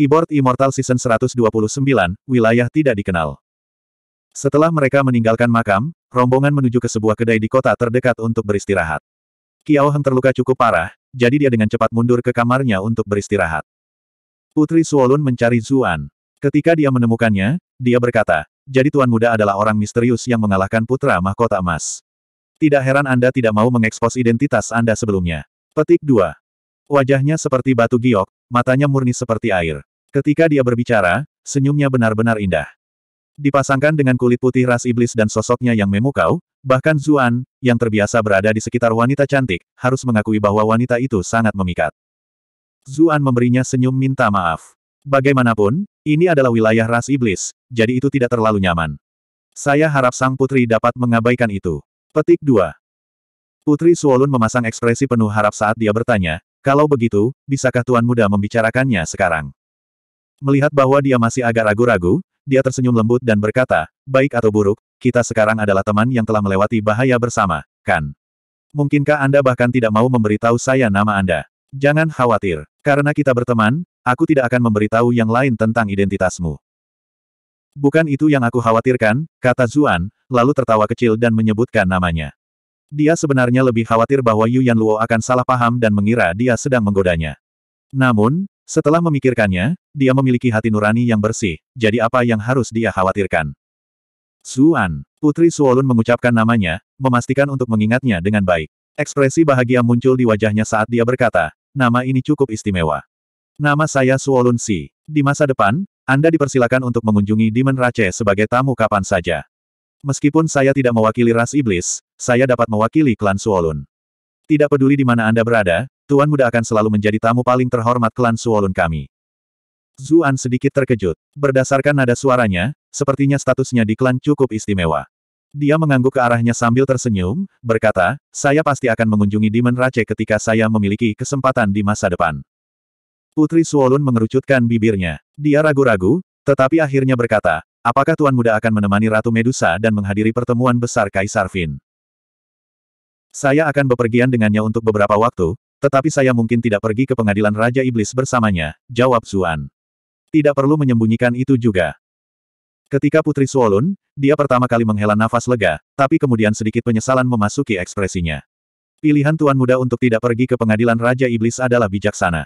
Keyboard Immortal Season 129, wilayah tidak dikenal. Setelah mereka meninggalkan makam, rombongan menuju ke sebuah kedai di kota terdekat untuk beristirahat. Kiao Heng terluka cukup parah, jadi dia dengan cepat mundur ke kamarnya untuk beristirahat. Putri Suolun mencari Zuan. Ketika dia menemukannya, dia berkata, jadi Tuan Muda adalah orang misterius yang mengalahkan Putra Mahkota Emas. Tidak heran Anda tidak mau mengekspos identitas Anda sebelumnya. Petik 2. Wajahnya seperti batu giok, matanya murni seperti air. Ketika dia berbicara, senyumnya benar-benar indah. Dipasangkan dengan kulit putih ras iblis dan sosoknya yang memukau, bahkan Zuan, yang terbiasa berada di sekitar wanita cantik, harus mengakui bahwa wanita itu sangat memikat. Zuan memberinya senyum minta maaf. Bagaimanapun, ini adalah wilayah ras iblis, jadi itu tidak terlalu nyaman. Saya harap sang putri dapat mengabaikan itu. Petik 2. Putri Suolun memasang ekspresi penuh harap saat dia bertanya, kalau begitu, bisakah Tuan Muda membicarakannya sekarang? Melihat bahwa dia masih agak ragu-ragu, dia tersenyum lembut dan berkata, baik atau buruk, kita sekarang adalah teman yang telah melewati bahaya bersama, kan? Mungkinkah Anda bahkan tidak mau memberitahu saya nama Anda? Jangan khawatir, karena kita berteman, aku tidak akan memberitahu yang lain tentang identitasmu. Bukan itu yang aku khawatirkan, kata Zuan, lalu tertawa kecil dan menyebutkan namanya. Dia sebenarnya lebih khawatir bahwa Yu Yan Luo akan salah paham dan mengira dia sedang menggodanya. Namun, setelah memikirkannya, dia memiliki hati nurani yang bersih, jadi apa yang harus dia khawatirkan? Suan, Putri Suolun mengucapkan namanya, memastikan untuk mengingatnya dengan baik. Ekspresi bahagia muncul di wajahnya saat dia berkata, nama ini cukup istimewa. Nama saya Suolun Si. Di masa depan, Anda dipersilakan untuk mengunjungi Demon Rache sebagai tamu kapan saja. Meskipun saya tidak mewakili ras iblis, saya dapat mewakili klan Suolun. Tidak peduli di mana Anda berada, Tuan Muda akan selalu menjadi tamu paling terhormat klan Suolun kami. Zuan sedikit terkejut. Berdasarkan nada suaranya, sepertinya statusnya di klan cukup istimewa. Dia mengangguk ke arahnya sambil tersenyum, berkata, saya pasti akan mengunjungi Demon Rache ketika saya memiliki kesempatan di masa depan. Putri Suolun mengerucutkan bibirnya. Dia ragu-ragu, tetapi akhirnya berkata, apakah Tuan Muda akan menemani Ratu Medusa dan menghadiri pertemuan besar Kaisar Fin? Saya akan bepergian dengannya untuk beberapa waktu, tetapi saya mungkin tidak pergi ke pengadilan Raja Iblis bersamanya, jawab Zuan. Tidak perlu menyembunyikan itu juga. Ketika Putri Suolun, dia pertama kali menghela nafas lega, tapi kemudian sedikit penyesalan memasuki ekspresinya. Pilihan Tuan Muda untuk tidak pergi ke pengadilan Raja Iblis adalah bijaksana.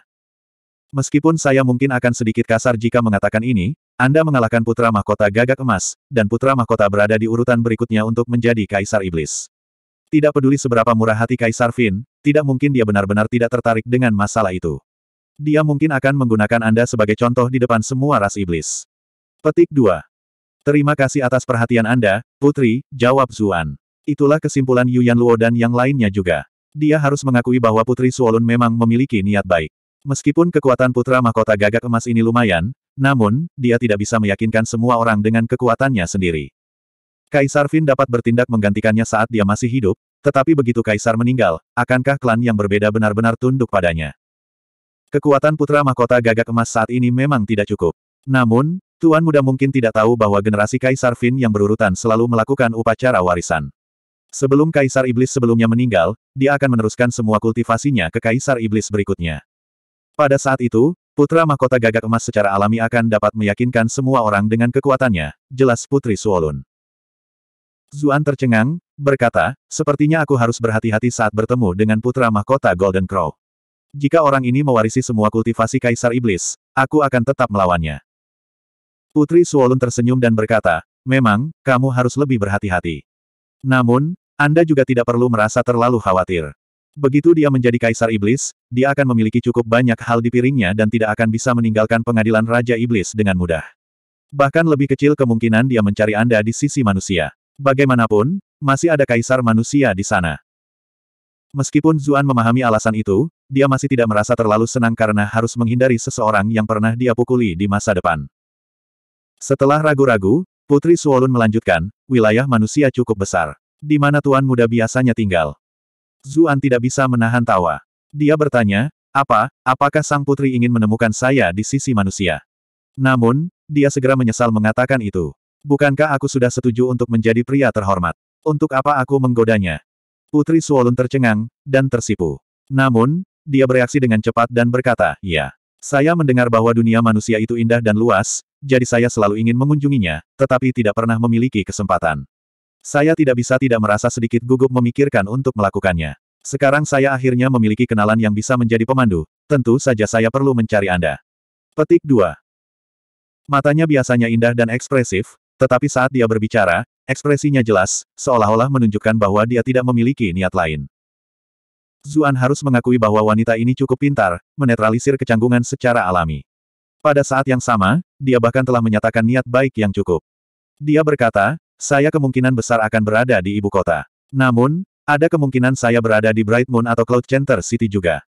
Meskipun saya mungkin akan sedikit kasar jika mengatakan ini, Anda mengalahkan Putra Mahkota Gagak Emas, dan Putra Mahkota berada di urutan berikutnya untuk menjadi Kaisar Iblis. Tidak peduli seberapa murah hati Kaisar Finn, tidak mungkin dia benar-benar tidak tertarik dengan masalah itu. Dia mungkin akan menggunakan Anda sebagai contoh di depan semua ras iblis. Petik 2. Terima kasih atas perhatian Anda, Putri, jawab Zuan. Itulah kesimpulan Yuan Luo dan yang lainnya juga. Dia harus mengakui bahwa Putri Suolun memang memiliki niat baik. Meskipun kekuatan putra mahkota gagak emas ini lumayan, namun, dia tidak bisa meyakinkan semua orang dengan kekuatannya sendiri. Kaisar Fin dapat bertindak menggantikannya saat dia masih hidup, tetapi begitu Kaisar meninggal, akankah klan yang berbeda benar-benar tunduk padanya? Kekuatan putra mahkota gagak emas saat ini memang tidak cukup. Namun, Tuan muda mungkin tidak tahu bahwa generasi Kaisar Fin yang berurutan selalu melakukan upacara warisan. Sebelum Kaisar Iblis sebelumnya meninggal, dia akan meneruskan semua kultivasinya ke Kaisar Iblis berikutnya. Pada saat itu, putra mahkota gagak emas secara alami akan dapat meyakinkan semua orang dengan kekuatannya, jelas Putri Suolun. Zuan tercengang, Berkata, sepertinya aku harus berhati-hati saat bertemu dengan putra mahkota Golden Crow. Jika orang ini mewarisi semua kultivasi Kaisar Iblis, aku akan tetap melawannya. Putri Suolun tersenyum dan berkata, memang, kamu harus lebih berhati-hati. Namun, Anda juga tidak perlu merasa terlalu khawatir. Begitu dia menjadi Kaisar Iblis, dia akan memiliki cukup banyak hal di piringnya dan tidak akan bisa meninggalkan pengadilan Raja Iblis dengan mudah. Bahkan lebih kecil kemungkinan dia mencari Anda di sisi manusia. Bagaimanapun, masih ada kaisar manusia di sana. Meskipun Zuan memahami alasan itu, dia masih tidak merasa terlalu senang karena harus menghindari seseorang yang pernah dia pukuli di masa depan. Setelah ragu-ragu, Putri Suolun melanjutkan, wilayah manusia cukup besar. Di mana tuan muda biasanya tinggal? Zuan tidak bisa menahan tawa. Dia bertanya, apa, apakah sang putri ingin menemukan saya di sisi manusia? Namun, dia segera menyesal mengatakan itu. Bukankah aku sudah setuju untuk menjadi pria terhormat? Untuk apa aku menggodanya? Putri Suolun tercengang, dan tersipu. Namun, dia bereaksi dengan cepat dan berkata, ya. Saya mendengar bahwa dunia manusia itu indah dan luas, jadi saya selalu ingin mengunjunginya, tetapi tidak pernah memiliki kesempatan. Saya tidak bisa tidak merasa sedikit gugup memikirkan untuk melakukannya. Sekarang saya akhirnya memiliki kenalan yang bisa menjadi pemandu, tentu saja saya perlu mencari Anda. Petik 2. Matanya biasanya indah dan ekspresif, tetapi saat dia berbicara, Ekspresinya jelas, seolah-olah menunjukkan bahwa dia tidak memiliki niat lain. Zuan harus mengakui bahwa wanita ini cukup pintar, menetralisir kecanggungan secara alami. Pada saat yang sama, dia bahkan telah menyatakan niat baik yang cukup. Dia berkata, saya kemungkinan besar akan berada di ibu kota. Namun, ada kemungkinan saya berada di Bright Moon atau Cloud Center City juga.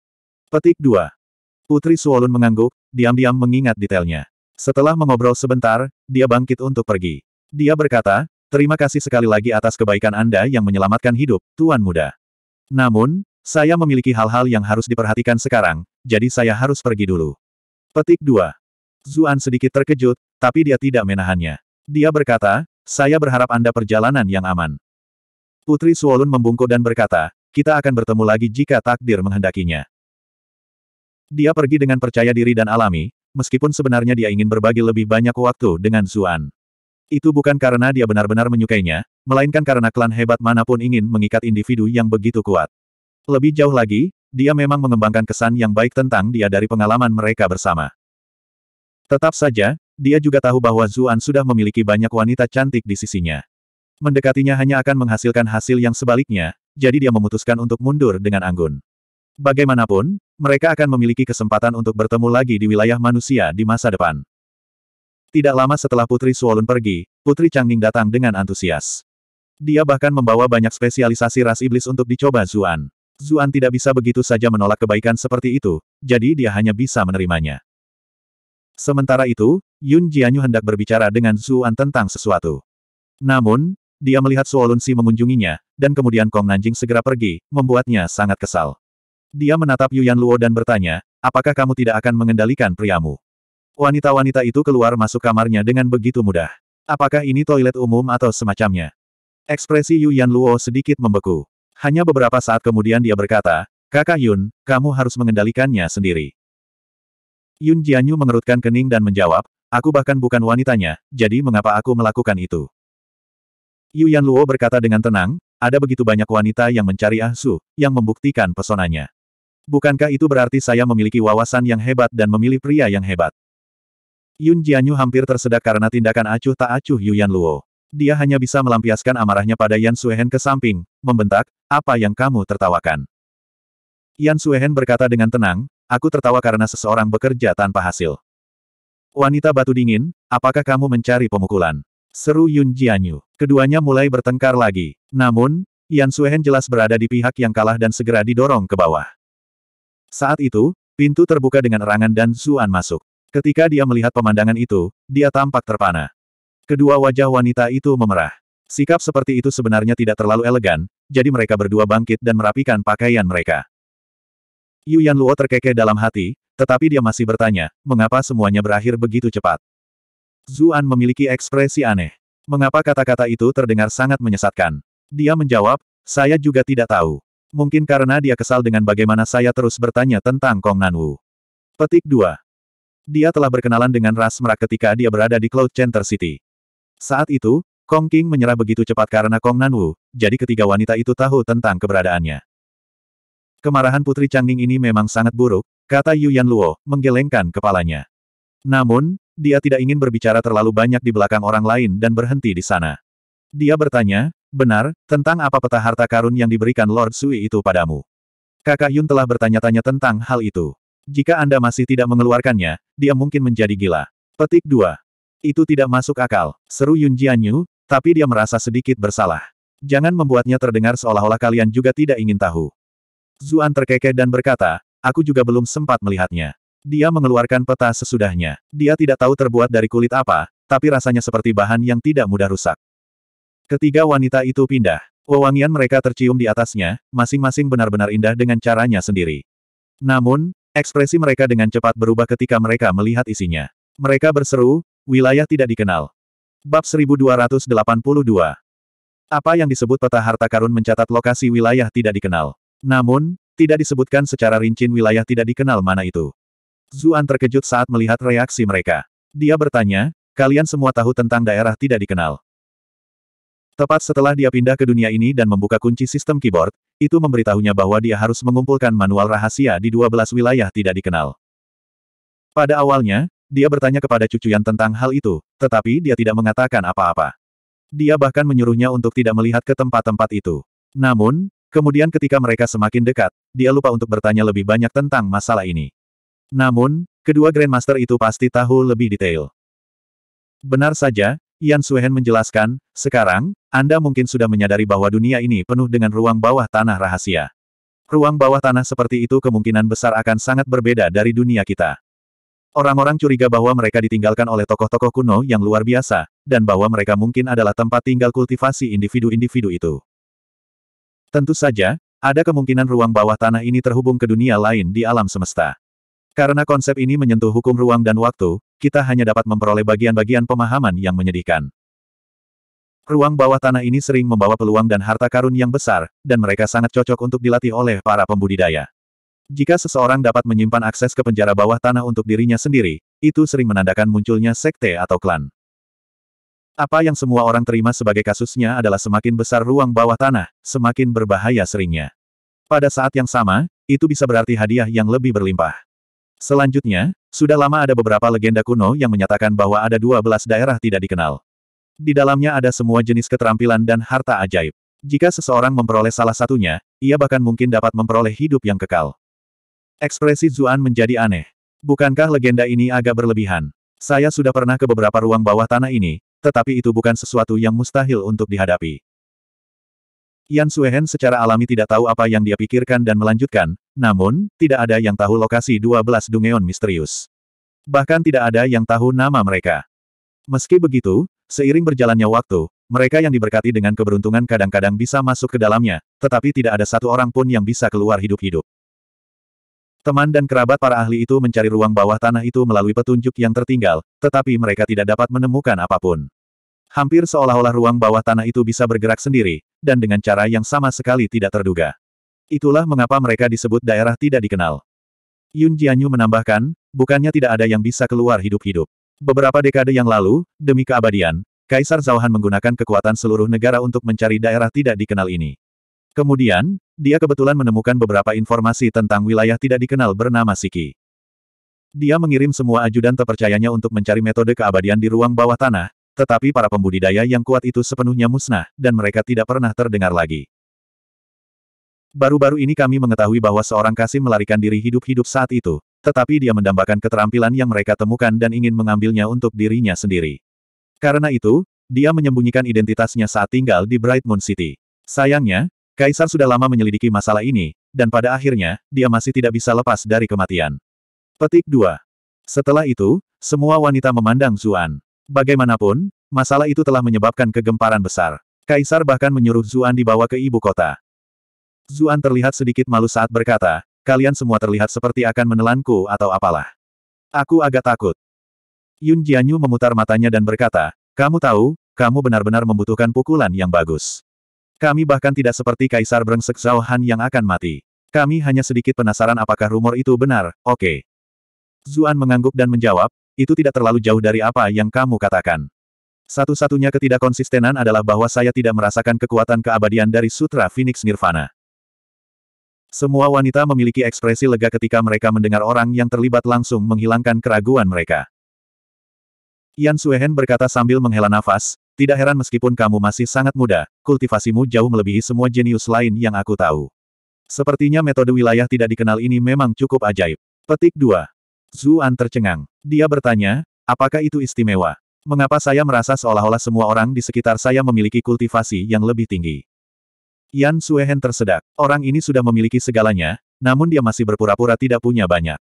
Petik 2. Putri Suolun mengangguk, diam-diam mengingat detailnya. Setelah mengobrol sebentar, dia bangkit untuk pergi. Dia berkata, Terima kasih sekali lagi atas kebaikan Anda yang menyelamatkan hidup, Tuan Muda. Namun, saya memiliki hal-hal yang harus diperhatikan sekarang, jadi saya harus pergi dulu. Petik 2. Zuan sedikit terkejut, tapi dia tidak menahannya. Dia berkata, saya berharap Anda perjalanan yang aman. Putri Suolun membungkuk dan berkata, kita akan bertemu lagi jika takdir menghendakinya. Dia pergi dengan percaya diri dan alami, meskipun sebenarnya dia ingin berbagi lebih banyak waktu dengan Zuan. Itu bukan karena dia benar-benar menyukainya, melainkan karena klan hebat manapun ingin mengikat individu yang begitu kuat. Lebih jauh lagi, dia memang mengembangkan kesan yang baik tentang dia dari pengalaman mereka bersama. Tetap saja, dia juga tahu bahwa Zuan sudah memiliki banyak wanita cantik di sisinya. Mendekatinya hanya akan menghasilkan hasil yang sebaliknya, jadi dia memutuskan untuk mundur dengan anggun. Bagaimanapun, mereka akan memiliki kesempatan untuk bertemu lagi di wilayah manusia di masa depan. Tidak lama setelah Putri Suolun pergi, Putri Changning datang dengan antusias. Dia bahkan membawa banyak spesialisasi ras iblis untuk dicoba Zuan. Zuan tidak bisa begitu saja menolak kebaikan seperti itu, jadi dia hanya bisa menerimanya. Sementara itu, Yun Jianyu hendak berbicara dengan Zuan tentang sesuatu. Namun, dia melihat Si mengunjunginya, dan kemudian Kong Nanjing segera pergi, membuatnya sangat kesal. Dia menatap Yuan Luo dan bertanya, apakah kamu tidak akan mengendalikan priamu? Wanita-wanita itu keluar masuk kamarnya dengan begitu mudah. Apakah ini toilet umum atau semacamnya? Ekspresi Yu Yan Luo sedikit membeku. Hanya beberapa saat kemudian dia berkata, Kakak Yun, kamu harus mengendalikannya sendiri. Yun Jianyu mengerutkan kening dan menjawab, aku bahkan bukan wanitanya, jadi mengapa aku melakukan itu? Yu Yan Luo berkata dengan tenang, ada begitu banyak wanita yang mencari Ah Su, yang membuktikan pesonanya. Bukankah itu berarti saya memiliki wawasan yang hebat dan memilih pria yang hebat? Yun Jianyu hampir tersedak karena tindakan acuh tak acuh Yuan Luo. Dia hanya bisa melampiaskan amarahnya pada Yan Suehen ke samping, membentak, apa yang kamu tertawakan? Yan Suehen berkata dengan tenang, aku tertawa karena seseorang bekerja tanpa hasil. Wanita batu dingin, apakah kamu mencari pemukulan? Seru Yun Jianyu. Keduanya mulai bertengkar lagi. Namun, Yan Suehen jelas berada di pihak yang kalah dan segera didorong ke bawah. Saat itu, pintu terbuka dengan erangan dan Zuan masuk. Ketika dia melihat pemandangan itu, dia tampak terpana. Kedua wajah wanita itu memerah. Sikap seperti itu sebenarnya tidak terlalu elegan, jadi mereka berdua bangkit dan merapikan pakaian mereka. Yu Yan Luo terkekeh dalam hati, tetapi dia masih bertanya, mengapa semuanya berakhir begitu cepat? Zuan memiliki ekspresi aneh. Mengapa kata-kata itu terdengar sangat menyesatkan? Dia menjawab, saya juga tidak tahu. Mungkin karena dia kesal dengan bagaimana saya terus bertanya tentang Kong Nanwu. Petik 2. Dia telah berkenalan dengan ras merak ketika dia berada di Cloud Center City. Saat itu, Kong King menyerah begitu cepat karena Kong Nanwu, jadi ketiga wanita itu tahu tentang keberadaannya. Kemarahan Putri Changning ini memang sangat buruk, kata Yu Yan Luo, menggelengkan kepalanya. Namun, dia tidak ingin berbicara terlalu banyak di belakang orang lain dan berhenti di sana. Dia bertanya, benar, tentang apa peta harta karun yang diberikan Lord Sui itu padamu. Kakak Yun telah bertanya-tanya tentang hal itu. Jika Anda masih tidak mengeluarkannya, dia mungkin menjadi gila. Petik 2. Itu tidak masuk akal, seru Yun Jianyu, tapi dia merasa sedikit bersalah. Jangan membuatnya terdengar seolah-olah kalian juga tidak ingin tahu. Zuan terkekeh dan berkata, aku juga belum sempat melihatnya. Dia mengeluarkan peta sesudahnya. Dia tidak tahu terbuat dari kulit apa, tapi rasanya seperti bahan yang tidak mudah rusak. Ketiga wanita itu pindah. Wewangian mereka tercium di atasnya, masing-masing benar-benar indah dengan caranya sendiri. Namun, Ekspresi mereka dengan cepat berubah ketika mereka melihat isinya. Mereka berseru, wilayah tidak dikenal. Bab 1282 Apa yang disebut peta harta karun mencatat lokasi wilayah tidak dikenal. Namun, tidak disebutkan secara rincin wilayah tidak dikenal mana itu. Zuan terkejut saat melihat reaksi mereka. Dia bertanya, kalian semua tahu tentang daerah tidak dikenal. Tepat setelah dia pindah ke dunia ini dan membuka kunci sistem keyboard, itu memberitahunya bahwa dia harus mengumpulkan manual rahasia di 12 wilayah tidak dikenal. Pada awalnya, dia bertanya kepada cucu cucuyan tentang hal itu, tetapi dia tidak mengatakan apa-apa. Dia bahkan menyuruhnya untuk tidak melihat ke tempat-tempat itu. Namun, kemudian ketika mereka semakin dekat, dia lupa untuk bertanya lebih banyak tentang masalah ini. Namun, kedua Grandmaster itu pasti tahu lebih detail. Benar saja, Yan Suhen menjelaskan, sekarang, Anda mungkin sudah menyadari bahwa dunia ini penuh dengan ruang bawah tanah rahasia. Ruang bawah tanah seperti itu kemungkinan besar akan sangat berbeda dari dunia kita. Orang-orang curiga bahwa mereka ditinggalkan oleh tokoh-tokoh kuno yang luar biasa, dan bahwa mereka mungkin adalah tempat tinggal kultivasi individu-individu itu. Tentu saja, ada kemungkinan ruang bawah tanah ini terhubung ke dunia lain di alam semesta. Karena konsep ini menyentuh hukum ruang dan waktu, kita hanya dapat memperoleh bagian-bagian pemahaman yang menyedihkan. Ruang bawah tanah ini sering membawa peluang dan harta karun yang besar, dan mereka sangat cocok untuk dilatih oleh para pembudidaya. Jika seseorang dapat menyimpan akses ke penjara bawah tanah untuk dirinya sendiri, itu sering menandakan munculnya sekte atau klan. Apa yang semua orang terima sebagai kasusnya adalah semakin besar ruang bawah tanah, semakin berbahaya seringnya. Pada saat yang sama, itu bisa berarti hadiah yang lebih berlimpah. Selanjutnya, sudah lama ada beberapa legenda kuno yang menyatakan bahwa ada 12 daerah tidak dikenal. Di dalamnya ada semua jenis keterampilan dan harta ajaib. Jika seseorang memperoleh salah satunya, ia bahkan mungkin dapat memperoleh hidup yang kekal. Ekspresi Zuan menjadi aneh. Bukankah legenda ini agak berlebihan? Saya sudah pernah ke beberapa ruang bawah tanah ini, tetapi itu bukan sesuatu yang mustahil untuk dihadapi. Yan Suehen secara alami tidak tahu apa yang dia pikirkan dan melanjutkan, namun, tidak ada yang tahu lokasi 12 Dungeon misterius. Bahkan tidak ada yang tahu nama mereka. Meski begitu, seiring berjalannya waktu, mereka yang diberkati dengan keberuntungan kadang-kadang bisa masuk ke dalamnya, tetapi tidak ada satu orang pun yang bisa keluar hidup-hidup. Teman dan kerabat para ahli itu mencari ruang bawah tanah itu melalui petunjuk yang tertinggal, tetapi mereka tidak dapat menemukan apapun. Hampir seolah-olah ruang bawah tanah itu bisa bergerak sendiri, dan dengan cara yang sama sekali tidak terduga. Itulah mengapa mereka disebut daerah tidak dikenal. Yun Jianyu menambahkan, bukannya tidak ada yang bisa keluar hidup-hidup. Beberapa dekade yang lalu, demi keabadian, Kaisar Zauhan menggunakan kekuatan seluruh negara untuk mencari daerah tidak dikenal ini. Kemudian, dia kebetulan menemukan beberapa informasi tentang wilayah tidak dikenal bernama Siki. Dia mengirim semua ajudan terpercayanya untuk mencari metode keabadian di ruang bawah tanah, tetapi para pembudidaya yang kuat itu sepenuhnya musnah, dan mereka tidak pernah terdengar lagi. Baru-baru ini kami mengetahui bahwa seorang Kasim melarikan diri hidup-hidup saat itu, tetapi dia mendambakan keterampilan yang mereka temukan dan ingin mengambilnya untuk dirinya sendiri. Karena itu, dia menyembunyikan identitasnya saat tinggal di Bright Moon City. Sayangnya, Kaisar sudah lama menyelidiki masalah ini, dan pada akhirnya, dia masih tidak bisa lepas dari kematian. Petik 2. Setelah itu, semua wanita memandang Zuan. Bagaimanapun, masalah itu telah menyebabkan kegemparan besar. Kaisar bahkan menyuruh Zuan dibawa ke ibu kota. Zuan terlihat sedikit malu saat berkata, kalian semua terlihat seperti akan menelanku atau apalah. Aku agak takut. Yun Jianyu memutar matanya dan berkata, kamu tahu, kamu benar-benar membutuhkan pukulan yang bagus. Kami bahkan tidak seperti Kaisar Brengsek Zhao Han yang akan mati. Kami hanya sedikit penasaran apakah rumor itu benar, oke. Okay. Zuan mengangguk dan menjawab, itu tidak terlalu jauh dari apa yang kamu katakan. Satu-satunya ketidakkonsistenan adalah bahwa saya tidak merasakan kekuatan keabadian dari Sutra Phoenix Nirvana. Semua wanita memiliki ekspresi lega ketika mereka mendengar orang yang terlibat langsung menghilangkan keraguan mereka. Yan Suehen berkata sambil menghela nafas, tidak heran meskipun kamu masih sangat muda, kultivasimu jauh melebihi semua jenius lain yang aku tahu. Sepertinya metode wilayah tidak dikenal ini memang cukup ajaib. Petik 2. Zuan tercengang. Dia bertanya, apakah itu istimewa? Mengapa saya merasa seolah-olah semua orang di sekitar saya memiliki kultivasi yang lebih tinggi? Yan Suehen tersedak. Orang ini sudah memiliki segalanya, namun dia masih berpura-pura tidak punya banyak.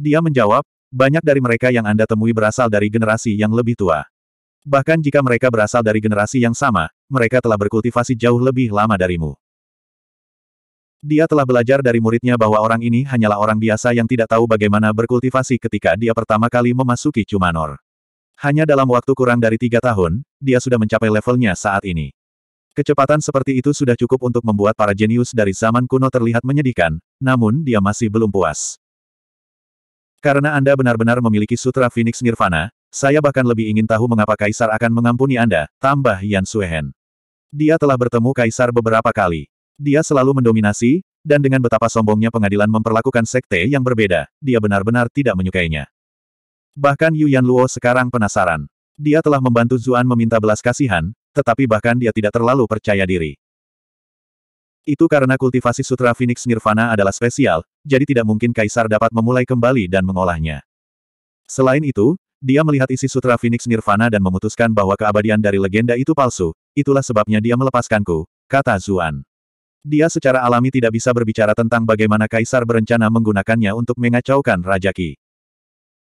Dia menjawab, banyak dari mereka yang Anda temui berasal dari generasi yang lebih tua. Bahkan jika mereka berasal dari generasi yang sama, mereka telah berkultivasi jauh lebih lama darimu. Dia telah belajar dari muridnya bahwa orang ini hanyalah orang biasa yang tidak tahu bagaimana berkultivasi ketika dia pertama kali memasuki Cumanor. Hanya dalam waktu kurang dari tiga tahun, dia sudah mencapai levelnya saat ini. Kecepatan seperti itu sudah cukup untuk membuat para jenius dari zaman kuno terlihat menyedihkan, namun dia masih belum puas. Karena Anda benar-benar memiliki Sutra Phoenix Nirvana, saya bahkan lebih ingin tahu mengapa Kaisar akan mengampuni Anda, tambah Yan Suehen. Dia telah bertemu Kaisar beberapa kali dia selalu mendominasi, dan dengan betapa sombongnya pengadilan memperlakukan sekte yang berbeda, dia benar-benar tidak menyukainya. Bahkan Yuan Luo sekarang penasaran. Dia telah membantu Zuan meminta belas kasihan, tetapi bahkan dia tidak terlalu percaya diri. Itu karena kultivasi Sutra Phoenix Nirvana adalah spesial, jadi tidak mungkin Kaisar dapat memulai kembali dan mengolahnya. Selain itu, dia melihat isi Sutra Phoenix Nirvana dan memutuskan bahwa keabadian dari legenda itu palsu, itulah sebabnya dia melepaskanku, kata Zuan. Dia secara alami tidak bisa berbicara tentang bagaimana kaisar berencana menggunakannya untuk mengacaukan Raja Qi.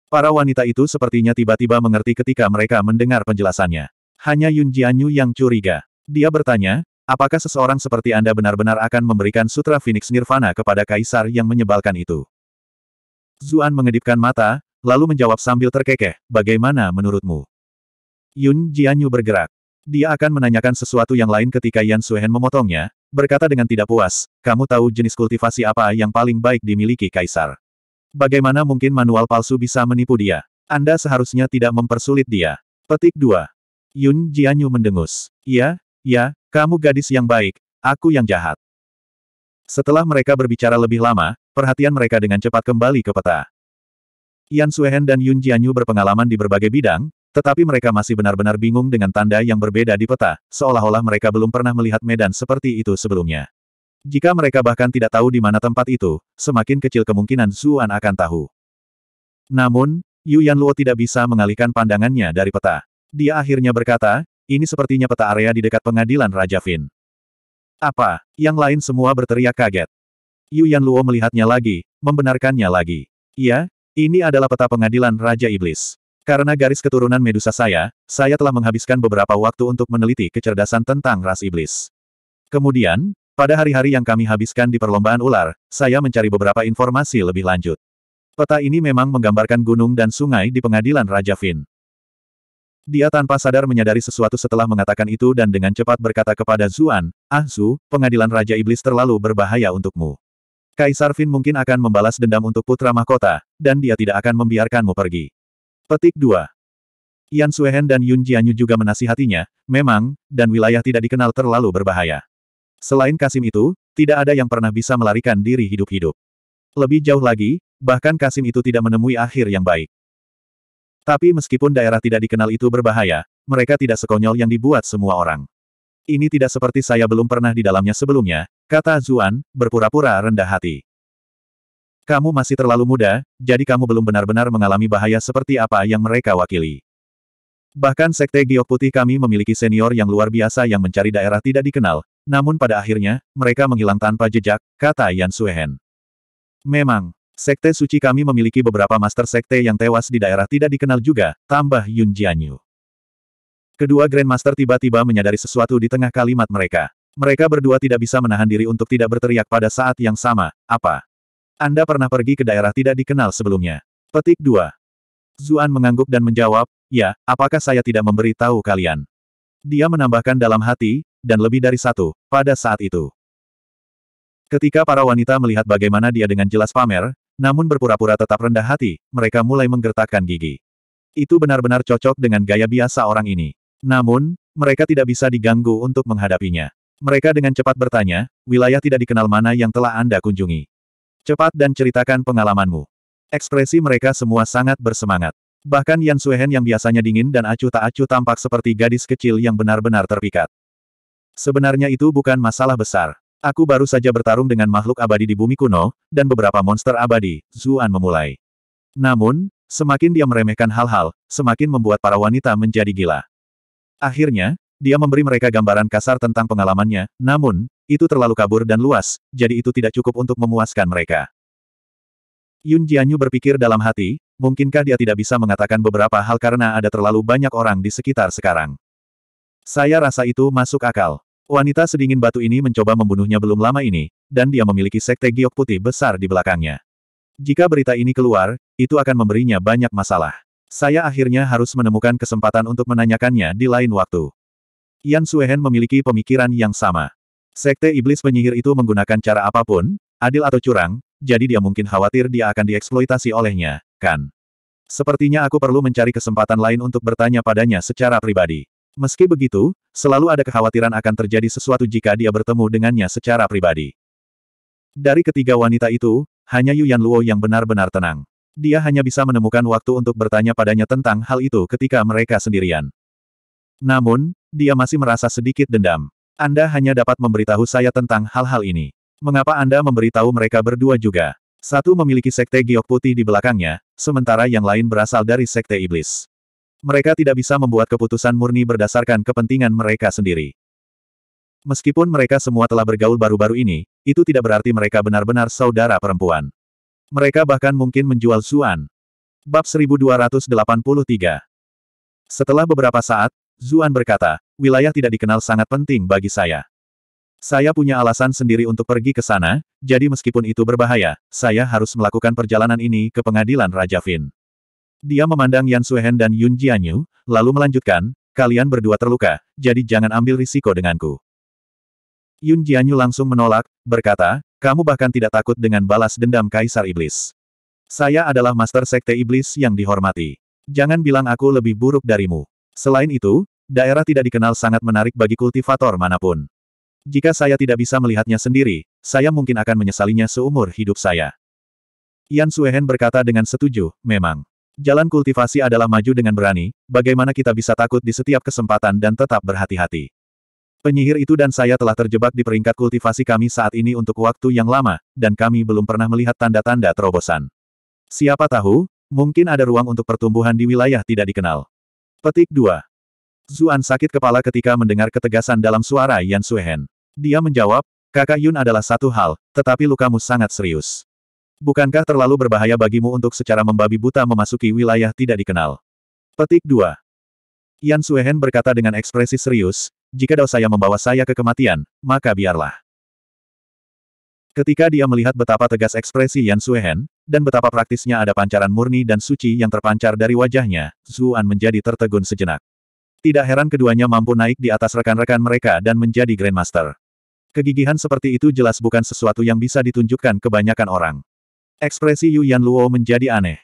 Para wanita itu sepertinya tiba-tiba mengerti ketika mereka mendengar penjelasannya. Hanya Yun Jianyu yang curiga. Dia bertanya, apakah seseorang seperti Anda benar-benar akan memberikan Sutra Phoenix Nirvana kepada kaisar yang menyebalkan itu? Zuan mengedipkan mata, lalu menjawab sambil terkekeh, bagaimana menurutmu? Yun Jianyu bergerak. Dia akan menanyakan sesuatu yang lain ketika Yan Suhen memotongnya, berkata dengan tidak puas, kamu tahu jenis kultivasi apa yang paling baik dimiliki kaisar. Bagaimana mungkin manual palsu bisa menipu dia? Anda seharusnya tidak mempersulit dia. Petik 2. Yun Jianyu mendengus. Ya, ya, kamu gadis yang baik, aku yang jahat. Setelah mereka berbicara lebih lama, perhatian mereka dengan cepat kembali ke peta. Yan Suehen dan Yun Jianyu berpengalaman di berbagai bidang, tetapi mereka masih benar-benar bingung dengan tanda yang berbeda di peta, seolah-olah mereka belum pernah melihat medan seperti itu sebelumnya. Jika mereka bahkan tidak tahu di mana tempat itu, semakin kecil kemungkinan Zuan akan tahu. Namun, Yu Luo tidak bisa mengalihkan pandangannya dari peta. Dia akhirnya berkata, ini sepertinya peta area di dekat pengadilan Raja Fin. Apa? Yang lain semua berteriak kaget. Yu Luo melihatnya lagi, membenarkannya lagi. Iya, ini adalah peta pengadilan Raja Iblis. Karena garis keturunan Medusa saya, saya telah menghabiskan beberapa waktu untuk meneliti kecerdasan tentang ras iblis. Kemudian, pada hari-hari yang kami habiskan di perlombaan ular, saya mencari beberapa informasi lebih lanjut. Peta ini memang menggambarkan gunung dan sungai di pengadilan Raja Fin. Dia tanpa sadar menyadari sesuatu setelah mengatakan itu dan dengan cepat berkata kepada Zuan, Ah Zu, pengadilan Raja Iblis terlalu berbahaya untukmu. Kaisar Fin mungkin akan membalas dendam untuk putra mahkota, dan dia tidak akan membiarkanmu pergi. Petik 2. Yan Suehen dan Yun Jianyu juga menasihatinya, memang, dan wilayah tidak dikenal terlalu berbahaya. Selain Kasim itu, tidak ada yang pernah bisa melarikan diri hidup-hidup. Lebih jauh lagi, bahkan Kasim itu tidak menemui akhir yang baik. Tapi meskipun daerah tidak dikenal itu berbahaya, mereka tidak sekonyol yang dibuat semua orang. Ini tidak seperti saya belum pernah di dalamnya sebelumnya, kata Zuan, berpura-pura rendah hati. Kamu masih terlalu muda, jadi kamu belum benar-benar mengalami bahaya seperti apa yang mereka wakili. Bahkan Sekte Giok Putih kami memiliki senior yang luar biasa yang mencari daerah tidak dikenal, namun pada akhirnya, mereka menghilang tanpa jejak, kata Yan Suhen. Memang, Sekte Suci kami memiliki beberapa master sekte yang tewas di daerah tidak dikenal juga, tambah Yun Jianyu. Kedua Grandmaster tiba-tiba menyadari sesuatu di tengah kalimat mereka. Mereka berdua tidak bisa menahan diri untuk tidak berteriak pada saat yang sama, apa? Anda pernah pergi ke daerah tidak dikenal sebelumnya. Petik 2. Zuan mengangguk dan menjawab, ya, apakah saya tidak memberi tahu kalian? Dia menambahkan dalam hati, dan lebih dari satu, pada saat itu. Ketika para wanita melihat bagaimana dia dengan jelas pamer, namun berpura-pura tetap rendah hati, mereka mulai menggertakkan gigi. Itu benar-benar cocok dengan gaya biasa orang ini. Namun, mereka tidak bisa diganggu untuk menghadapinya. Mereka dengan cepat bertanya, wilayah tidak dikenal mana yang telah Anda kunjungi. Cepat dan ceritakan pengalamanmu. Ekspresi mereka semua sangat bersemangat. Bahkan Yan Suehen yang biasanya dingin dan acuh tak acuh tampak seperti gadis kecil yang benar-benar terpikat. Sebenarnya itu bukan masalah besar. Aku baru saja bertarung dengan makhluk abadi di bumi kuno, dan beberapa monster abadi, Zuan memulai. Namun, semakin dia meremehkan hal-hal, semakin membuat para wanita menjadi gila. Akhirnya, dia memberi mereka gambaran kasar tentang pengalamannya, namun, itu terlalu kabur dan luas, jadi itu tidak cukup untuk memuaskan mereka. Yun Jianyu berpikir dalam hati, mungkinkah dia tidak bisa mengatakan beberapa hal karena ada terlalu banyak orang di sekitar sekarang. Saya rasa itu masuk akal. Wanita sedingin batu ini mencoba membunuhnya belum lama ini, dan dia memiliki sekte giok putih besar di belakangnya. Jika berita ini keluar, itu akan memberinya banyak masalah. Saya akhirnya harus menemukan kesempatan untuk menanyakannya di lain waktu. Yan Suehen memiliki pemikiran yang sama. Sekte iblis penyihir itu menggunakan cara apapun, adil atau curang, jadi dia mungkin khawatir dia akan dieksploitasi olehnya, kan? Sepertinya aku perlu mencari kesempatan lain untuk bertanya padanya secara pribadi. Meski begitu, selalu ada kekhawatiran akan terjadi sesuatu jika dia bertemu dengannya secara pribadi. Dari ketiga wanita itu, hanya Yuan Luo yang benar-benar tenang. Dia hanya bisa menemukan waktu untuk bertanya padanya tentang hal itu ketika mereka sendirian. Namun, dia masih merasa sedikit dendam. Anda hanya dapat memberitahu saya tentang hal-hal ini. Mengapa Anda memberitahu mereka berdua juga? Satu memiliki sekte giok putih di belakangnya, sementara yang lain berasal dari sekte iblis. Mereka tidak bisa membuat keputusan murni berdasarkan kepentingan mereka sendiri. Meskipun mereka semua telah bergaul baru-baru ini, itu tidak berarti mereka benar-benar saudara perempuan. Mereka bahkan mungkin menjual Suan. Bab 1283 Setelah beberapa saat, Zuan berkata, wilayah tidak dikenal sangat penting bagi saya. Saya punya alasan sendiri untuk pergi ke sana, jadi meskipun itu berbahaya, saya harus melakukan perjalanan ini ke pengadilan Raja Fin. Dia memandang Yan Suhen dan Yun Jianyu, lalu melanjutkan, kalian berdua terluka, jadi jangan ambil risiko denganku. Yun Jianyu langsung menolak, berkata, kamu bahkan tidak takut dengan balas dendam Kaisar Iblis. Saya adalah Master Sekte Iblis yang dihormati. Jangan bilang aku lebih buruk darimu. Selain itu, daerah tidak dikenal sangat menarik bagi kultivator manapun. Jika saya tidak bisa melihatnya sendiri, saya mungkin akan menyesalinya seumur hidup saya. Yan Suehen berkata dengan setuju, memang. Jalan kultivasi adalah maju dengan berani, bagaimana kita bisa takut di setiap kesempatan dan tetap berhati-hati. Penyihir itu dan saya telah terjebak di peringkat kultivasi kami saat ini untuk waktu yang lama, dan kami belum pernah melihat tanda-tanda terobosan. Siapa tahu, mungkin ada ruang untuk pertumbuhan di wilayah tidak dikenal. Petik 2. Zuan sakit kepala ketika mendengar ketegasan dalam suara Yan Suhen. Dia menjawab, kakak Yun adalah satu hal, tetapi lukamu sangat serius. Bukankah terlalu berbahaya bagimu untuk secara membabi buta memasuki wilayah tidak dikenal? Petik 2. Yan Suhen berkata dengan ekspresi serius, jika dao saya membawa saya ke kematian, maka biarlah. Ketika dia melihat betapa tegas ekspresi Yan Suhen, dan betapa praktisnya ada pancaran murni dan suci yang terpancar dari wajahnya, Zuan menjadi tertegun sejenak. Tidak heran keduanya mampu naik di atas rekan-rekan mereka dan menjadi Grandmaster. Kegigihan seperti itu jelas bukan sesuatu yang bisa ditunjukkan kebanyakan orang. Ekspresi Yu Yan Luo menjadi aneh.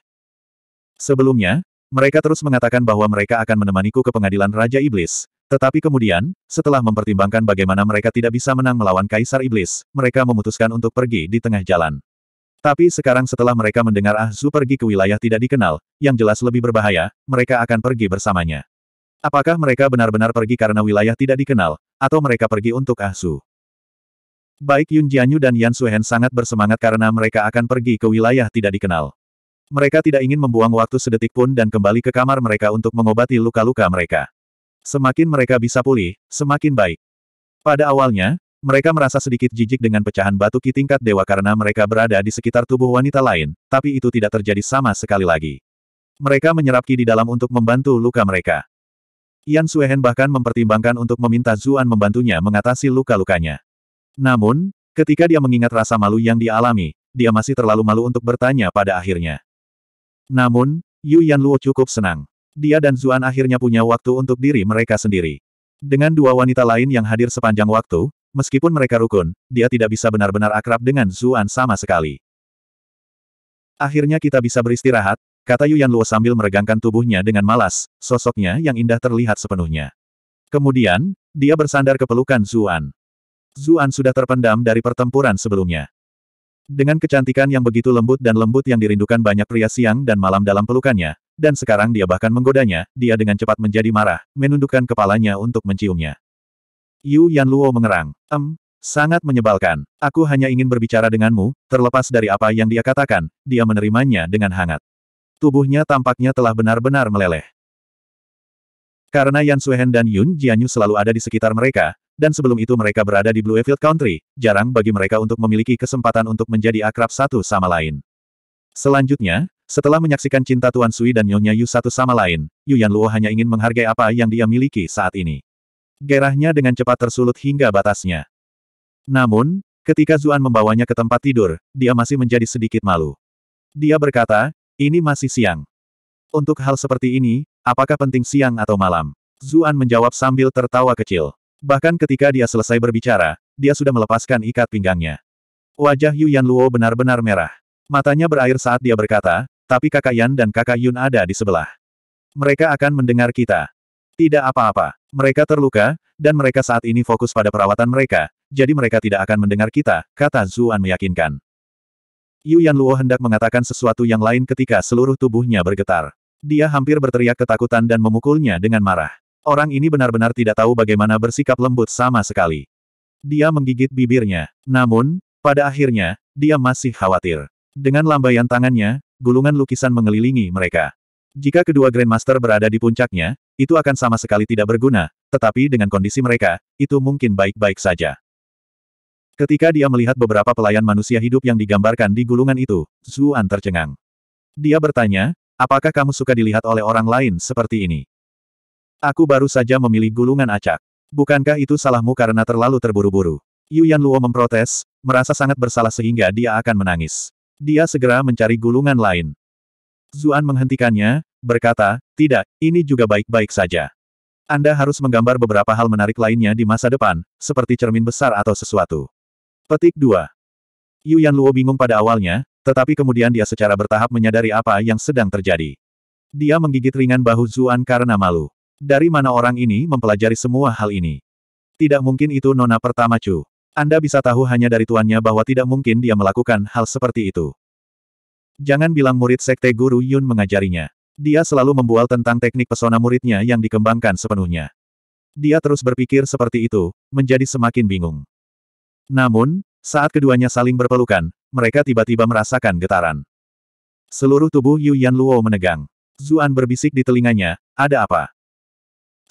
Sebelumnya, mereka terus mengatakan bahwa mereka akan menemaniku ke pengadilan Raja Iblis. Tetapi kemudian, setelah mempertimbangkan bagaimana mereka tidak bisa menang melawan Kaisar Iblis, mereka memutuskan untuk pergi di tengah jalan. Tapi sekarang setelah mereka mendengar Ah Su pergi ke wilayah tidak dikenal, yang jelas lebih berbahaya, mereka akan pergi bersamanya. Apakah mereka benar-benar pergi karena wilayah tidak dikenal, atau mereka pergi untuk Ah Su? Baik Yun Jianyu dan Yan Suhen sangat bersemangat karena mereka akan pergi ke wilayah tidak dikenal. Mereka tidak ingin membuang waktu sedetik pun dan kembali ke kamar mereka untuk mengobati luka-luka mereka. Semakin mereka bisa pulih, semakin baik. Pada awalnya, mereka merasa sedikit jijik dengan pecahan batu ki tingkat dewa karena mereka berada di sekitar tubuh wanita lain, tapi itu tidak terjadi sama sekali lagi. Mereka menyerap ki di dalam untuk membantu luka mereka. Yan Suehen bahkan mempertimbangkan untuk meminta Zuan membantunya mengatasi luka-lukanya. Namun, ketika dia mengingat rasa malu yang dialami, dia masih terlalu malu untuk bertanya pada akhirnya. Namun, Yu Yan Luo cukup senang. Dia dan Zuan akhirnya punya waktu untuk diri mereka sendiri. Dengan dua wanita lain yang hadir sepanjang waktu, Meskipun mereka rukun, dia tidak bisa benar-benar akrab dengan Zuan sama sekali. Akhirnya kita bisa beristirahat, kata Yuan Luo sambil meregangkan tubuhnya dengan malas, sosoknya yang indah terlihat sepenuhnya. Kemudian, dia bersandar ke pelukan Zuan. Zuan sudah terpendam dari pertempuran sebelumnya. Dengan kecantikan yang begitu lembut dan lembut yang dirindukan banyak pria siang dan malam dalam pelukannya, dan sekarang dia bahkan menggodanya, dia dengan cepat menjadi marah, menundukkan kepalanya untuk menciumnya. Yu Yan Luo mengerang. Em, sangat menyebalkan. Aku hanya ingin berbicara denganmu, terlepas dari apa yang dia katakan, dia menerimanya dengan hangat. Tubuhnya tampaknya telah benar-benar meleleh. Karena Yan Suheng dan Yun Jianyu selalu ada di sekitar mereka, dan sebelum itu mereka berada di Blue Bluefield Country, jarang bagi mereka untuk memiliki kesempatan untuk menjadi akrab satu sama lain. Selanjutnya, setelah menyaksikan cinta Tuan Sui dan Nyonya Yu satu sama lain, Yu Yan Luo hanya ingin menghargai apa yang dia miliki saat ini. Gerahnya dengan cepat tersulut hingga batasnya. Namun, ketika Zuan membawanya ke tempat tidur, dia masih menjadi sedikit malu. Dia berkata, ini masih siang. Untuk hal seperti ini, apakah penting siang atau malam? Zuan menjawab sambil tertawa kecil. Bahkan ketika dia selesai berbicara, dia sudah melepaskan ikat pinggangnya. Wajah Yu Yan Luo benar-benar merah. Matanya berair saat dia berkata, tapi kakak Yan dan kakak Yun ada di sebelah. Mereka akan mendengar kita. Tidak apa-apa. Mereka terluka, dan mereka saat ini fokus pada perawatan mereka, jadi mereka tidak akan mendengar kita, kata Zuan meyakinkan. Yu Yan Luo hendak mengatakan sesuatu yang lain ketika seluruh tubuhnya bergetar. Dia hampir berteriak ketakutan dan memukulnya dengan marah. Orang ini benar-benar tidak tahu bagaimana bersikap lembut sama sekali. Dia menggigit bibirnya. Namun, pada akhirnya, dia masih khawatir. Dengan lambaian tangannya, gulungan lukisan mengelilingi mereka. Jika kedua Grandmaster berada di puncaknya, itu akan sama sekali tidak berguna, tetapi dengan kondisi mereka, itu mungkin baik-baik saja. Ketika dia melihat beberapa pelayan manusia hidup yang digambarkan di gulungan itu, Zuan tercengang. Dia bertanya, apakah kamu suka dilihat oleh orang lain seperti ini? Aku baru saja memilih gulungan acak. Bukankah itu salahmu karena terlalu terburu-buru? Yuan Luo memprotes, merasa sangat bersalah sehingga dia akan menangis. Dia segera mencari gulungan lain. Zuan menghentikannya, berkata, tidak, ini juga baik-baik saja. Anda harus menggambar beberapa hal menarik lainnya di masa depan, seperti cermin besar atau sesuatu. Petik 2. Yu Yan Luo bingung pada awalnya, tetapi kemudian dia secara bertahap menyadari apa yang sedang terjadi. Dia menggigit ringan bahu Zuan karena malu. Dari mana orang ini mempelajari semua hal ini? Tidak mungkin itu nona pertama Chu. Anda bisa tahu hanya dari tuannya bahwa tidak mungkin dia melakukan hal seperti itu. Jangan bilang murid sekte Guru Yun mengajarinya. Dia selalu membual tentang teknik pesona muridnya yang dikembangkan sepenuhnya. Dia terus berpikir seperti itu, menjadi semakin bingung. Namun, saat keduanya saling berpelukan, mereka tiba-tiba merasakan getaran. Seluruh tubuh Yu Yan Luo menegang. Zuan berbisik di telinganya, ada apa?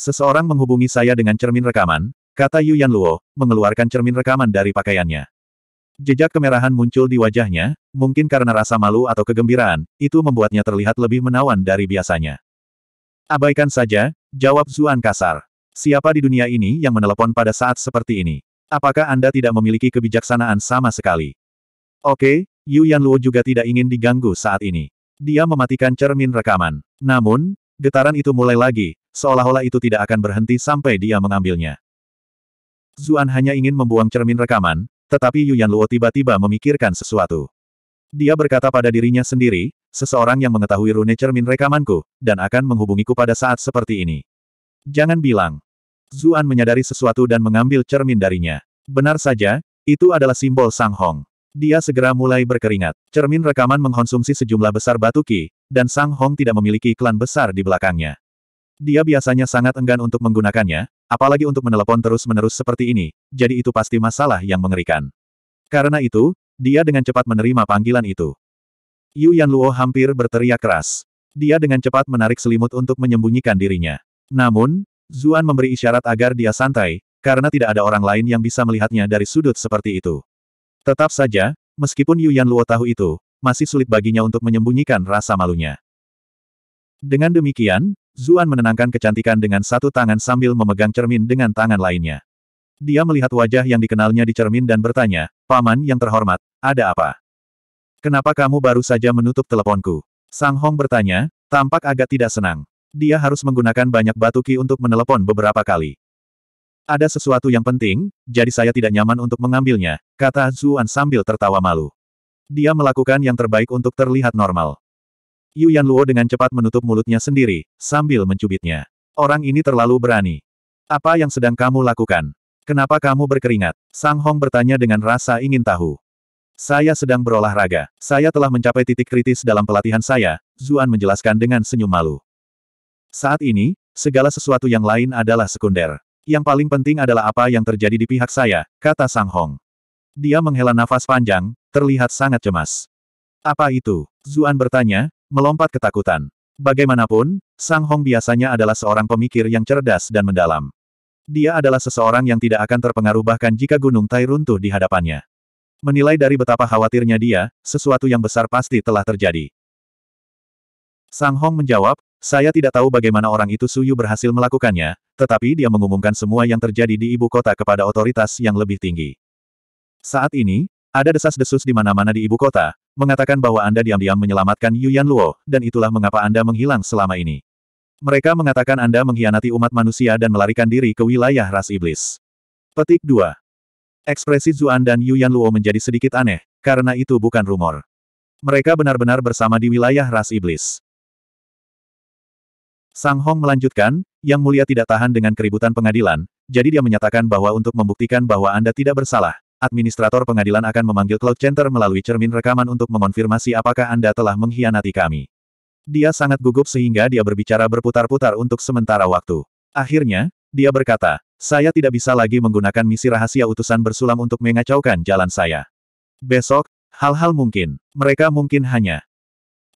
Seseorang menghubungi saya dengan cermin rekaman, kata Yu Yan Luo, mengeluarkan cermin rekaman dari pakaiannya. Jejak kemerahan muncul di wajahnya, mungkin karena rasa malu atau kegembiraan, itu membuatnya terlihat lebih menawan dari biasanya. Abaikan saja, jawab Zuan kasar. Siapa di dunia ini yang menelepon pada saat seperti ini? Apakah Anda tidak memiliki kebijaksanaan sama sekali? Oke, Yu Yanluo juga tidak ingin diganggu saat ini. Dia mematikan cermin rekaman. Namun, getaran itu mulai lagi, seolah-olah itu tidak akan berhenti sampai dia mengambilnya. Zuan hanya ingin membuang cermin rekaman, tetapi Yuan Luo tiba-tiba memikirkan sesuatu. Dia berkata pada dirinya sendiri, seseorang yang mengetahui rune cermin rekamanku, dan akan menghubungiku pada saat seperti ini. Jangan bilang. Zuan menyadari sesuatu dan mengambil cermin darinya. Benar saja, itu adalah simbol Sang Hong. Dia segera mulai berkeringat. Cermin rekaman mengkonsumsi sejumlah besar batu ki, dan Sang Hong tidak memiliki klan besar di belakangnya. Dia biasanya sangat enggan untuk menggunakannya, Apalagi untuk menelepon terus-menerus seperti ini, jadi itu pasti masalah yang mengerikan. Karena itu, dia dengan cepat menerima panggilan itu. Yu Yan Luo hampir berteriak keras. Dia dengan cepat menarik selimut untuk menyembunyikan dirinya. Namun, Zuan memberi isyarat agar dia santai, karena tidak ada orang lain yang bisa melihatnya dari sudut seperti itu. Tetap saja, meskipun Yu Yan Luo tahu itu, masih sulit baginya untuk menyembunyikan rasa malunya. Dengan demikian, Zuan menenangkan kecantikan dengan satu tangan sambil memegang cermin dengan tangan lainnya. Dia melihat wajah yang dikenalnya di cermin dan bertanya, Paman yang terhormat, ada apa? Kenapa kamu baru saja menutup teleponku? Sang Hong bertanya, tampak agak tidak senang. Dia harus menggunakan banyak batu ki untuk menelepon beberapa kali. Ada sesuatu yang penting, jadi saya tidak nyaman untuk mengambilnya, kata Zuan sambil tertawa malu. Dia melakukan yang terbaik untuk terlihat normal. Yu Yan Luo dengan cepat menutup mulutnya sendiri, sambil mencubitnya. Orang ini terlalu berani. Apa yang sedang kamu lakukan? Kenapa kamu berkeringat? Sang Hong bertanya dengan rasa ingin tahu. Saya sedang berolahraga. Saya telah mencapai titik kritis dalam pelatihan saya, Zuan menjelaskan dengan senyum malu. Saat ini, segala sesuatu yang lain adalah sekunder. Yang paling penting adalah apa yang terjadi di pihak saya, kata Sang Hong. Dia menghela nafas panjang, terlihat sangat cemas. Apa itu? Zuan bertanya, melompat ketakutan. Bagaimanapun, Sang Hong biasanya adalah seorang pemikir yang cerdas dan mendalam. Dia adalah seseorang yang tidak akan terpengaruh bahkan jika Gunung Tai runtuh di hadapannya. Menilai dari betapa khawatirnya dia, sesuatu yang besar pasti telah terjadi. Sang Hong menjawab, saya tidak tahu bagaimana orang itu Suyu berhasil melakukannya, tetapi dia mengumumkan semua yang terjadi di ibu kota kepada otoritas yang lebih tinggi. Saat ini, ada desas-desus di mana-mana di ibu kota, mengatakan bahwa Anda diam-diam menyelamatkan Yuan Luo, dan itulah mengapa Anda menghilang selama ini. Mereka mengatakan Anda mengkhianati umat manusia dan melarikan diri ke wilayah ras iblis. Petik 2. Ekspresi Zuan dan Yuan Luo menjadi sedikit aneh, karena itu bukan rumor. Mereka benar-benar bersama di wilayah ras iblis. Sang Hong melanjutkan, Yang Mulia tidak tahan dengan keributan pengadilan, jadi dia menyatakan bahwa untuk membuktikan bahwa Anda tidak bersalah, administrator pengadilan akan memanggil Cloud Center melalui cermin rekaman untuk mengonfirmasi apakah Anda telah mengkhianati kami. Dia sangat gugup sehingga dia berbicara berputar-putar untuk sementara waktu. Akhirnya, dia berkata, saya tidak bisa lagi menggunakan misi rahasia utusan bersulam untuk mengacaukan jalan saya. Besok, hal-hal mungkin. Mereka mungkin hanya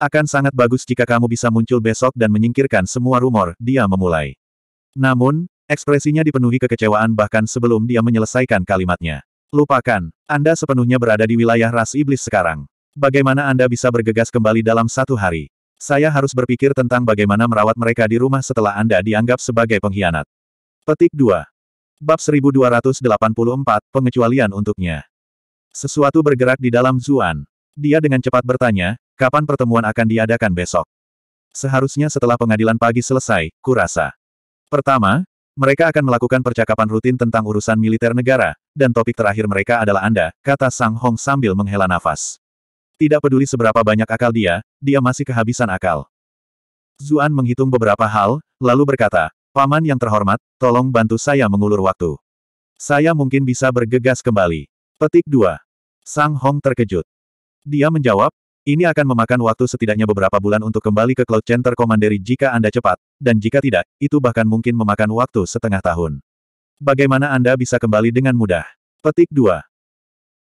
akan sangat bagus jika kamu bisa muncul besok dan menyingkirkan semua rumor, dia memulai. Namun, ekspresinya dipenuhi kekecewaan bahkan sebelum dia menyelesaikan kalimatnya. Lupakan, Anda sepenuhnya berada di wilayah ras iblis sekarang. Bagaimana Anda bisa bergegas kembali dalam satu hari? Saya harus berpikir tentang bagaimana merawat mereka di rumah setelah Anda dianggap sebagai pengkhianat. Petik 2. Bab 1284, pengecualian untuknya. Sesuatu bergerak di dalam Zuan. Dia dengan cepat bertanya, kapan pertemuan akan diadakan besok? Seharusnya setelah pengadilan pagi selesai, kurasa. Pertama, mereka akan melakukan percakapan rutin tentang urusan militer negara, dan topik terakhir mereka adalah Anda, kata Sang Hong sambil menghela nafas. Tidak peduli seberapa banyak akal dia, dia masih kehabisan akal. Zuan menghitung beberapa hal, lalu berkata, Paman yang terhormat, tolong bantu saya mengulur waktu. Saya mungkin bisa bergegas kembali. Petik 2. Sang Hong terkejut. Dia menjawab, ini akan memakan waktu setidaknya beberapa bulan untuk kembali ke Cloud Center Komanderi jika Anda cepat, dan jika tidak, itu bahkan mungkin memakan waktu setengah tahun. Bagaimana Anda bisa kembali dengan mudah? Petik 2.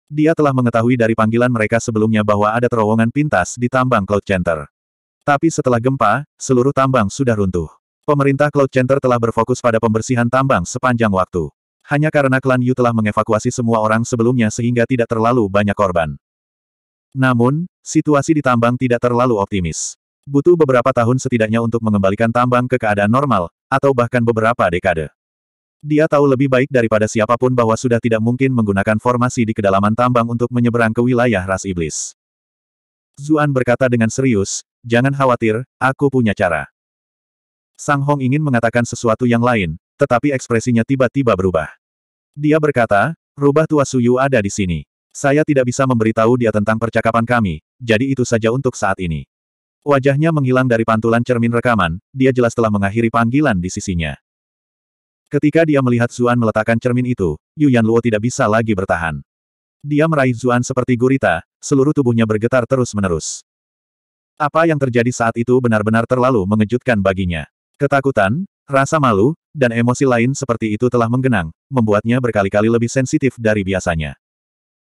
Dia telah mengetahui dari panggilan mereka sebelumnya bahwa ada terowongan pintas di tambang Cloud Center. Tapi setelah gempa, seluruh tambang sudah runtuh. Pemerintah Cloud Center telah berfokus pada pembersihan tambang sepanjang waktu. Hanya karena klan Yu telah mengevakuasi semua orang sebelumnya sehingga tidak terlalu banyak korban. Namun, situasi di tambang tidak terlalu optimis. Butuh beberapa tahun setidaknya untuk mengembalikan tambang ke keadaan normal, atau bahkan beberapa dekade. Dia tahu lebih baik daripada siapapun bahwa sudah tidak mungkin menggunakan formasi di kedalaman tambang untuk menyeberang ke wilayah ras iblis. Zuan berkata dengan serius, jangan khawatir, aku punya cara. Sang Hong ingin mengatakan sesuatu yang lain, tetapi ekspresinya tiba-tiba berubah. Dia berkata, rubah tua Suyu ada di sini. Saya tidak bisa memberitahu dia tentang percakapan kami, jadi itu saja untuk saat ini. Wajahnya menghilang dari pantulan cermin rekaman, dia jelas telah mengakhiri panggilan di sisinya. Ketika dia melihat Zuan meletakkan cermin itu, Yu Luo tidak bisa lagi bertahan. Dia meraih Zuan seperti gurita, seluruh tubuhnya bergetar terus-menerus. Apa yang terjadi saat itu benar-benar terlalu mengejutkan baginya. Ketakutan, rasa malu, dan emosi lain seperti itu telah menggenang, membuatnya berkali-kali lebih sensitif dari biasanya.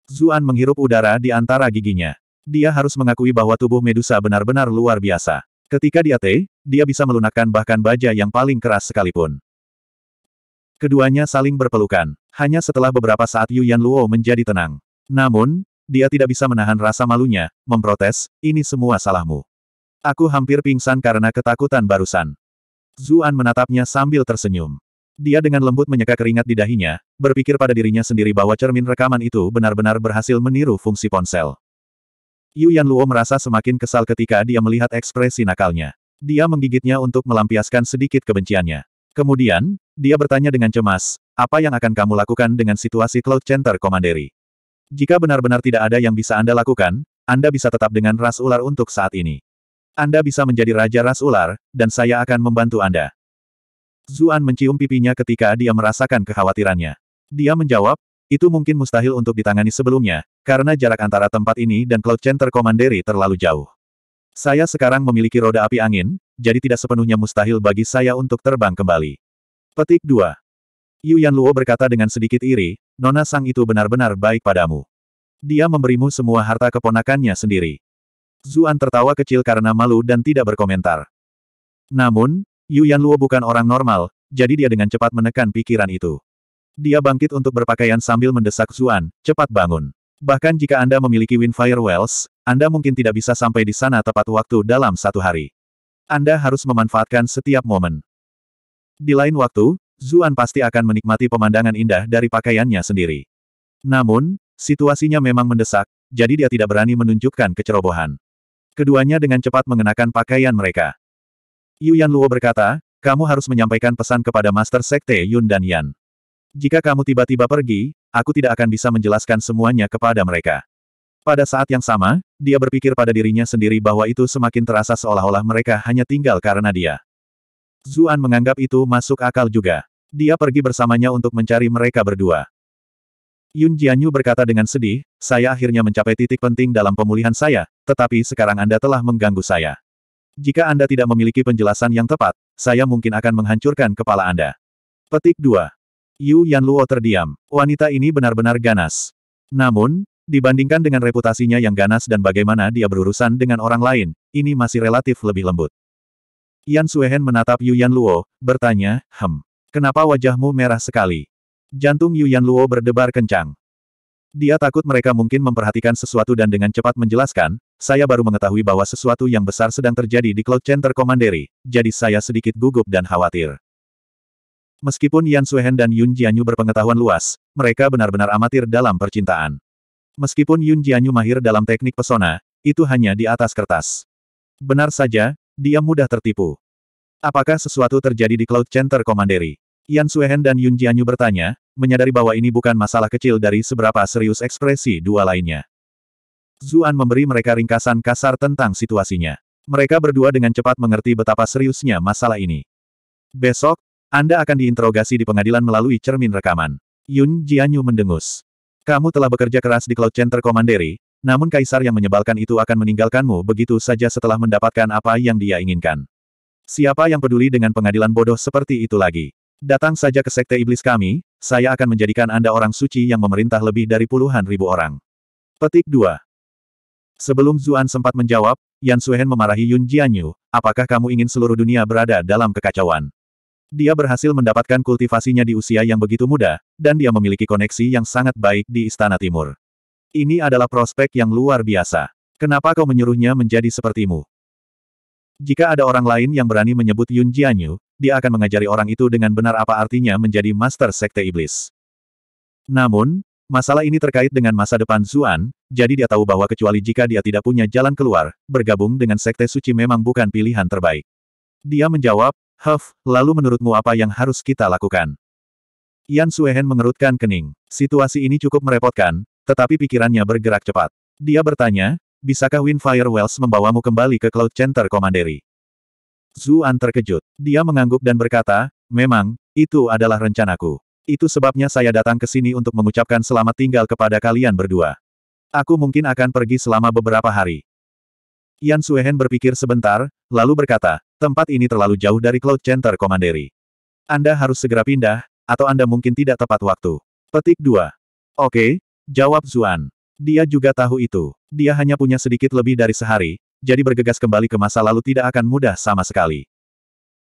Zuan menghirup udara di antara giginya. Dia harus mengakui bahwa tubuh Medusa benar-benar luar biasa. Ketika dia te, dia bisa melunakkan bahkan baja yang paling keras sekalipun. Keduanya saling berpelukan. Hanya setelah beberapa saat Yu Yan Luo menjadi tenang. Namun, dia tidak bisa menahan rasa malunya, memprotes, ini semua salahmu. Aku hampir pingsan karena ketakutan barusan. Zuan menatapnya sambil tersenyum. Dia dengan lembut menyeka keringat di dahinya, berpikir pada dirinya sendiri bahwa cermin rekaman itu benar-benar berhasil meniru fungsi ponsel. Yu Yan Luo merasa semakin kesal ketika dia melihat ekspresi nakalnya. Dia menggigitnya untuk melampiaskan sedikit kebenciannya. Kemudian, dia bertanya dengan cemas, apa yang akan kamu lakukan dengan situasi Cloud Center Commandery? Jika benar-benar tidak ada yang bisa Anda lakukan, Anda bisa tetap dengan ras ular untuk saat ini. Anda bisa menjadi raja ras ular, dan saya akan membantu Anda. Zuan mencium pipinya ketika dia merasakan kekhawatirannya. Dia menjawab, itu mungkin mustahil untuk ditangani sebelumnya, karena jarak antara tempat ini dan Cloud Center Commandery terlalu jauh. Saya sekarang memiliki roda api angin, jadi tidak sepenuhnya mustahil bagi saya untuk terbang kembali. Petik 2. Yu Luo berkata dengan sedikit iri, Nona Sang itu benar-benar baik padamu. Dia memberimu semua harta keponakannya sendiri. Zuan tertawa kecil karena malu dan tidak berkomentar. Namun, Yu Yan Luo bukan orang normal, jadi dia dengan cepat menekan pikiran itu. Dia bangkit untuk berpakaian sambil mendesak Zuan, cepat bangun. Bahkan jika Anda memiliki Windfire Wells, Anda mungkin tidak bisa sampai di sana tepat waktu dalam satu hari. Anda harus memanfaatkan setiap momen. Di lain waktu, Zuan pasti akan menikmati pemandangan indah dari pakaiannya sendiri. Namun, situasinya memang mendesak, jadi dia tidak berani menunjukkan kecerobohan. Keduanya dengan cepat mengenakan pakaian mereka. Yuan Luo berkata, kamu harus menyampaikan pesan kepada Master Sekte Yun dan Yan. Jika kamu tiba-tiba pergi, aku tidak akan bisa menjelaskan semuanya kepada mereka. Pada saat yang sama, dia berpikir pada dirinya sendiri bahwa itu semakin terasa seolah-olah mereka hanya tinggal karena dia. Zuan menganggap itu masuk akal juga. Dia pergi bersamanya untuk mencari mereka berdua. Yun Jianyu berkata dengan sedih, saya akhirnya mencapai titik penting dalam pemulihan saya, tetapi sekarang Anda telah mengganggu saya. Jika Anda tidak memiliki penjelasan yang tepat, saya mungkin akan menghancurkan kepala Anda. Petik 2. Yu Yanluo terdiam. Wanita ini benar-benar ganas. Namun, dibandingkan dengan reputasinya yang ganas dan bagaimana dia berurusan dengan orang lain, ini masih relatif lebih lembut. Yan Suehen menatap Yuan Luo, bertanya, hem, kenapa wajahmu merah sekali? Jantung Yuan Luo berdebar kencang. Dia takut mereka mungkin memperhatikan sesuatu dan dengan cepat menjelaskan, saya baru mengetahui bahwa sesuatu yang besar sedang terjadi di Cloud Center Commandery, jadi saya sedikit gugup dan khawatir. Meskipun Yan Suehen dan Yun Jianyu berpengetahuan luas, mereka benar-benar amatir dalam percintaan. Meskipun Yun Jianyu mahir dalam teknik pesona, itu hanya di atas kertas. Benar saja, dia mudah tertipu. Apakah sesuatu terjadi di Cloud Center Komanderi? Yan Suehen dan Yun Jianyu bertanya, menyadari bahwa ini bukan masalah kecil dari seberapa serius ekspresi dua lainnya. Zuan memberi mereka ringkasan kasar tentang situasinya. Mereka berdua dengan cepat mengerti betapa seriusnya masalah ini. Besok, Anda akan diinterogasi di pengadilan melalui cermin rekaman. Yun Jianyu mendengus. Kamu telah bekerja keras di Cloud Center Komanderi, namun kaisar yang menyebalkan itu akan meninggalkanmu begitu saja setelah mendapatkan apa yang dia inginkan. Siapa yang peduli dengan pengadilan bodoh seperti itu lagi? Datang saja ke sekte iblis kami, saya akan menjadikan Anda orang suci yang memerintah lebih dari puluhan ribu orang. Petik 2. Sebelum Zuan sempat menjawab, Yan Suhen memarahi Yun Jianyu, apakah kamu ingin seluruh dunia berada dalam kekacauan? Dia berhasil mendapatkan kultivasinya di usia yang begitu muda, dan dia memiliki koneksi yang sangat baik di Istana Timur. Ini adalah prospek yang luar biasa. Kenapa kau menyuruhnya menjadi sepertimu? Jika ada orang lain yang berani menyebut Yun Jianyu, dia akan mengajari orang itu dengan benar apa artinya menjadi master sekte iblis. Namun, masalah ini terkait dengan masa depan Zuan, jadi dia tahu bahwa kecuali jika dia tidak punya jalan keluar, bergabung dengan sekte suci memang bukan pilihan terbaik. Dia menjawab, Huff, lalu menurutmu apa yang harus kita lakukan? Yan Suehen mengerutkan kening. Situasi ini cukup merepotkan, tetapi pikirannya bergerak cepat. Dia bertanya, bisakah Windfire Wells membawamu kembali ke Cloud Center Commandery? Zuan terkejut. Dia mengangguk dan berkata, memang, itu adalah rencanaku. Itu sebabnya saya datang ke sini untuk mengucapkan selamat tinggal kepada kalian berdua. Aku mungkin akan pergi selama beberapa hari. Yan Suehen berpikir sebentar, lalu berkata, tempat ini terlalu jauh dari Cloud Center Commandery. Anda harus segera pindah, atau Anda mungkin tidak tepat waktu. Petik 2. Oke, Jawab Zuan. Dia juga tahu itu. Dia hanya punya sedikit lebih dari sehari, jadi bergegas kembali ke masa lalu tidak akan mudah sama sekali.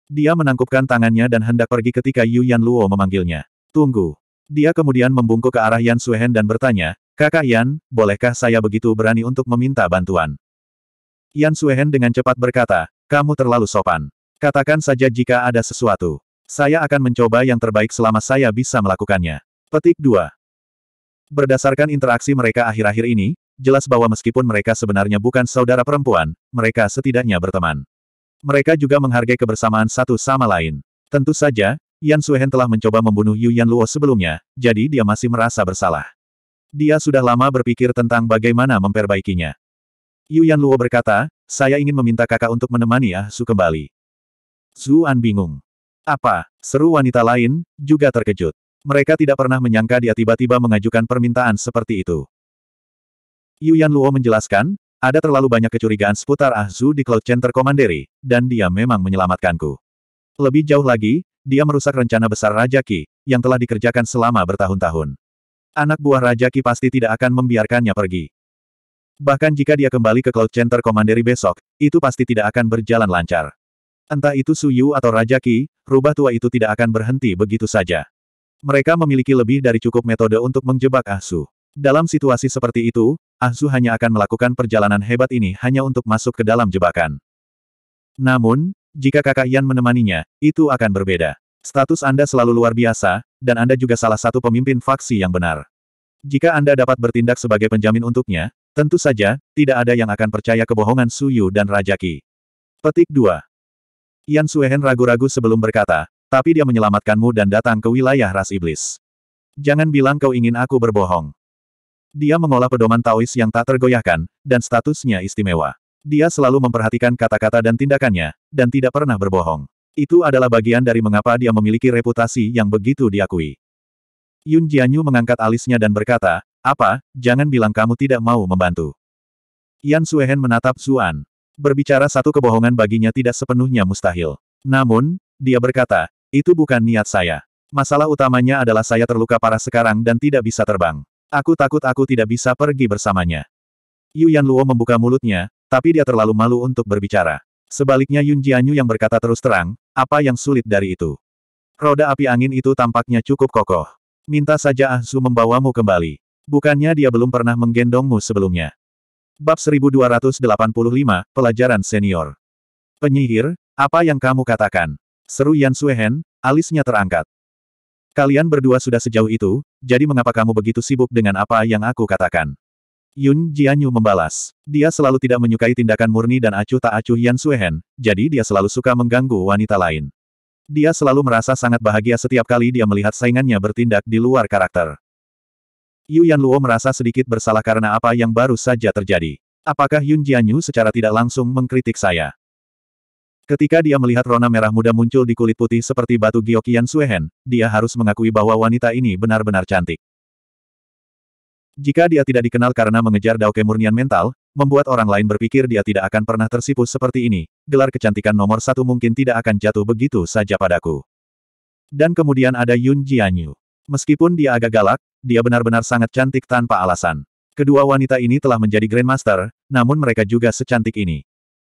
Dia menangkupkan tangannya dan hendak pergi ketika Yu Yan Luo memanggilnya. Tunggu. Dia kemudian membungkuk ke arah Yan Suhen dan bertanya, Kakak Yan, bolehkah saya begitu berani untuk meminta bantuan? Yan Suhen dengan cepat berkata, kamu terlalu sopan. Katakan saja jika ada sesuatu. Saya akan mencoba yang terbaik selama saya bisa melakukannya. Petik 2. Berdasarkan interaksi mereka akhir-akhir ini, jelas bahwa meskipun mereka sebenarnya bukan saudara perempuan, mereka setidaknya berteman. Mereka juga menghargai kebersamaan satu sama lain. Tentu saja, Yan Suhen telah mencoba membunuh Yu Yan Luo sebelumnya, jadi dia masih merasa bersalah. Dia sudah lama berpikir tentang bagaimana memperbaikinya. Yu Yan Luo berkata, saya ingin meminta kakak untuk menemani Ah Su kembali. Zuan bingung. Apa? Seru wanita lain, juga terkejut. Mereka tidak pernah menyangka dia tiba-tiba mengajukan permintaan seperti itu. Yuan Luo menjelaskan, ada terlalu banyak kecurigaan seputar Ah Zhu di Cloud Center Commandery, dan dia memang menyelamatkanku. Lebih jauh lagi, dia merusak rencana besar Raja Ki yang telah dikerjakan selama bertahun-tahun. Anak buah Raja Ki pasti tidak akan membiarkannya pergi. Bahkan jika dia kembali ke Cloud Center Commandery besok, itu pasti tidak akan berjalan lancar. Entah itu Suyu atau Raja Ki, rubah tua itu tidak akan berhenti begitu saja. Mereka memiliki lebih dari cukup metode untuk menjebak Ahsu. Dalam situasi seperti itu, Ahsu hanya akan melakukan perjalanan hebat ini hanya untuk masuk ke dalam jebakan. Namun, jika kakak Yan menemaninya, itu akan berbeda. Status Anda selalu luar biasa, dan Anda juga salah satu pemimpin faksi yang benar. Jika Anda dapat bertindak sebagai penjamin untuknya, tentu saja, tidak ada yang akan percaya kebohongan Suyu dan Rajaki. Petik 2. Yan Suehen ragu-ragu sebelum berkata, tapi dia menyelamatkanmu dan datang ke wilayah ras iblis. Jangan bilang kau ingin aku berbohong. Dia mengolah pedoman Taois yang tak tergoyahkan, dan statusnya istimewa. Dia selalu memperhatikan kata-kata dan tindakannya, dan tidak pernah berbohong. Itu adalah bagian dari mengapa dia memiliki reputasi yang begitu diakui. Yun Jianyu mengangkat alisnya dan berkata, apa, jangan bilang kamu tidak mau membantu. Yan Suehen menatap Zuan. Berbicara satu kebohongan baginya tidak sepenuhnya mustahil. Namun, dia berkata, itu bukan niat saya. Masalah utamanya adalah saya terluka parah sekarang dan tidak bisa terbang. Aku takut aku tidak bisa pergi bersamanya. Yu Luo membuka mulutnya, tapi dia terlalu malu untuk berbicara. Sebaliknya Yun Jianyu yang berkata terus terang, apa yang sulit dari itu? Roda api angin itu tampaknya cukup kokoh. Minta saja ah Su membawamu kembali. Bukannya dia belum pernah menggendongmu sebelumnya. Bab 1285, Pelajaran Senior. Penyihir, apa yang kamu katakan? Seru Yan Suehen, alisnya terangkat. Kalian berdua sudah sejauh itu, jadi mengapa kamu begitu sibuk dengan apa yang aku katakan? Yun Jianyu membalas. Dia selalu tidak menyukai tindakan murni dan acuh tak acuh Yan Suehen, jadi dia selalu suka mengganggu wanita lain. Dia selalu merasa sangat bahagia setiap kali dia melihat saingannya bertindak di luar karakter. Yu Yan Luo merasa sedikit bersalah karena apa yang baru saja terjadi. Apakah Yun Jianyu secara tidak langsung mengkritik saya? Ketika dia melihat rona merah muda muncul di kulit putih seperti batu giokian Suehen, dia harus mengakui bahwa wanita ini benar-benar cantik. Jika dia tidak dikenal karena mengejar dao kemurnian mental, membuat orang lain berpikir dia tidak akan pernah tersipu seperti ini, gelar kecantikan nomor satu mungkin tidak akan jatuh begitu saja padaku. Dan kemudian ada Yun Jianyu. Meskipun dia agak galak, dia benar-benar sangat cantik tanpa alasan. Kedua wanita ini telah menjadi Grandmaster, namun mereka juga secantik ini.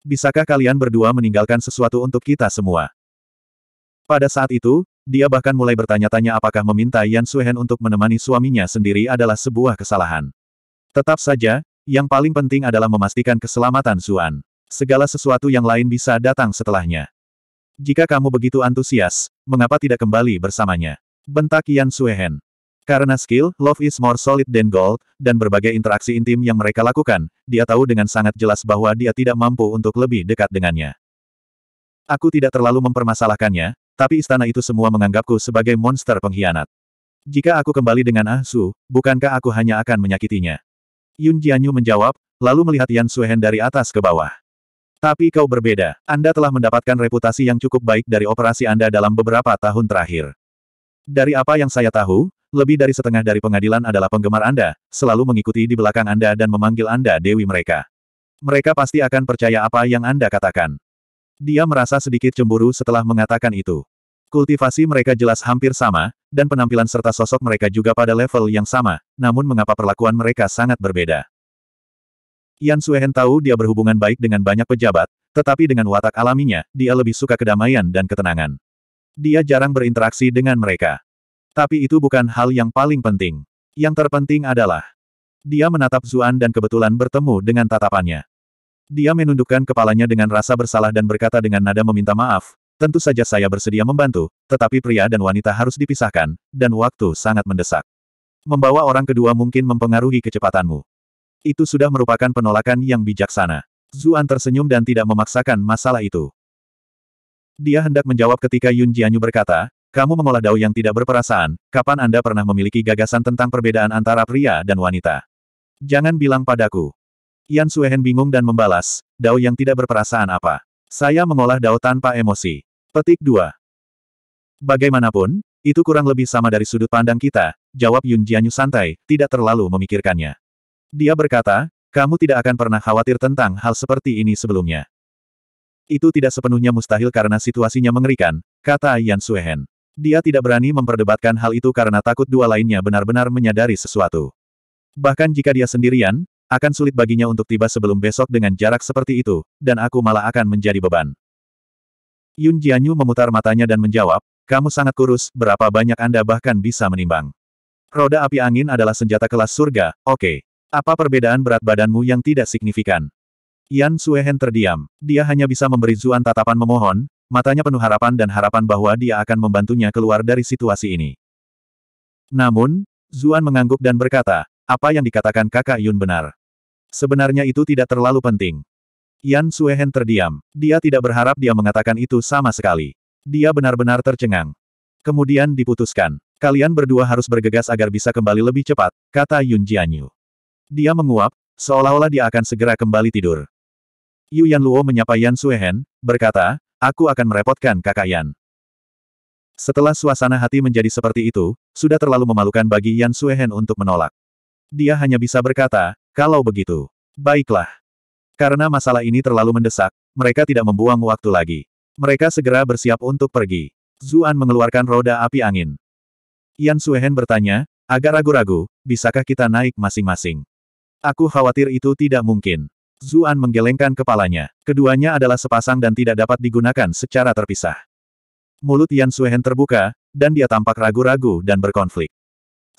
Bisakah kalian berdua meninggalkan sesuatu untuk kita semua? Pada saat itu, dia bahkan mulai bertanya-tanya apakah meminta Yan Suhen untuk menemani suaminya sendiri adalah sebuah kesalahan. Tetap saja, yang paling penting adalah memastikan keselamatan Suan. Segala sesuatu yang lain bisa datang setelahnya. Jika kamu begitu antusias, mengapa tidak kembali bersamanya? Bentak Yan Suhen. Karena skill, love is more solid than gold, dan berbagai interaksi intim yang mereka lakukan, dia tahu dengan sangat jelas bahwa dia tidak mampu untuk lebih dekat dengannya. Aku tidak terlalu mempermasalahkannya, tapi istana itu semua menganggapku sebagai monster pengkhianat. Jika aku kembali dengan Ah Su, bukankah aku hanya akan menyakitinya? Yun Jianyu menjawab, lalu melihat Yan Suhen dari atas ke bawah. Tapi kau berbeda, Anda telah mendapatkan reputasi yang cukup baik dari operasi Anda dalam beberapa tahun terakhir. Dari apa yang saya tahu, lebih dari setengah dari pengadilan adalah penggemar Anda, selalu mengikuti di belakang Anda dan memanggil Anda Dewi mereka. Mereka pasti akan percaya apa yang Anda katakan. Dia merasa sedikit cemburu setelah mengatakan itu. Kultivasi mereka jelas hampir sama, dan penampilan serta sosok mereka juga pada level yang sama, namun mengapa perlakuan mereka sangat berbeda. Yan Suehen tahu dia berhubungan baik dengan banyak pejabat, tetapi dengan watak alaminya, dia lebih suka kedamaian dan ketenangan. Dia jarang berinteraksi dengan mereka. Tapi itu bukan hal yang paling penting. Yang terpenting adalah dia menatap Zuan dan kebetulan bertemu dengan tatapannya. Dia menundukkan kepalanya dengan rasa bersalah dan berkata dengan nada meminta maaf, Tentu saja saya bersedia membantu, tetapi pria dan wanita harus dipisahkan, dan waktu sangat mendesak. Membawa orang kedua mungkin mempengaruhi kecepatanmu. Itu sudah merupakan penolakan yang bijaksana. Zuan tersenyum dan tidak memaksakan masalah itu. Dia hendak menjawab ketika Yun Jianyu berkata, kamu mengolah dao yang tidak berperasaan, kapan Anda pernah memiliki gagasan tentang perbedaan antara pria dan wanita? Jangan bilang padaku. Yan Suehen bingung dan membalas, dao yang tidak berperasaan apa? Saya mengolah dao tanpa emosi. Petik 2. Bagaimanapun, itu kurang lebih sama dari sudut pandang kita, jawab Yun Jianyu santai, tidak terlalu memikirkannya. Dia berkata, kamu tidak akan pernah khawatir tentang hal seperti ini sebelumnya. Itu tidak sepenuhnya mustahil karena situasinya mengerikan, kata Yan Suehen. Dia tidak berani memperdebatkan hal itu karena takut dua lainnya benar-benar menyadari sesuatu. Bahkan jika dia sendirian, akan sulit baginya untuk tiba sebelum besok dengan jarak seperti itu, dan aku malah akan menjadi beban. Yun Jianyu memutar matanya dan menjawab, kamu sangat kurus, berapa banyak Anda bahkan bisa menimbang. Roda api angin adalah senjata kelas surga, oke. Okay. Apa perbedaan berat badanmu yang tidak signifikan? Yan Suehen terdiam. Dia hanya bisa memberi Zuan tatapan memohon, matanya penuh harapan dan harapan bahwa dia akan membantunya keluar dari situasi ini. Namun, Zuan mengangguk dan berkata, apa yang dikatakan kakak Yun benar. Sebenarnya itu tidak terlalu penting. Yan Suehen terdiam. Dia tidak berharap dia mengatakan itu sama sekali. Dia benar-benar tercengang. Kemudian diputuskan. Kalian berdua harus bergegas agar bisa kembali lebih cepat, kata Yun Jianyu. Dia menguap, seolah-olah dia akan segera kembali tidur. Yu Yan Luo menyapa Yan Suehen, berkata, aku akan merepotkan kakak Yan. Setelah suasana hati menjadi seperti itu, sudah terlalu memalukan bagi Yan Suehen untuk menolak. Dia hanya bisa berkata, kalau begitu, baiklah. Karena masalah ini terlalu mendesak, mereka tidak membuang waktu lagi. Mereka segera bersiap untuk pergi. Zuan mengeluarkan roda api angin. Yan Suehen bertanya, agak ragu-ragu, bisakah kita naik masing-masing? Aku khawatir itu tidak mungkin. Zuan menggelengkan kepalanya. Keduanya adalah sepasang dan tidak dapat digunakan secara terpisah. Mulut Yan Suhen terbuka, dan dia tampak ragu-ragu dan berkonflik.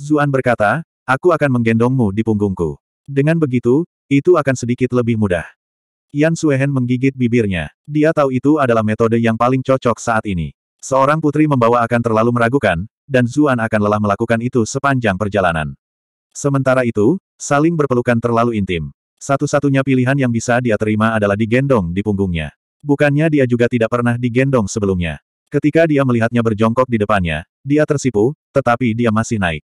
Zuan berkata, aku akan menggendongmu di punggungku. Dengan begitu, itu akan sedikit lebih mudah. Yan Suehen menggigit bibirnya. Dia tahu itu adalah metode yang paling cocok saat ini. Seorang putri membawa akan terlalu meragukan, dan Zuan akan lelah melakukan itu sepanjang perjalanan. Sementara itu, saling berpelukan terlalu intim. Satu-satunya pilihan yang bisa dia terima adalah digendong di punggungnya. Bukannya dia juga tidak pernah digendong sebelumnya. Ketika dia melihatnya berjongkok di depannya, dia tersipu, tetapi dia masih naik.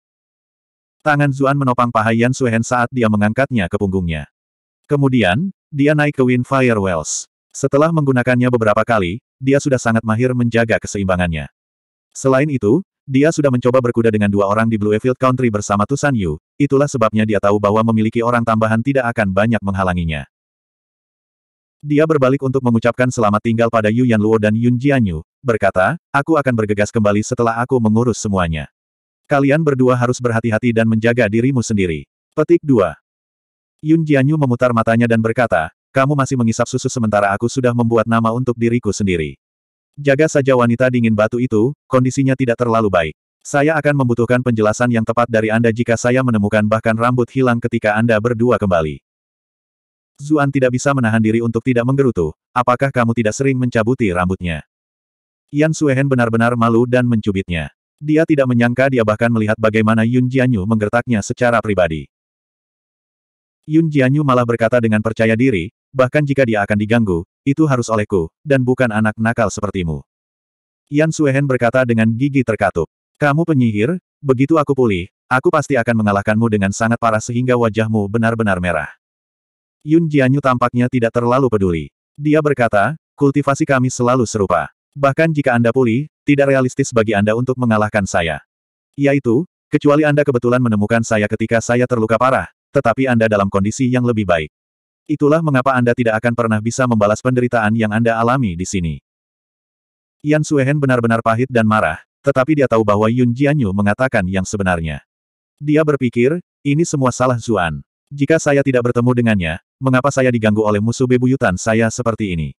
Tangan Zuan menopang paha Yan Suhen saat dia mengangkatnya ke punggungnya. Kemudian, dia naik ke Windfire Wells. Setelah menggunakannya beberapa kali, dia sudah sangat mahir menjaga keseimbangannya. Selain itu, dia sudah mencoba berkuda dengan dua orang di Bluefield Country bersama Tusan Yu, itulah sebabnya dia tahu bahwa memiliki orang tambahan tidak akan banyak menghalanginya. Dia berbalik untuk mengucapkan selamat tinggal pada Yu Yan Luo dan Yun Yu, berkata, aku akan bergegas kembali setelah aku mengurus semuanya. Kalian berdua harus berhati-hati dan menjaga dirimu sendiri. Petik 2. Yun Yu memutar matanya dan berkata, kamu masih mengisap susu sementara aku sudah membuat nama untuk diriku sendiri. Jaga saja wanita dingin batu itu, kondisinya tidak terlalu baik. Saya akan membutuhkan penjelasan yang tepat dari Anda jika saya menemukan bahkan rambut hilang ketika Anda berdua kembali. Zuan tidak bisa menahan diri untuk tidak menggerutu, apakah kamu tidak sering mencabuti rambutnya? Yan Suehen benar-benar malu dan mencubitnya. Dia tidak menyangka dia bahkan melihat bagaimana Yun Jianyu menggertaknya secara pribadi. Yun Jianyu malah berkata dengan percaya diri, bahkan jika dia akan diganggu, itu harus olehku, dan bukan anak nakal sepertimu. Yan Suehen berkata dengan gigi terkatup. Kamu penyihir, begitu aku pulih, aku pasti akan mengalahkanmu dengan sangat parah sehingga wajahmu benar-benar merah. Yun Jianyu tampaknya tidak terlalu peduli. Dia berkata, kultivasi kami selalu serupa. Bahkan jika Anda pulih, tidak realistis bagi Anda untuk mengalahkan saya. Yaitu, kecuali Anda kebetulan menemukan saya ketika saya terluka parah, tetapi Anda dalam kondisi yang lebih baik. Itulah mengapa Anda tidak akan pernah bisa membalas penderitaan yang Anda alami di sini. Yan Suehen benar-benar pahit dan marah, tetapi dia tahu bahwa Yun Jianyu mengatakan yang sebenarnya. Dia berpikir, ini semua salah Zuan. Jika saya tidak bertemu dengannya, mengapa saya diganggu oleh musuh bebuyutan saya seperti ini?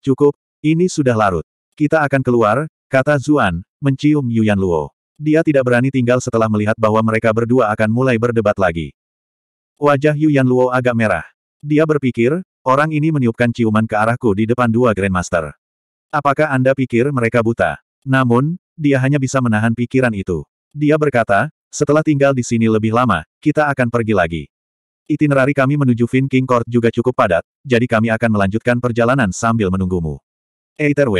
Cukup, ini sudah larut. Kita akan keluar, kata Zuan, mencium Yuan Luo. Dia tidak berani tinggal setelah melihat bahwa mereka berdua akan mulai berdebat lagi. Wajah Yuan Luo agak merah. Dia berpikir, orang ini meniupkan ciuman ke arahku di depan dua Grandmaster. Apakah Anda pikir mereka buta? Namun, dia hanya bisa menahan pikiran itu. Dia berkata, setelah tinggal di sini lebih lama, kita akan pergi lagi. Itinerari kami menuju Fin King Court juga cukup padat, jadi kami akan melanjutkan perjalanan sambil menunggumu. Either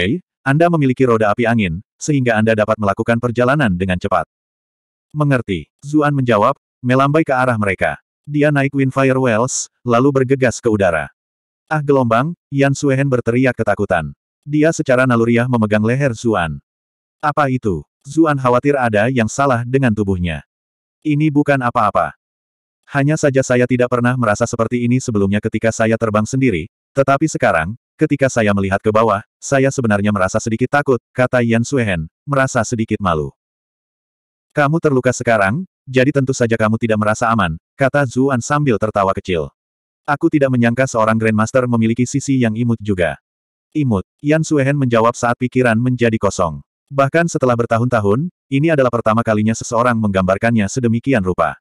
Anda memiliki roda api angin, sehingga Anda dapat melakukan perjalanan dengan cepat. Mengerti. Zuan menjawab, melambai ke arah mereka. Dia naik Windfire Wells, lalu bergegas ke udara. Ah gelombang, Yan Suehen berteriak ketakutan. Dia secara naluriah memegang leher Zuan. Apa itu? Zuan khawatir ada yang salah dengan tubuhnya. Ini bukan apa-apa. Hanya saja saya tidak pernah merasa seperti ini sebelumnya ketika saya terbang sendiri, tetapi sekarang, ketika saya melihat ke bawah, saya sebenarnya merasa sedikit takut, kata Yan Suehen, merasa sedikit malu. Kamu terluka sekarang, jadi tentu saja kamu tidak merasa aman, kata Zuan sambil tertawa kecil. Aku tidak menyangka seorang Grandmaster memiliki sisi yang imut juga. Imut, Yan Suehen menjawab saat pikiran menjadi kosong. Bahkan setelah bertahun-tahun, ini adalah pertama kalinya seseorang menggambarkannya sedemikian rupa.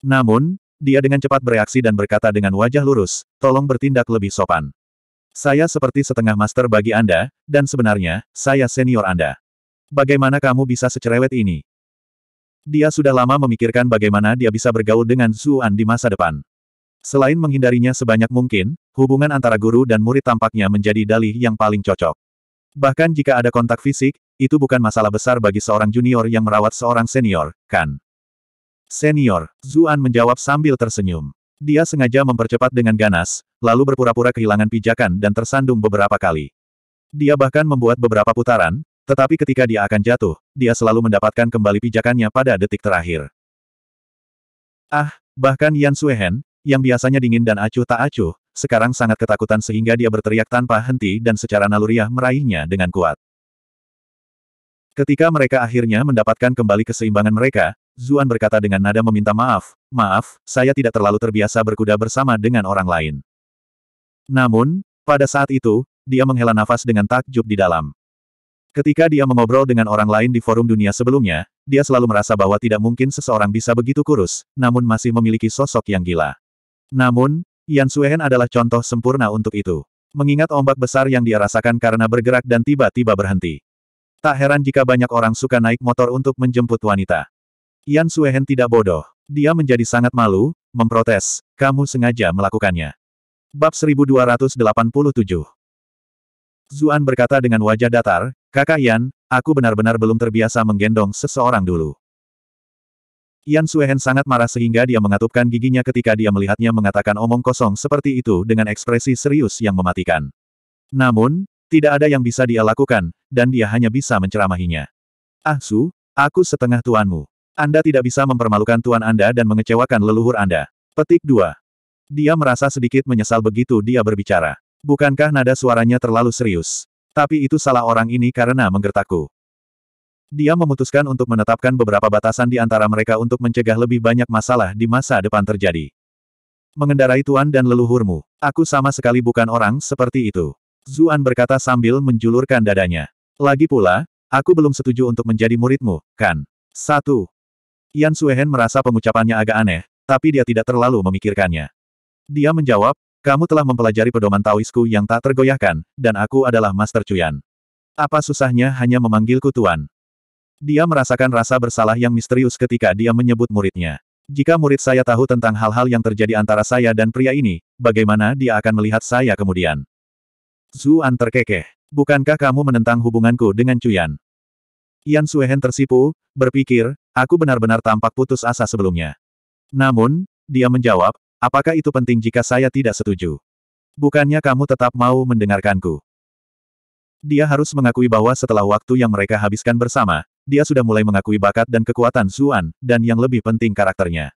Namun, dia dengan cepat bereaksi dan berkata dengan wajah lurus, tolong bertindak lebih sopan. Saya seperti setengah master bagi Anda, dan sebenarnya, saya senior Anda. Bagaimana kamu bisa secerewet ini? Dia sudah lama memikirkan bagaimana dia bisa bergaul dengan Zuan di masa depan. Selain menghindarinya sebanyak mungkin, hubungan antara guru dan murid tampaknya menjadi dalih yang paling cocok. Bahkan jika ada kontak fisik, itu bukan masalah besar bagi seorang junior yang merawat seorang senior, kan? Senior, Zuan menjawab sambil tersenyum. Dia sengaja mempercepat dengan ganas, lalu berpura-pura kehilangan pijakan dan tersandung beberapa kali. Dia bahkan membuat beberapa putaran, tetapi ketika dia akan jatuh, dia selalu mendapatkan kembali pijakannya pada detik terakhir. Ah, bahkan Yan Suehen, yang biasanya dingin dan acuh tak acuh, sekarang sangat ketakutan sehingga dia berteriak tanpa henti dan secara naluriah meraihnya dengan kuat. Ketika mereka akhirnya mendapatkan kembali keseimbangan mereka, Zuan berkata dengan nada meminta maaf, maaf, saya tidak terlalu terbiasa berkuda bersama dengan orang lain. Namun, pada saat itu, dia menghela nafas dengan takjub di dalam. Ketika dia mengobrol dengan orang lain di forum dunia sebelumnya, dia selalu merasa bahwa tidak mungkin seseorang bisa begitu kurus, namun masih memiliki sosok yang gila. Namun, Yan Suehen adalah contoh sempurna untuk itu. Mengingat ombak besar yang dia rasakan karena bergerak dan tiba-tiba berhenti. Tak heran jika banyak orang suka naik motor untuk menjemput wanita. Yan Suehen tidak bodoh. Dia menjadi sangat malu, memprotes, kamu sengaja melakukannya. Bab 1287 Zuan berkata dengan wajah datar, Kakak Yan, aku benar-benar belum terbiasa menggendong seseorang dulu. Yan Suehen sangat marah sehingga dia mengatupkan giginya ketika dia melihatnya mengatakan omong kosong seperti itu dengan ekspresi serius yang mematikan. Namun, tidak ada yang bisa dia lakukan, dan dia hanya bisa menceramahinya. Ah Su, aku setengah tuanmu. Anda tidak bisa mempermalukan tuan Anda dan mengecewakan leluhur Anda. Petik 2. Dia merasa sedikit menyesal begitu dia berbicara. Bukankah nada suaranya terlalu serius? Tapi itu salah orang ini karena menggertakku. Dia memutuskan untuk menetapkan beberapa batasan di antara mereka untuk mencegah lebih banyak masalah di masa depan terjadi. Mengendarai tuan dan leluhurmu, aku sama sekali bukan orang seperti itu. Zuan berkata sambil menjulurkan dadanya. Lagi pula, aku belum setuju untuk menjadi muridmu, kan? Satu. Yan Suehen merasa pengucapannya agak aneh, tapi dia tidak terlalu memikirkannya. Dia menjawab, kamu telah mempelajari pedoman Taoisku yang tak tergoyahkan, dan aku adalah Master Cuyan. Apa susahnya hanya memanggilku Tuan? Dia merasakan rasa bersalah yang misterius ketika dia menyebut muridnya. Jika murid saya tahu tentang hal-hal yang terjadi antara saya dan pria ini, bagaimana dia akan melihat saya kemudian? Zuan terkekeh. Bukankah kamu menentang hubunganku dengan Cuyan? Yan Suehen tersipu, berpikir, aku benar-benar tampak putus asa sebelumnya. Namun, dia menjawab, Apakah itu penting jika saya tidak setuju? Bukannya kamu tetap mau mendengarkanku? Dia harus mengakui bahwa setelah waktu yang mereka habiskan bersama, dia sudah mulai mengakui bakat dan kekuatan Zuan, dan yang lebih penting karakternya.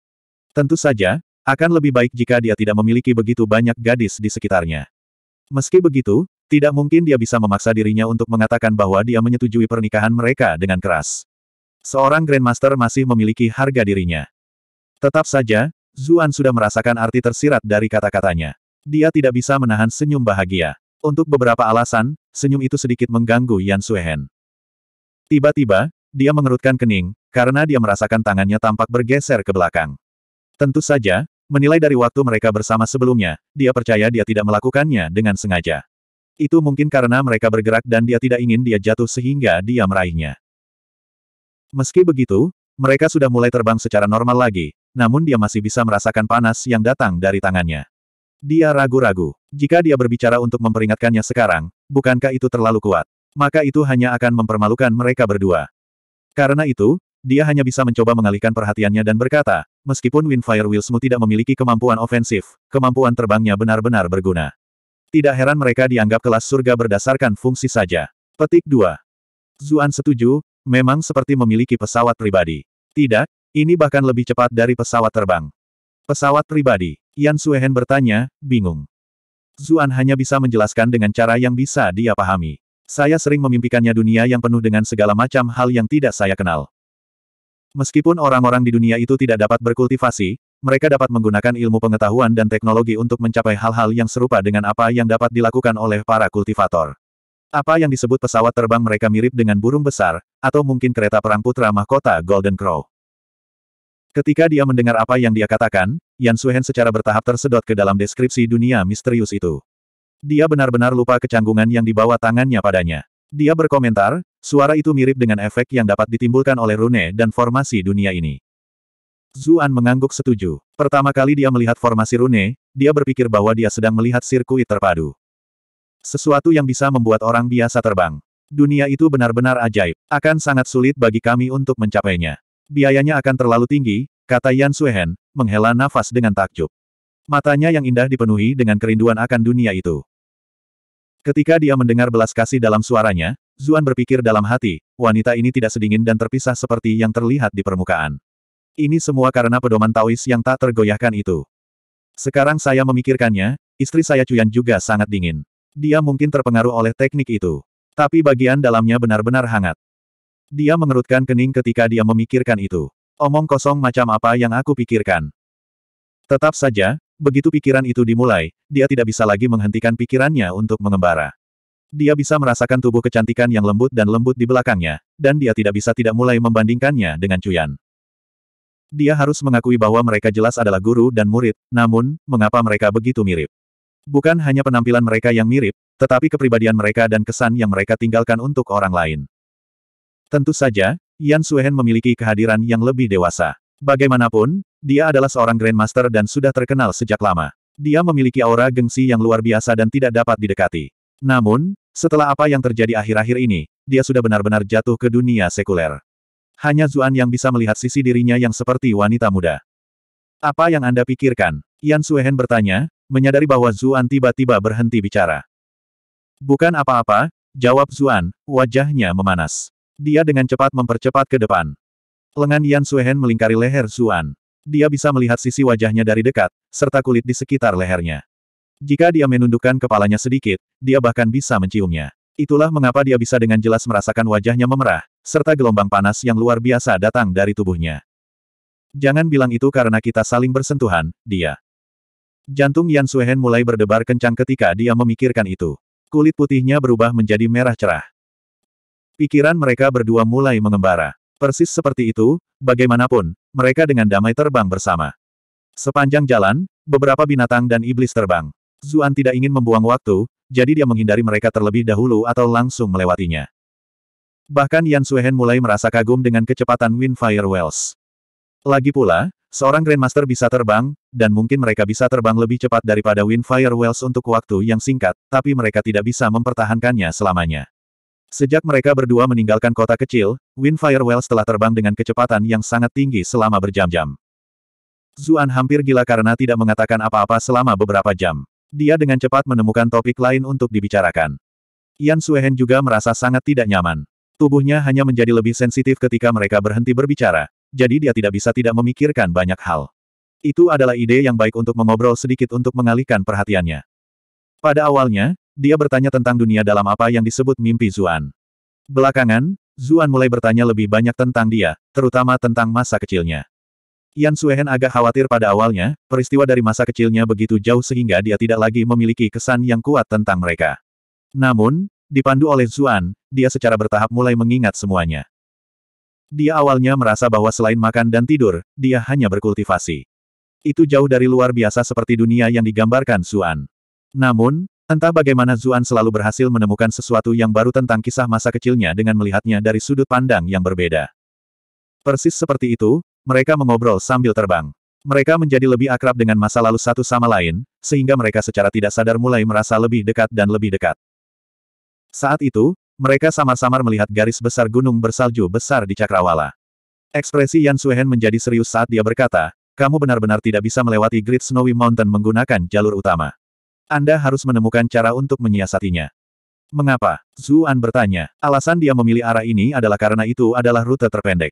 Tentu saja, akan lebih baik jika dia tidak memiliki begitu banyak gadis di sekitarnya. Meski begitu, tidak mungkin dia bisa memaksa dirinya untuk mengatakan bahwa dia menyetujui pernikahan mereka dengan keras. Seorang Grandmaster masih memiliki harga dirinya. Tetap saja, Zuan sudah merasakan arti tersirat dari kata-katanya. Dia tidak bisa menahan senyum bahagia. Untuk beberapa alasan, senyum itu sedikit mengganggu Yan Suehen. Tiba-tiba, dia mengerutkan kening, karena dia merasakan tangannya tampak bergeser ke belakang. Tentu saja, menilai dari waktu mereka bersama sebelumnya, dia percaya dia tidak melakukannya dengan sengaja. Itu mungkin karena mereka bergerak dan dia tidak ingin dia jatuh sehingga dia meraihnya. Meski begitu, mereka sudah mulai terbang secara normal lagi, namun dia masih bisa merasakan panas yang datang dari tangannya. Dia ragu-ragu. Jika dia berbicara untuk memperingatkannya sekarang, bukankah itu terlalu kuat? Maka itu hanya akan mempermalukan mereka berdua. Karena itu, dia hanya bisa mencoba mengalihkan perhatiannya dan berkata, meskipun Windfire Willsmu tidak memiliki kemampuan ofensif, kemampuan terbangnya benar-benar berguna. Tidak heran mereka dianggap kelas surga berdasarkan fungsi saja. Petik 2. Zuan setuju, memang seperti memiliki pesawat pribadi. Tidak, ini bahkan lebih cepat dari pesawat terbang. Pesawat pribadi. Yan Suehen bertanya, bingung. Zuan hanya bisa menjelaskan dengan cara yang bisa dia pahami. Saya sering memimpikannya dunia yang penuh dengan segala macam hal yang tidak saya kenal. Meskipun orang-orang di dunia itu tidak dapat berkultivasi, mereka dapat menggunakan ilmu pengetahuan dan teknologi untuk mencapai hal-hal yang serupa dengan apa yang dapat dilakukan oleh para kultivator. Apa yang disebut pesawat terbang mereka mirip dengan burung besar, atau mungkin kereta perang putra mahkota Golden Crow. Ketika dia mendengar apa yang dia katakan, Yan Suhen secara bertahap tersedot ke dalam deskripsi dunia misterius itu. Dia benar-benar lupa kecanggungan yang dibawa tangannya padanya. Dia berkomentar, suara itu mirip dengan efek yang dapat ditimbulkan oleh rune dan formasi dunia ini. Zuan mengangguk setuju. Pertama kali dia melihat formasi rune, dia berpikir bahwa dia sedang melihat sirkuit terpadu. Sesuatu yang bisa membuat orang biasa terbang. Dunia itu benar-benar ajaib. Akan sangat sulit bagi kami untuk mencapainya. Biayanya akan terlalu tinggi, kata Yan Suehen, menghela nafas dengan takjub. Matanya yang indah dipenuhi dengan kerinduan akan dunia itu. Ketika dia mendengar belas kasih dalam suaranya, Zuan berpikir dalam hati, wanita ini tidak sedingin dan terpisah seperti yang terlihat di permukaan. Ini semua karena pedoman Taois yang tak tergoyahkan itu. Sekarang saya memikirkannya, istri saya Cuyan juga sangat dingin. Dia mungkin terpengaruh oleh teknik itu. Tapi bagian dalamnya benar-benar hangat. Dia mengerutkan kening ketika dia memikirkan itu. Omong kosong macam apa yang aku pikirkan. Tetap saja, begitu pikiran itu dimulai, dia tidak bisa lagi menghentikan pikirannya untuk mengembara. Dia bisa merasakan tubuh kecantikan yang lembut dan lembut di belakangnya, dan dia tidak bisa tidak mulai membandingkannya dengan Cuyan. Dia harus mengakui bahwa mereka jelas adalah guru dan murid, namun, mengapa mereka begitu mirip? Bukan hanya penampilan mereka yang mirip, tetapi kepribadian mereka dan kesan yang mereka tinggalkan untuk orang lain. Tentu saja, Yan Suehen memiliki kehadiran yang lebih dewasa. Bagaimanapun, dia adalah seorang Grandmaster dan sudah terkenal sejak lama. Dia memiliki aura gengsi yang luar biasa dan tidak dapat didekati. Namun, setelah apa yang terjadi akhir-akhir ini, dia sudah benar-benar jatuh ke dunia sekuler. Hanya Zuan yang bisa melihat sisi dirinya yang seperti wanita muda. Apa yang Anda pikirkan? Yan Suehen bertanya, menyadari bahwa Zuan tiba-tiba berhenti bicara. Bukan apa-apa, jawab Zuan, wajahnya memanas. Dia dengan cepat mempercepat ke depan. Lengan Yan Suehen melingkari leher Suan. Dia bisa melihat sisi wajahnya dari dekat, serta kulit di sekitar lehernya. Jika dia menundukkan kepalanya sedikit, dia bahkan bisa menciumnya. Itulah mengapa dia bisa dengan jelas merasakan wajahnya memerah, serta gelombang panas yang luar biasa datang dari tubuhnya. Jangan bilang itu karena kita saling bersentuhan, dia. Jantung Yan Suehen mulai berdebar kencang ketika dia memikirkan itu. Kulit putihnya berubah menjadi merah cerah. Pikiran mereka berdua mulai mengembara. Persis seperti itu, bagaimanapun, mereka dengan damai terbang bersama. Sepanjang jalan, beberapa binatang dan iblis terbang. Zuan tidak ingin membuang waktu, jadi dia menghindari mereka terlebih dahulu atau langsung melewatinya. Bahkan Yan Suehen mulai merasa kagum dengan kecepatan Windfire Wells. Lagi pula, seorang Grandmaster bisa terbang, dan mungkin mereka bisa terbang lebih cepat daripada Windfire Wells untuk waktu yang singkat, tapi mereka tidak bisa mempertahankannya selamanya. Sejak mereka berdua meninggalkan kota kecil, Wind Wells telah terbang dengan kecepatan yang sangat tinggi selama berjam-jam. Zuan hampir gila karena tidak mengatakan apa-apa selama beberapa jam. Dia dengan cepat menemukan topik lain untuk dibicarakan. Yan Suehen juga merasa sangat tidak nyaman. Tubuhnya hanya menjadi lebih sensitif ketika mereka berhenti berbicara, jadi dia tidak bisa tidak memikirkan banyak hal. Itu adalah ide yang baik untuk mengobrol sedikit untuk mengalihkan perhatiannya. Pada awalnya, dia bertanya tentang dunia dalam apa yang disebut mimpi Zuan. Belakangan, Zuan mulai bertanya lebih banyak tentang dia, terutama tentang masa kecilnya. Yan Suehen agak khawatir pada awalnya, peristiwa dari masa kecilnya begitu jauh sehingga dia tidak lagi memiliki kesan yang kuat tentang mereka. Namun, dipandu oleh Zuan, dia secara bertahap mulai mengingat semuanya. Dia awalnya merasa bahwa selain makan dan tidur, dia hanya berkultivasi. Itu jauh dari luar biasa seperti dunia yang digambarkan Zuan. Namun, Entah bagaimana Zuan selalu berhasil menemukan sesuatu yang baru tentang kisah masa kecilnya dengan melihatnya dari sudut pandang yang berbeda. Persis seperti itu, mereka mengobrol sambil terbang. Mereka menjadi lebih akrab dengan masa lalu satu sama lain, sehingga mereka secara tidak sadar mulai merasa lebih dekat dan lebih dekat. Saat itu, mereka samar-samar melihat garis besar gunung bersalju besar di Cakrawala. Ekspresi Yan Suhen menjadi serius saat dia berkata, kamu benar-benar tidak bisa melewati Great Snowy Mountain menggunakan jalur utama. Anda harus menemukan cara untuk menyiasatinya. Mengapa? Zuan bertanya. Alasan dia memilih arah ini adalah karena itu adalah rute terpendek.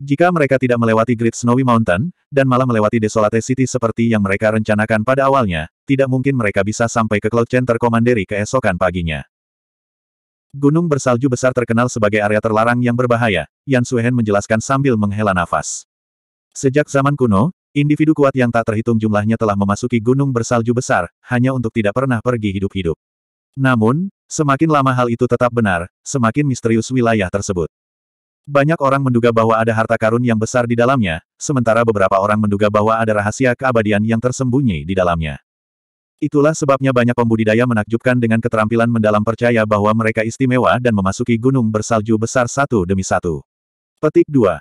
Jika mereka tidak melewati Great Snowy Mountain, dan malah melewati Desolate City seperti yang mereka rencanakan pada awalnya, tidak mungkin mereka bisa sampai ke Cloud Center Commandery keesokan paginya. Gunung bersalju besar terkenal sebagai area terlarang yang berbahaya, Yan Suhen menjelaskan sambil menghela nafas. Sejak zaman kuno, Individu kuat yang tak terhitung jumlahnya telah memasuki gunung bersalju besar, hanya untuk tidak pernah pergi hidup-hidup. Namun, semakin lama hal itu tetap benar, semakin misterius wilayah tersebut. Banyak orang menduga bahwa ada harta karun yang besar di dalamnya, sementara beberapa orang menduga bahwa ada rahasia keabadian yang tersembunyi di dalamnya. Itulah sebabnya banyak pembudidaya menakjubkan dengan keterampilan mendalam percaya bahwa mereka istimewa dan memasuki gunung bersalju besar satu demi satu. Petik 2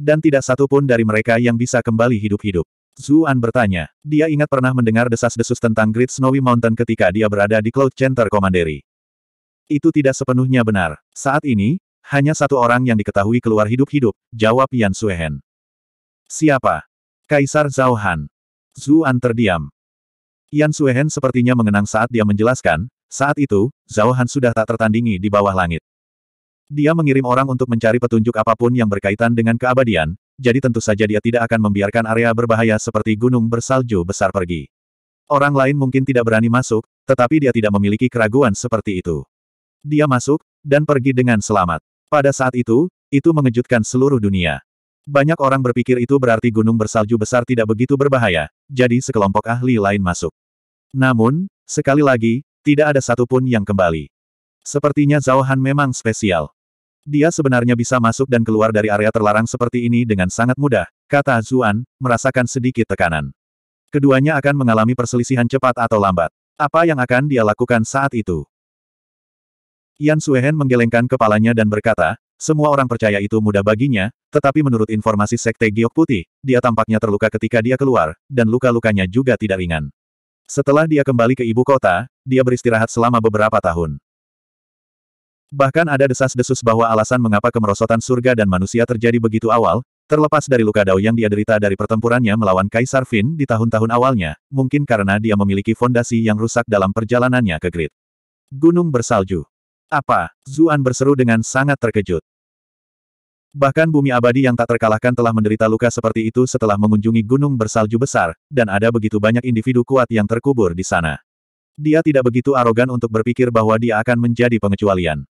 dan tidak satu pun dari mereka yang bisa kembali hidup-hidup. Zuan bertanya. Dia ingat pernah mendengar desas-desus tentang Great Snowy Mountain ketika dia berada di Cloud Center Commandery. Itu tidak sepenuhnya benar. Saat ini, hanya satu orang yang diketahui keluar hidup-hidup, jawab Yan Suehen. Siapa? Kaisar Zhao Han. Zuan terdiam. Yan Suehen sepertinya mengenang saat dia menjelaskan, saat itu, Zhao Han sudah tak tertandingi di bawah langit. Dia mengirim orang untuk mencari petunjuk apapun yang berkaitan dengan keabadian, jadi tentu saja dia tidak akan membiarkan area berbahaya seperti gunung bersalju besar pergi. Orang lain mungkin tidak berani masuk, tetapi dia tidak memiliki keraguan seperti itu. Dia masuk, dan pergi dengan selamat. Pada saat itu, itu mengejutkan seluruh dunia. Banyak orang berpikir itu berarti gunung bersalju besar tidak begitu berbahaya, jadi sekelompok ahli lain masuk. Namun, sekali lagi, tidak ada satupun yang kembali. Sepertinya Zhao memang spesial. Dia sebenarnya bisa masuk dan keluar dari area terlarang seperti ini dengan sangat mudah, kata Zuan, merasakan sedikit tekanan. Keduanya akan mengalami perselisihan cepat atau lambat. Apa yang akan dia lakukan saat itu? Yan Suehen menggelengkan kepalanya dan berkata, semua orang percaya itu mudah baginya, tetapi menurut informasi Sekte Giok Putih, dia tampaknya terluka ketika dia keluar, dan luka-lukanya juga tidak ringan. Setelah dia kembali ke ibu kota, dia beristirahat selama beberapa tahun. Bahkan ada desas-desus bahwa alasan mengapa kemerosotan surga dan manusia terjadi begitu awal, terlepas dari luka dao yang dia derita dari pertempurannya melawan Kaisar Vin di tahun-tahun awalnya, mungkin karena dia memiliki fondasi yang rusak dalam perjalanannya ke Grid. Gunung Bersalju. Apa? Zuan berseru dengan sangat terkejut. Bahkan bumi abadi yang tak terkalahkan telah menderita luka seperti itu setelah mengunjungi gunung bersalju besar, dan ada begitu banyak individu kuat yang terkubur di sana. Dia tidak begitu arogan untuk berpikir bahwa dia akan menjadi pengecualian.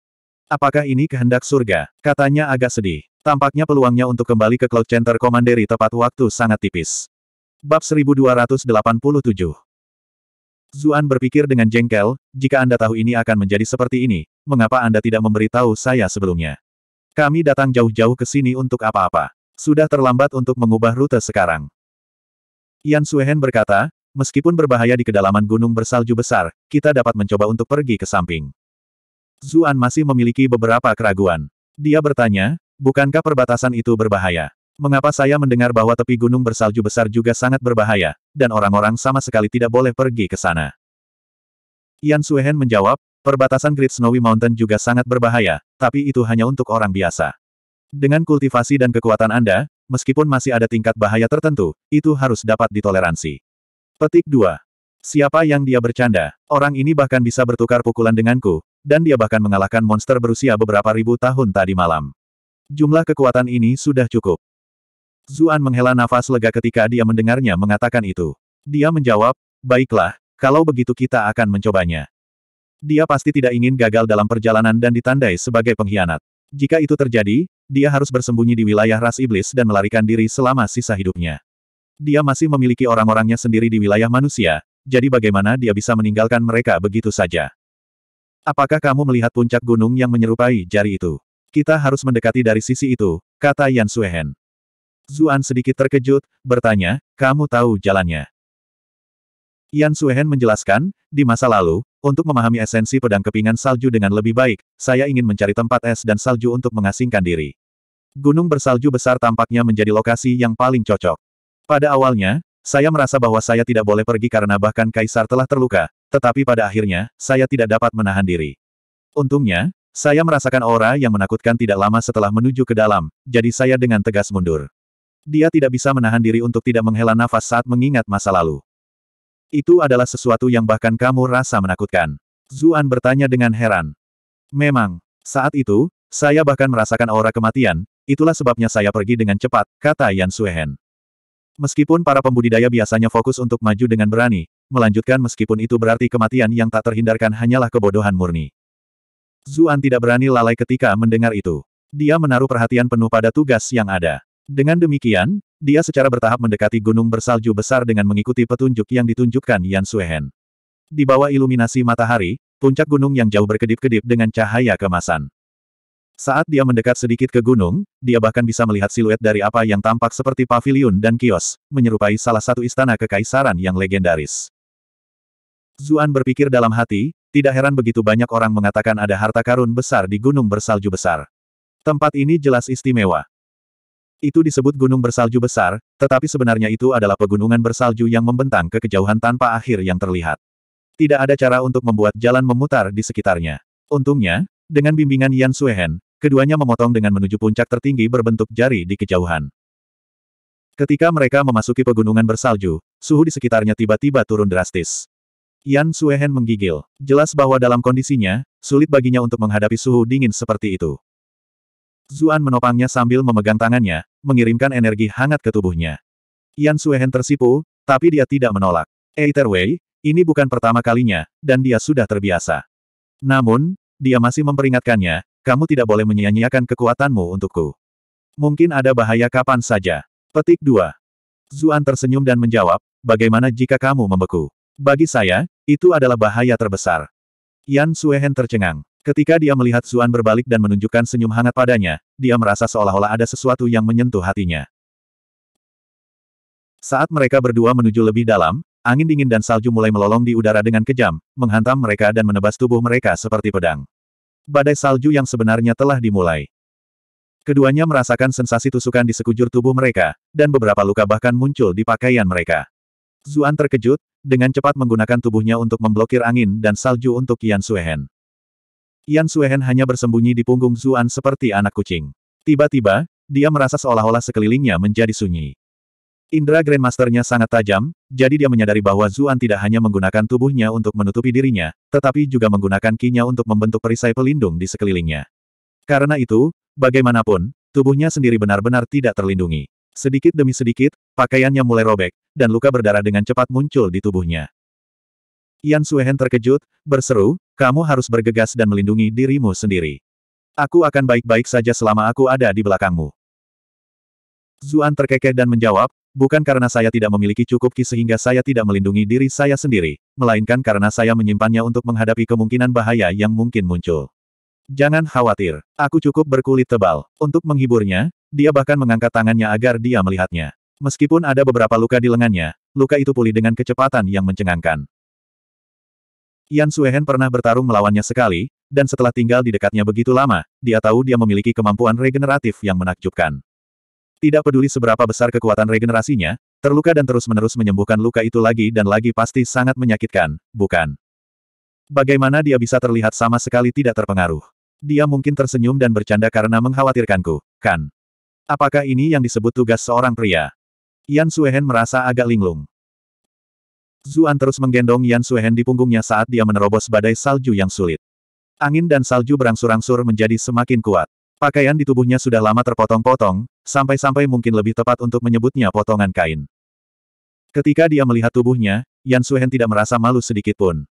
Apakah ini kehendak surga? Katanya agak sedih. Tampaknya peluangnya untuk kembali ke Cloud Center Commandery tepat waktu sangat tipis. Bab 1287 Zuan berpikir dengan jengkel, jika Anda tahu ini akan menjadi seperti ini, mengapa Anda tidak memberitahu saya sebelumnya? Kami datang jauh-jauh ke sini untuk apa-apa. Sudah terlambat untuk mengubah rute sekarang. Yan Suehen berkata, meskipun berbahaya di kedalaman gunung bersalju besar, kita dapat mencoba untuk pergi ke samping. Zuan masih memiliki beberapa keraguan. Dia bertanya, bukankah perbatasan itu berbahaya? Mengapa saya mendengar bahwa tepi gunung bersalju besar juga sangat berbahaya, dan orang-orang sama sekali tidak boleh pergi ke sana? Yan Suehen menjawab, perbatasan Great Snowy Mountain juga sangat berbahaya, tapi itu hanya untuk orang biasa. Dengan kultivasi dan kekuatan Anda, meskipun masih ada tingkat bahaya tertentu, itu harus dapat ditoleransi. Petik 2. Siapa yang dia bercanda? Orang ini bahkan bisa bertukar pukulan denganku, dan dia bahkan mengalahkan monster berusia beberapa ribu tahun tadi malam. Jumlah kekuatan ini sudah cukup. Zuan menghela nafas lega ketika dia mendengarnya mengatakan itu. Dia menjawab, baiklah, kalau begitu kita akan mencobanya. Dia pasti tidak ingin gagal dalam perjalanan dan ditandai sebagai pengkhianat. Jika itu terjadi, dia harus bersembunyi di wilayah ras iblis dan melarikan diri selama sisa hidupnya. Dia masih memiliki orang-orangnya sendiri di wilayah manusia, jadi bagaimana dia bisa meninggalkan mereka begitu saja? Apakah kamu melihat puncak gunung yang menyerupai jari itu? Kita harus mendekati dari sisi itu, kata Yan Suehen. Zuan sedikit terkejut, bertanya, kamu tahu jalannya? Yan Suehen menjelaskan, di masa lalu, untuk memahami esensi pedang kepingan salju dengan lebih baik, saya ingin mencari tempat es dan salju untuk mengasingkan diri. Gunung bersalju besar tampaknya menjadi lokasi yang paling cocok. Pada awalnya, saya merasa bahwa saya tidak boleh pergi karena bahkan Kaisar telah terluka, tetapi pada akhirnya, saya tidak dapat menahan diri. Untungnya, saya merasakan aura yang menakutkan tidak lama setelah menuju ke dalam, jadi saya dengan tegas mundur. Dia tidak bisa menahan diri untuk tidak menghela nafas saat mengingat masa lalu. Itu adalah sesuatu yang bahkan kamu rasa menakutkan. Zuan bertanya dengan heran. Memang, saat itu, saya bahkan merasakan aura kematian, itulah sebabnya saya pergi dengan cepat, kata Yan Suehen. Meskipun para pembudidaya biasanya fokus untuk maju dengan berani, melanjutkan meskipun itu berarti kematian yang tak terhindarkan hanyalah kebodohan murni. Zuan tidak berani lalai ketika mendengar itu. Dia menaruh perhatian penuh pada tugas yang ada. Dengan demikian, dia secara bertahap mendekati gunung bersalju besar dengan mengikuti petunjuk yang ditunjukkan Yan Suehen. Di bawah iluminasi matahari, puncak gunung yang jauh berkedip-kedip dengan cahaya kemasan. Saat dia mendekat sedikit ke gunung, dia bahkan bisa melihat siluet dari apa yang tampak seperti paviliun dan kios, menyerupai salah satu istana kekaisaran yang legendaris. Zuan berpikir dalam hati, tidak heran begitu banyak orang mengatakan ada harta karun besar di gunung bersalju besar. Tempat ini jelas istimewa. Itu disebut gunung bersalju besar, tetapi sebenarnya itu adalah pegunungan bersalju yang membentang ke kejauhan tanpa akhir yang terlihat. Tidak ada cara untuk membuat jalan memutar di sekitarnya. Untungnya, dengan bimbingan Yan Suehen, Keduanya memotong dengan menuju puncak tertinggi berbentuk jari di kejauhan. Ketika mereka memasuki pegunungan bersalju, suhu di sekitarnya tiba-tiba turun drastis. Yan Suehen menggigil. Jelas bahwa dalam kondisinya, sulit baginya untuk menghadapi suhu dingin seperti itu. Zuan menopangnya sambil memegang tangannya, mengirimkan energi hangat ke tubuhnya. Yan Suehen tersipu, tapi dia tidak menolak. Eiter Wei, ini bukan pertama kalinya, dan dia sudah terbiasa. Namun, dia masih memperingatkannya, kamu tidak boleh menyia-nyiakan kekuatanmu untukku. Mungkin ada bahaya kapan saja. Petik 2. Zuan tersenyum dan menjawab, bagaimana jika kamu membeku? Bagi saya, itu adalah bahaya terbesar. Yan Suehen tercengang. Ketika dia melihat Zuan berbalik dan menunjukkan senyum hangat padanya, dia merasa seolah-olah ada sesuatu yang menyentuh hatinya. Saat mereka berdua menuju lebih dalam, angin dingin dan salju mulai melolong di udara dengan kejam, menghantam mereka dan menebas tubuh mereka seperti pedang badai salju yang sebenarnya telah dimulai. Keduanya merasakan sensasi tusukan di sekujur tubuh mereka, dan beberapa luka bahkan muncul di pakaian mereka. Zuan terkejut, dengan cepat menggunakan tubuhnya untuk memblokir angin dan salju untuk Yan Suehen. Yan Suehen hanya bersembunyi di punggung Zuan seperti anak kucing. Tiba-tiba, dia merasa seolah-olah sekelilingnya menjadi sunyi. Indra Grandmasternya sangat tajam, jadi dia menyadari bahwa Zuan tidak hanya menggunakan tubuhnya untuk menutupi dirinya, tetapi juga menggunakan kinya untuk membentuk perisai pelindung di sekelilingnya. Karena itu, bagaimanapun, tubuhnya sendiri benar-benar tidak terlindungi. Sedikit demi sedikit, pakaiannya mulai robek, dan luka berdarah dengan cepat muncul di tubuhnya. Yan Suehen terkejut, berseru, kamu harus bergegas dan melindungi dirimu sendiri. Aku akan baik-baik saja selama aku ada di belakangmu. Zuan terkekeh dan menjawab, bukan karena saya tidak memiliki cukup ki sehingga saya tidak melindungi diri saya sendiri, melainkan karena saya menyimpannya untuk menghadapi kemungkinan bahaya yang mungkin muncul. Jangan khawatir, aku cukup berkulit tebal. Untuk menghiburnya, dia bahkan mengangkat tangannya agar dia melihatnya. Meskipun ada beberapa luka di lengannya, luka itu pulih dengan kecepatan yang mencengangkan. Yan Suehen pernah bertarung melawannya sekali, dan setelah tinggal di dekatnya begitu lama, dia tahu dia memiliki kemampuan regeneratif yang menakjubkan. Tidak peduli seberapa besar kekuatan regenerasinya, terluka dan terus-menerus menyembuhkan luka itu lagi dan lagi pasti sangat menyakitkan, bukan? Bagaimana dia bisa terlihat sama sekali tidak terpengaruh? Dia mungkin tersenyum dan bercanda karena mengkhawatirkanku, kan? Apakah ini yang disebut tugas seorang pria? Yan Suehen merasa agak linglung. Zuan terus menggendong Yan Suehen di punggungnya saat dia menerobos badai salju yang sulit. Angin dan salju berangsur-angsur menjadi semakin kuat. Pakaian di tubuhnya sudah lama terpotong-potong, sampai-sampai mungkin lebih tepat untuk menyebutnya potongan kain. Ketika dia melihat tubuhnya, Yan Suhen tidak merasa malu sedikit pun.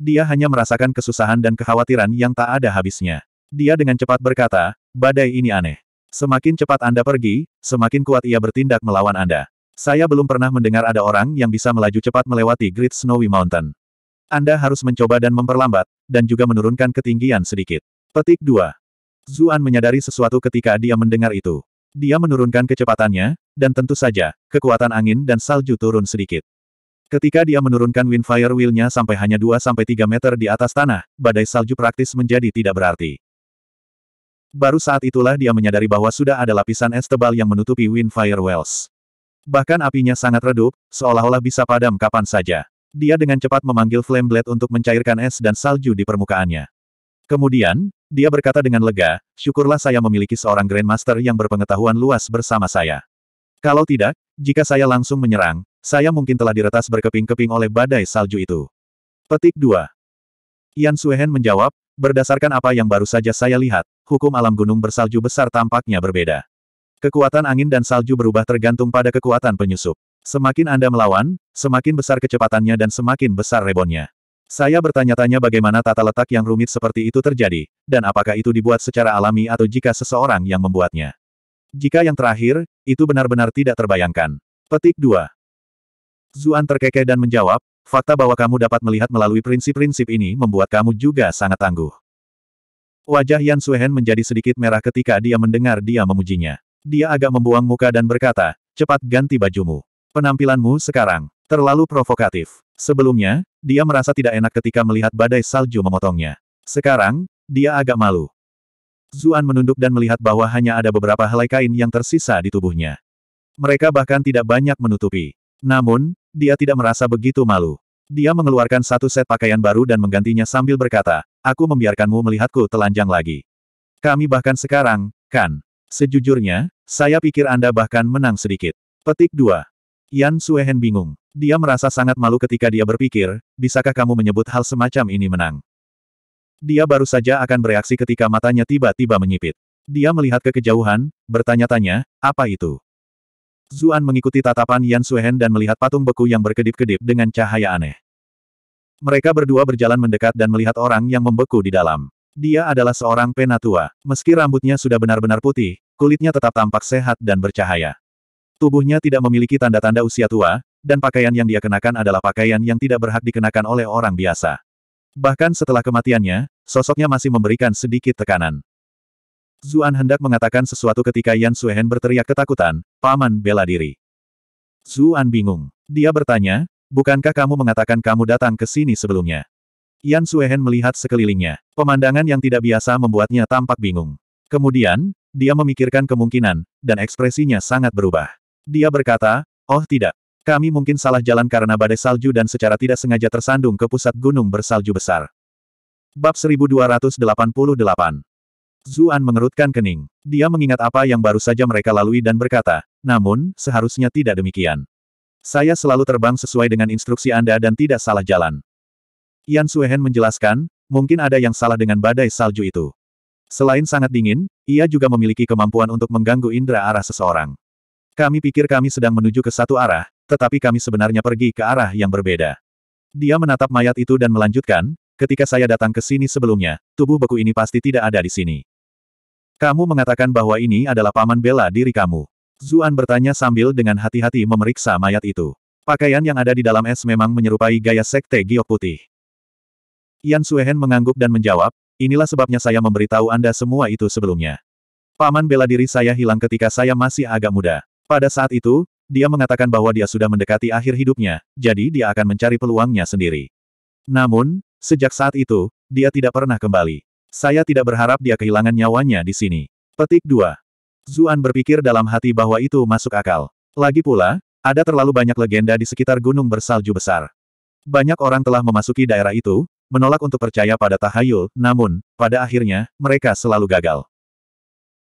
Dia hanya merasakan kesusahan dan kekhawatiran yang tak ada habisnya. Dia dengan cepat berkata, badai ini aneh. Semakin cepat Anda pergi, semakin kuat ia bertindak melawan Anda. Saya belum pernah mendengar ada orang yang bisa melaju cepat melewati Great Snowy Mountain. Anda harus mencoba dan memperlambat, dan juga menurunkan ketinggian sedikit. Petik 2. Zuan menyadari sesuatu ketika dia mendengar itu. Dia menurunkan kecepatannya, dan tentu saja, kekuatan angin dan salju turun sedikit. Ketika dia menurunkan Windfire Wheel-nya sampai hanya 2-3 meter di atas tanah, badai salju praktis menjadi tidak berarti. Baru saat itulah dia menyadari bahwa sudah ada lapisan es tebal yang menutupi Windfire Wells. Bahkan apinya sangat redup, seolah-olah bisa padam kapan saja. Dia dengan cepat memanggil Flame Blade untuk mencairkan es dan salju di permukaannya. Kemudian, dia berkata dengan lega, syukurlah saya memiliki seorang Grandmaster yang berpengetahuan luas bersama saya. Kalau tidak, jika saya langsung menyerang, saya mungkin telah diretas berkeping-keping oleh badai salju itu. Petik 2. Yan Suehen menjawab, berdasarkan apa yang baru saja saya lihat, hukum alam gunung bersalju besar tampaknya berbeda. Kekuatan angin dan salju berubah tergantung pada kekuatan penyusup. Semakin Anda melawan, semakin besar kecepatannya dan semakin besar rebonnya. Saya bertanya-tanya bagaimana tata letak yang rumit seperti itu terjadi, dan apakah itu dibuat secara alami atau jika seseorang yang membuatnya. Jika yang terakhir, itu benar-benar tidak terbayangkan. Petik 2. Zuan terkekeh dan menjawab, fakta bahwa kamu dapat melihat melalui prinsip-prinsip ini membuat kamu juga sangat tangguh. Wajah Yan Suhen menjadi sedikit merah ketika dia mendengar dia memujinya. Dia agak membuang muka dan berkata, cepat ganti bajumu. Penampilanmu sekarang, terlalu provokatif. Sebelumnya, dia merasa tidak enak ketika melihat badai salju memotongnya. Sekarang, dia agak malu. Zuan menunduk dan melihat bahwa hanya ada beberapa helai kain yang tersisa di tubuhnya. Mereka bahkan tidak banyak menutupi. Namun, dia tidak merasa begitu malu. Dia mengeluarkan satu set pakaian baru dan menggantinya sambil berkata, Aku membiarkanmu melihatku telanjang lagi. Kami bahkan sekarang, kan? Sejujurnya, saya pikir Anda bahkan menang sedikit. Petik 2. Yan Suehen bingung. Dia merasa sangat malu ketika dia berpikir, bisakah kamu menyebut hal semacam ini menang? Dia baru saja akan bereaksi ketika matanya tiba-tiba menyipit. Dia melihat ke kejauhan, bertanya-tanya, apa itu? Zuan mengikuti tatapan Yan Suhen dan melihat patung beku yang berkedip-kedip dengan cahaya aneh. Mereka berdua berjalan mendekat dan melihat orang yang membeku di dalam. Dia adalah seorang penatua. Meski rambutnya sudah benar-benar putih, kulitnya tetap tampak sehat dan bercahaya. Tubuhnya tidak memiliki tanda-tanda usia tua, dan pakaian yang dia kenakan adalah pakaian yang tidak berhak dikenakan oleh orang biasa. Bahkan setelah kematiannya, sosoknya masih memberikan sedikit tekanan. Zuan hendak mengatakan sesuatu ketika Yan Suehen berteriak ketakutan, Paman bela diri. Zuan bingung. Dia bertanya, bukankah kamu mengatakan kamu datang ke sini sebelumnya? Yan Suehen melihat sekelilingnya. Pemandangan yang tidak biasa membuatnya tampak bingung. Kemudian, dia memikirkan kemungkinan, dan ekspresinya sangat berubah. Dia berkata, oh tidak, kami mungkin salah jalan karena badai salju dan secara tidak sengaja tersandung ke pusat gunung bersalju besar. Bab 1288 Zuan mengerutkan kening. Dia mengingat apa yang baru saja mereka lalui dan berkata, namun, seharusnya tidak demikian. Saya selalu terbang sesuai dengan instruksi Anda dan tidak salah jalan. Yan Suehen menjelaskan, mungkin ada yang salah dengan badai salju itu. Selain sangat dingin, ia juga memiliki kemampuan untuk mengganggu indera arah seseorang. Kami pikir kami sedang menuju ke satu arah, tetapi kami sebenarnya pergi ke arah yang berbeda. Dia menatap mayat itu dan melanjutkan, ketika saya datang ke sini sebelumnya, tubuh beku ini pasti tidak ada di sini. Kamu mengatakan bahwa ini adalah paman bela diri kamu. Zuan bertanya sambil dengan hati-hati memeriksa mayat itu. Pakaian yang ada di dalam es memang menyerupai gaya sekte giok putih. Yan Suehen mengangguk dan menjawab, inilah sebabnya saya memberitahu Anda semua itu sebelumnya. Paman bela diri saya hilang ketika saya masih agak muda. Pada saat itu, dia mengatakan bahwa dia sudah mendekati akhir hidupnya, jadi dia akan mencari peluangnya sendiri. Namun, sejak saat itu, dia tidak pernah kembali. Saya tidak berharap dia kehilangan nyawanya di sini. Petik 2. Zuan berpikir dalam hati bahwa itu masuk akal. Lagi pula, ada terlalu banyak legenda di sekitar gunung bersalju besar. Banyak orang telah memasuki daerah itu, menolak untuk percaya pada tahayul, namun, pada akhirnya, mereka selalu gagal.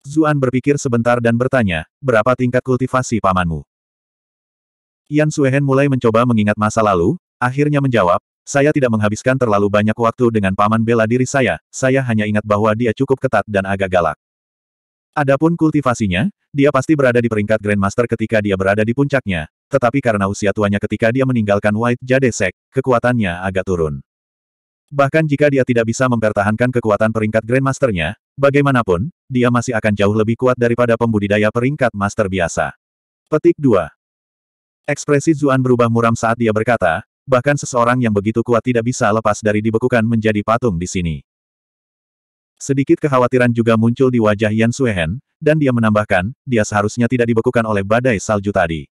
Zuan berpikir sebentar dan bertanya, berapa tingkat kultivasi pamanmu? Yan Suehen mulai mencoba mengingat masa lalu, akhirnya menjawab, saya tidak menghabiskan terlalu banyak waktu dengan paman bela diri saya, saya hanya ingat bahwa dia cukup ketat dan agak galak. Adapun kultivasinya, dia pasti berada di peringkat Grandmaster ketika dia berada di puncaknya, tetapi karena usia tuanya ketika dia meninggalkan White Jade Sek, kekuatannya agak turun. Bahkan jika dia tidak bisa mempertahankan kekuatan peringkat Grandmasternya, bagaimanapun, dia masih akan jauh lebih kuat daripada pembudidaya peringkat Master biasa. Petik 2. Ekspresi Zuan berubah muram saat dia berkata, bahkan seseorang yang begitu kuat tidak bisa lepas dari dibekukan menjadi patung di sini. Sedikit kekhawatiran juga muncul di wajah Yan Suehen, dan dia menambahkan, dia seharusnya tidak dibekukan oleh badai salju tadi.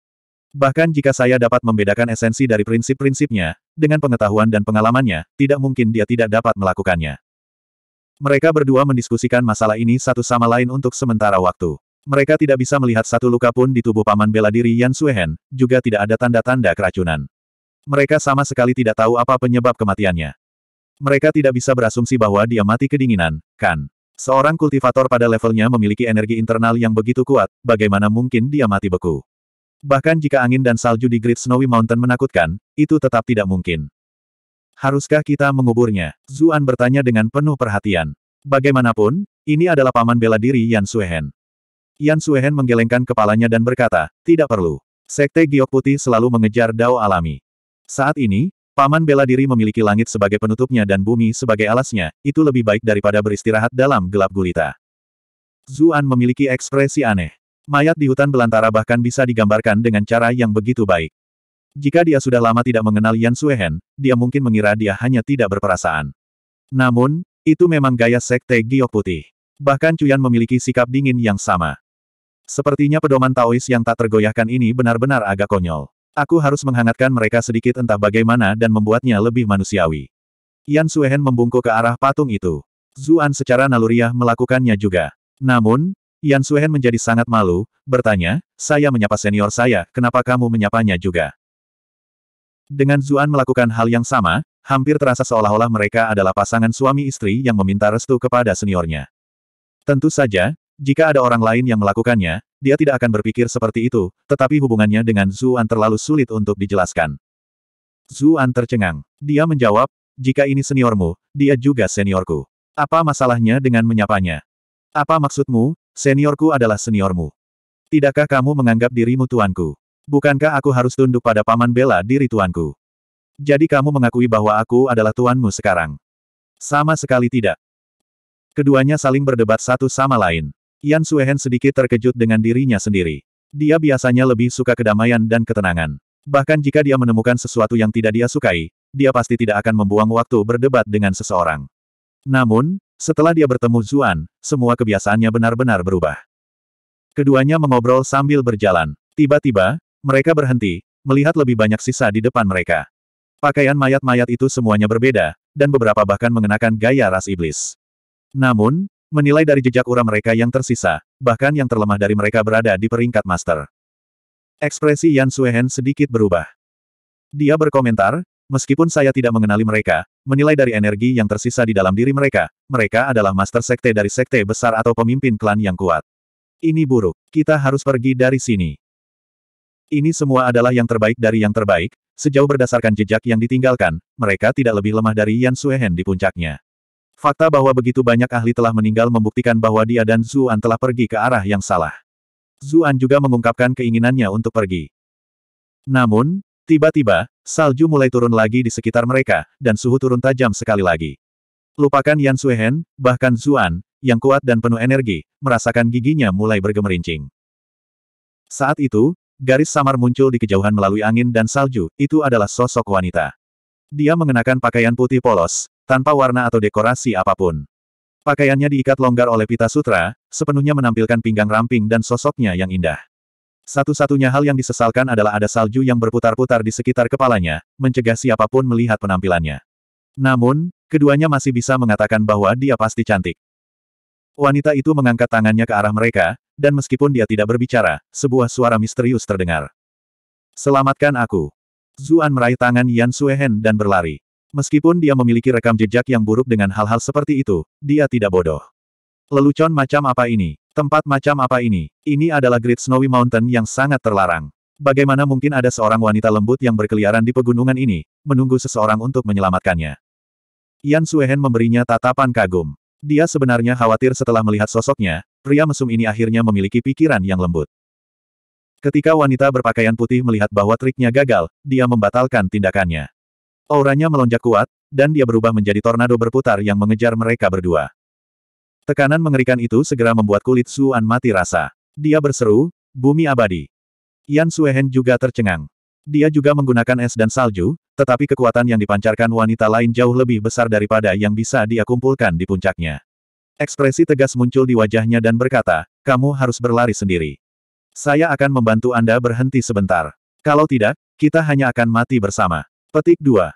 Bahkan jika saya dapat membedakan esensi dari prinsip-prinsipnya, dengan pengetahuan dan pengalamannya, tidak mungkin dia tidak dapat melakukannya. Mereka berdua mendiskusikan masalah ini satu sama lain untuk sementara waktu. Mereka tidak bisa melihat satu luka pun di tubuh paman bela diri Yan Suehen, juga tidak ada tanda-tanda keracunan. Mereka sama sekali tidak tahu apa penyebab kematiannya. Mereka tidak bisa berasumsi bahwa dia mati kedinginan, kan? Seorang kultivator pada levelnya memiliki energi internal yang begitu kuat, bagaimana mungkin dia mati beku? Bahkan jika angin dan salju di Great Snowy Mountain menakutkan, itu tetap tidak mungkin. Haruskah kita menguburnya? Zuan bertanya dengan penuh perhatian. Bagaimanapun, ini adalah paman bela diri Yan Suehen. Yan Suehen menggelengkan kepalanya dan berkata, tidak perlu. Sekte Giok Putih selalu mengejar dao alami. Saat ini, paman bela diri memiliki langit sebagai penutupnya dan bumi sebagai alasnya, itu lebih baik daripada beristirahat dalam gelap gulita. Zuan memiliki ekspresi aneh. Mayat di hutan belantara bahkan bisa digambarkan dengan cara yang begitu baik. Jika dia sudah lama tidak mengenal Yan Suehen, dia mungkin mengira dia hanya tidak berperasaan. Namun, itu memang gaya sekte giok putih. Bahkan Cuyan memiliki sikap dingin yang sama. Sepertinya pedoman Taois yang tak tergoyahkan ini benar-benar agak konyol. Aku harus menghangatkan mereka sedikit entah bagaimana dan membuatnya lebih manusiawi. Yan Suehen membungkuk ke arah patung itu. Zuan secara naluriah melakukannya juga. Namun, Yan Suhen menjadi sangat malu, bertanya, saya menyapa senior saya, kenapa kamu menyapanya juga? Dengan Zuan melakukan hal yang sama, hampir terasa seolah-olah mereka adalah pasangan suami istri yang meminta restu kepada seniornya. Tentu saja, jika ada orang lain yang melakukannya, dia tidak akan berpikir seperti itu, tetapi hubungannya dengan Zuan terlalu sulit untuk dijelaskan. Zuan tercengang. Dia menjawab, jika ini seniormu, dia juga seniorku. Apa masalahnya dengan menyapanya? Apa maksudmu, seniorku adalah seniormu? Tidakkah kamu menganggap dirimu tuanku? Bukankah aku harus tunduk pada paman bela diri tuanku? Jadi kamu mengakui bahwa aku adalah tuanmu sekarang? Sama sekali tidak. Keduanya saling berdebat satu sama lain. Yan Suehen sedikit terkejut dengan dirinya sendiri. Dia biasanya lebih suka kedamaian dan ketenangan. Bahkan jika dia menemukan sesuatu yang tidak dia sukai, dia pasti tidak akan membuang waktu berdebat dengan seseorang. Namun, setelah dia bertemu Zuan, semua kebiasaannya benar-benar berubah. Keduanya mengobrol sambil berjalan. Tiba-tiba, mereka berhenti, melihat lebih banyak sisa di depan mereka. Pakaian mayat-mayat itu semuanya berbeda, dan beberapa bahkan mengenakan gaya ras iblis. Namun, Menilai dari jejak ura mereka yang tersisa, bahkan yang terlemah dari mereka berada di peringkat master. Ekspresi Yan Suehen sedikit berubah. Dia berkomentar, meskipun saya tidak mengenali mereka, menilai dari energi yang tersisa di dalam diri mereka, mereka adalah master sekte dari sekte besar atau pemimpin klan yang kuat. Ini buruk, kita harus pergi dari sini. Ini semua adalah yang terbaik dari yang terbaik, sejauh berdasarkan jejak yang ditinggalkan, mereka tidak lebih lemah dari Yan Suehen di puncaknya. Fakta bahwa begitu banyak ahli telah meninggal membuktikan bahwa dia dan Zuan telah pergi ke arah yang salah. Zuan juga mengungkapkan keinginannya untuk pergi. Namun, tiba-tiba, salju mulai turun lagi di sekitar mereka, dan suhu turun tajam sekali lagi. Lupakan Yan Suehen, bahkan Zuan, yang kuat dan penuh energi, merasakan giginya mulai bergemerincing. Saat itu, garis samar muncul di kejauhan melalui angin dan salju, itu adalah sosok wanita. Dia mengenakan pakaian putih polos, tanpa warna atau dekorasi apapun. Pakaiannya diikat longgar oleh pita sutra, sepenuhnya menampilkan pinggang ramping dan sosoknya yang indah. Satu-satunya hal yang disesalkan adalah ada salju yang berputar-putar di sekitar kepalanya, mencegah siapapun melihat penampilannya. Namun, keduanya masih bisa mengatakan bahwa dia pasti cantik. Wanita itu mengangkat tangannya ke arah mereka, dan meskipun dia tidak berbicara, sebuah suara misterius terdengar. Selamatkan aku. Zuan meraih tangan Yan Suehen dan berlari. Meskipun dia memiliki rekam jejak yang buruk dengan hal-hal seperti itu, dia tidak bodoh. Lelucon macam apa ini? Tempat macam apa ini? Ini adalah Great Snowy Mountain yang sangat terlarang. Bagaimana mungkin ada seorang wanita lembut yang berkeliaran di pegunungan ini, menunggu seseorang untuk menyelamatkannya? Yan Suehen memberinya tatapan kagum. Dia sebenarnya khawatir setelah melihat sosoknya, pria mesum ini akhirnya memiliki pikiran yang lembut. Ketika wanita berpakaian putih melihat bahwa triknya gagal, dia membatalkan tindakannya. Auranya melonjak kuat, dan dia berubah menjadi tornado berputar yang mengejar mereka berdua. Tekanan mengerikan itu segera membuat kulit Suan mati rasa. Dia berseru, bumi abadi. Yan Suehen juga tercengang. Dia juga menggunakan es dan salju, tetapi kekuatan yang dipancarkan wanita lain jauh lebih besar daripada yang bisa dia kumpulkan di puncaknya. Ekspresi tegas muncul di wajahnya dan berkata, kamu harus berlari sendiri. Saya akan membantu Anda berhenti sebentar. Kalau tidak, kita hanya akan mati bersama. Petik 2.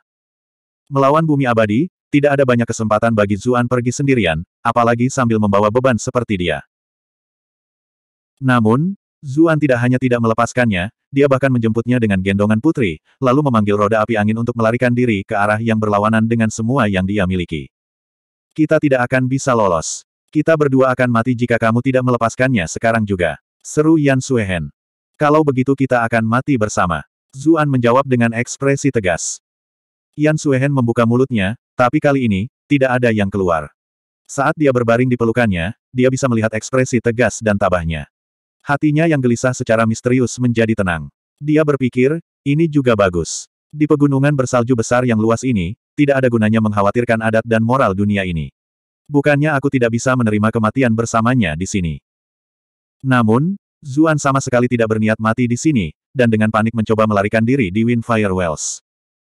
Melawan bumi abadi, tidak ada banyak kesempatan bagi Zuan pergi sendirian, apalagi sambil membawa beban seperti dia. Namun, Zuan tidak hanya tidak melepaskannya, dia bahkan menjemputnya dengan gendongan putri, lalu memanggil roda api angin untuk melarikan diri ke arah yang berlawanan dengan semua yang dia miliki. Kita tidak akan bisa lolos. Kita berdua akan mati jika kamu tidak melepaskannya sekarang juga. Seru Yan Suehen. Kalau begitu kita akan mati bersama. Zuan menjawab dengan ekspresi tegas. Yan Suehen membuka mulutnya, tapi kali ini, tidak ada yang keluar. Saat dia berbaring di pelukannya, dia bisa melihat ekspresi tegas dan tabahnya. Hatinya yang gelisah secara misterius menjadi tenang. Dia berpikir, ini juga bagus. Di pegunungan bersalju besar yang luas ini, tidak ada gunanya mengkhawatirkan adat dan moral dunia ini. Bukannya aku tidak bisa menerima kematian bersamanya di sini. Namun, Zuan sama sekali tidak berniat mati di sini, dan dengan panik mencoba melarikan diri di Windfire Wells.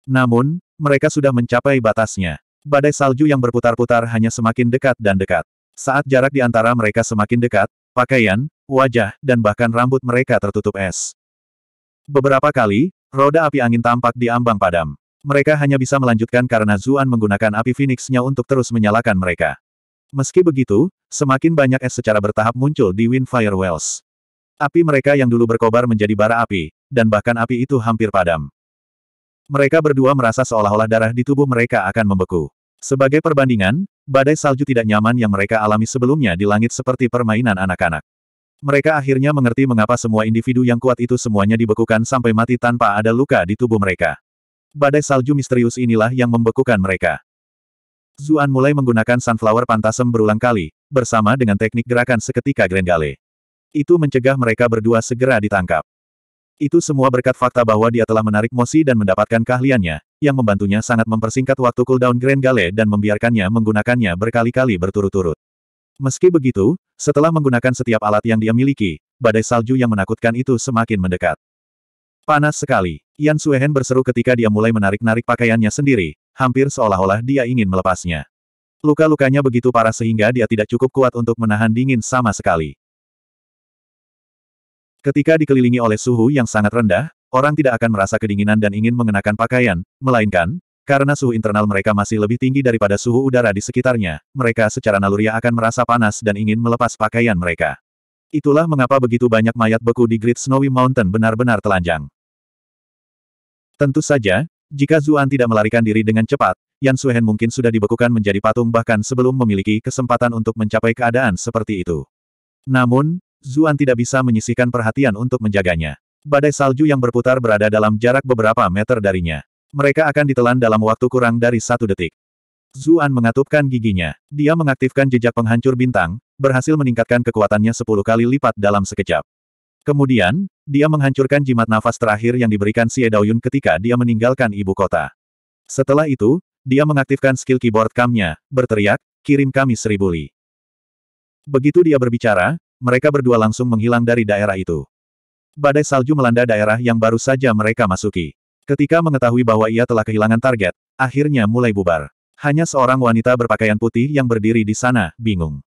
Namun, mereka sudah mencapai batasnya. Badai salju yang berputar-putar hanya semakin dekat dan dekat. Saat jarak di antara mereka semakin dekat, pakaian, wajah, dan bahkan rambut mereka tertutup es. Beberapa kali, roda api angin tampak di ambang padam. Mereka hanya bisa melanjutkan karena Zuan menggunakan api phoenix untuk terus menyalakan mereka. Meski begitu, semakin banyak es secara bertahap muncul di Windfire Wells. Api mereka yang dulu berkobar menjadi bara api, dan bahkan api itu hampir padam. Mereka berdua merasa seolah-olah darah di tubuh mereka akan membeku. Sebagai perbandingan, badai salju tidak nyaman yang mereka alami sebelumnya di langit seperti permainan anak-anak. Mereka akhirnya mengerti mengapa semua individu yang kuat itu semuanya dibekukan sampai mati tanpa ada luka di tubuh mereka. Badai salju misterius inilah yang membekukan mereka. Zuan mulai menggunakan sunflower pantasem berulang kali, bersama dengan teknik gerakan seketika Grengale. Itu mencegah mereka berdua segera ditangkap. Itu semua berkat fakta bahwa dia telah menarik Mosi dan mendapatkan keahliannya, yang membantunya sangat mempersingkat waktu cooldown Grand Gale dan membiarkannya menggunakannya berkali-kali berturut-turut. Meski begitu, setelah menggunakan setiap alat yang dia miliki, badai salju yang menakutkan itu semakin mendekat. Panas sekali, Yan Suehen berseru ketika dia mulai menarik-narik pakaiannya sendiri, hampir seolah-olah dia ingin melepasnya. Luka-lukanya begitu parah sehingga dia tidak cukup kuat untuk menahan dingin sama sekali. Ketika dikelilingi oleh suhu yang sangat rendah, orang tidak akan merasa kedinginan dan ingin mengenakan pakaian, melainkan, karena suhu internal mereka masih lebih tinggi daripada suhu udara di sekitarnya, mereka secara naluriah akan merasa panas dan ingin melepas pakaian mereka. Itulah mengapa begitu banyak mayat beku di Great Snowy Mountain benar-benar telanjang. Tentu saja, jika Zuan tidak melarikan diri dengan cepat, Yan Suhen mungkin sudah dibekukan menjadi patung bahkan sebelum memiliki kesempatan untuk mencapai keadaan seperti itu. Namun, Zuan tidak bisa menyisihkan perhatian untuk menjaganya. Badai salju yang berputar berada dalam jarak beberapa meter darinya. Mereka akan ditelan dalam waktu kurang dari satu detik. Zuan mengatupkan giginya. Dia mengaktifkan jejak penghancur bintang, berhasil meningkatkan kekuatannya sepuluh kali lipat dalam sekejap. Kemudian, dia menghancurkan jimat nafas terakhir yang diberikan si Edaoyun ketika dia meninggalkan ibu kota. Setelah itu, dia mengaktifkan skill keyboard kamnya, berteriak, kirim kami seribu li. Begitu dia berbicara, mereka berdua langsung menghilang dari daerah itu. Badai salju melanda daerah yang baru saja mereka masuki. Ketika mengetahui bahwa ia telah kehilangan target, akhirnya mulai bubar. Hanya seorang wanita berpakaian putih yang berdiri di sana, bingung.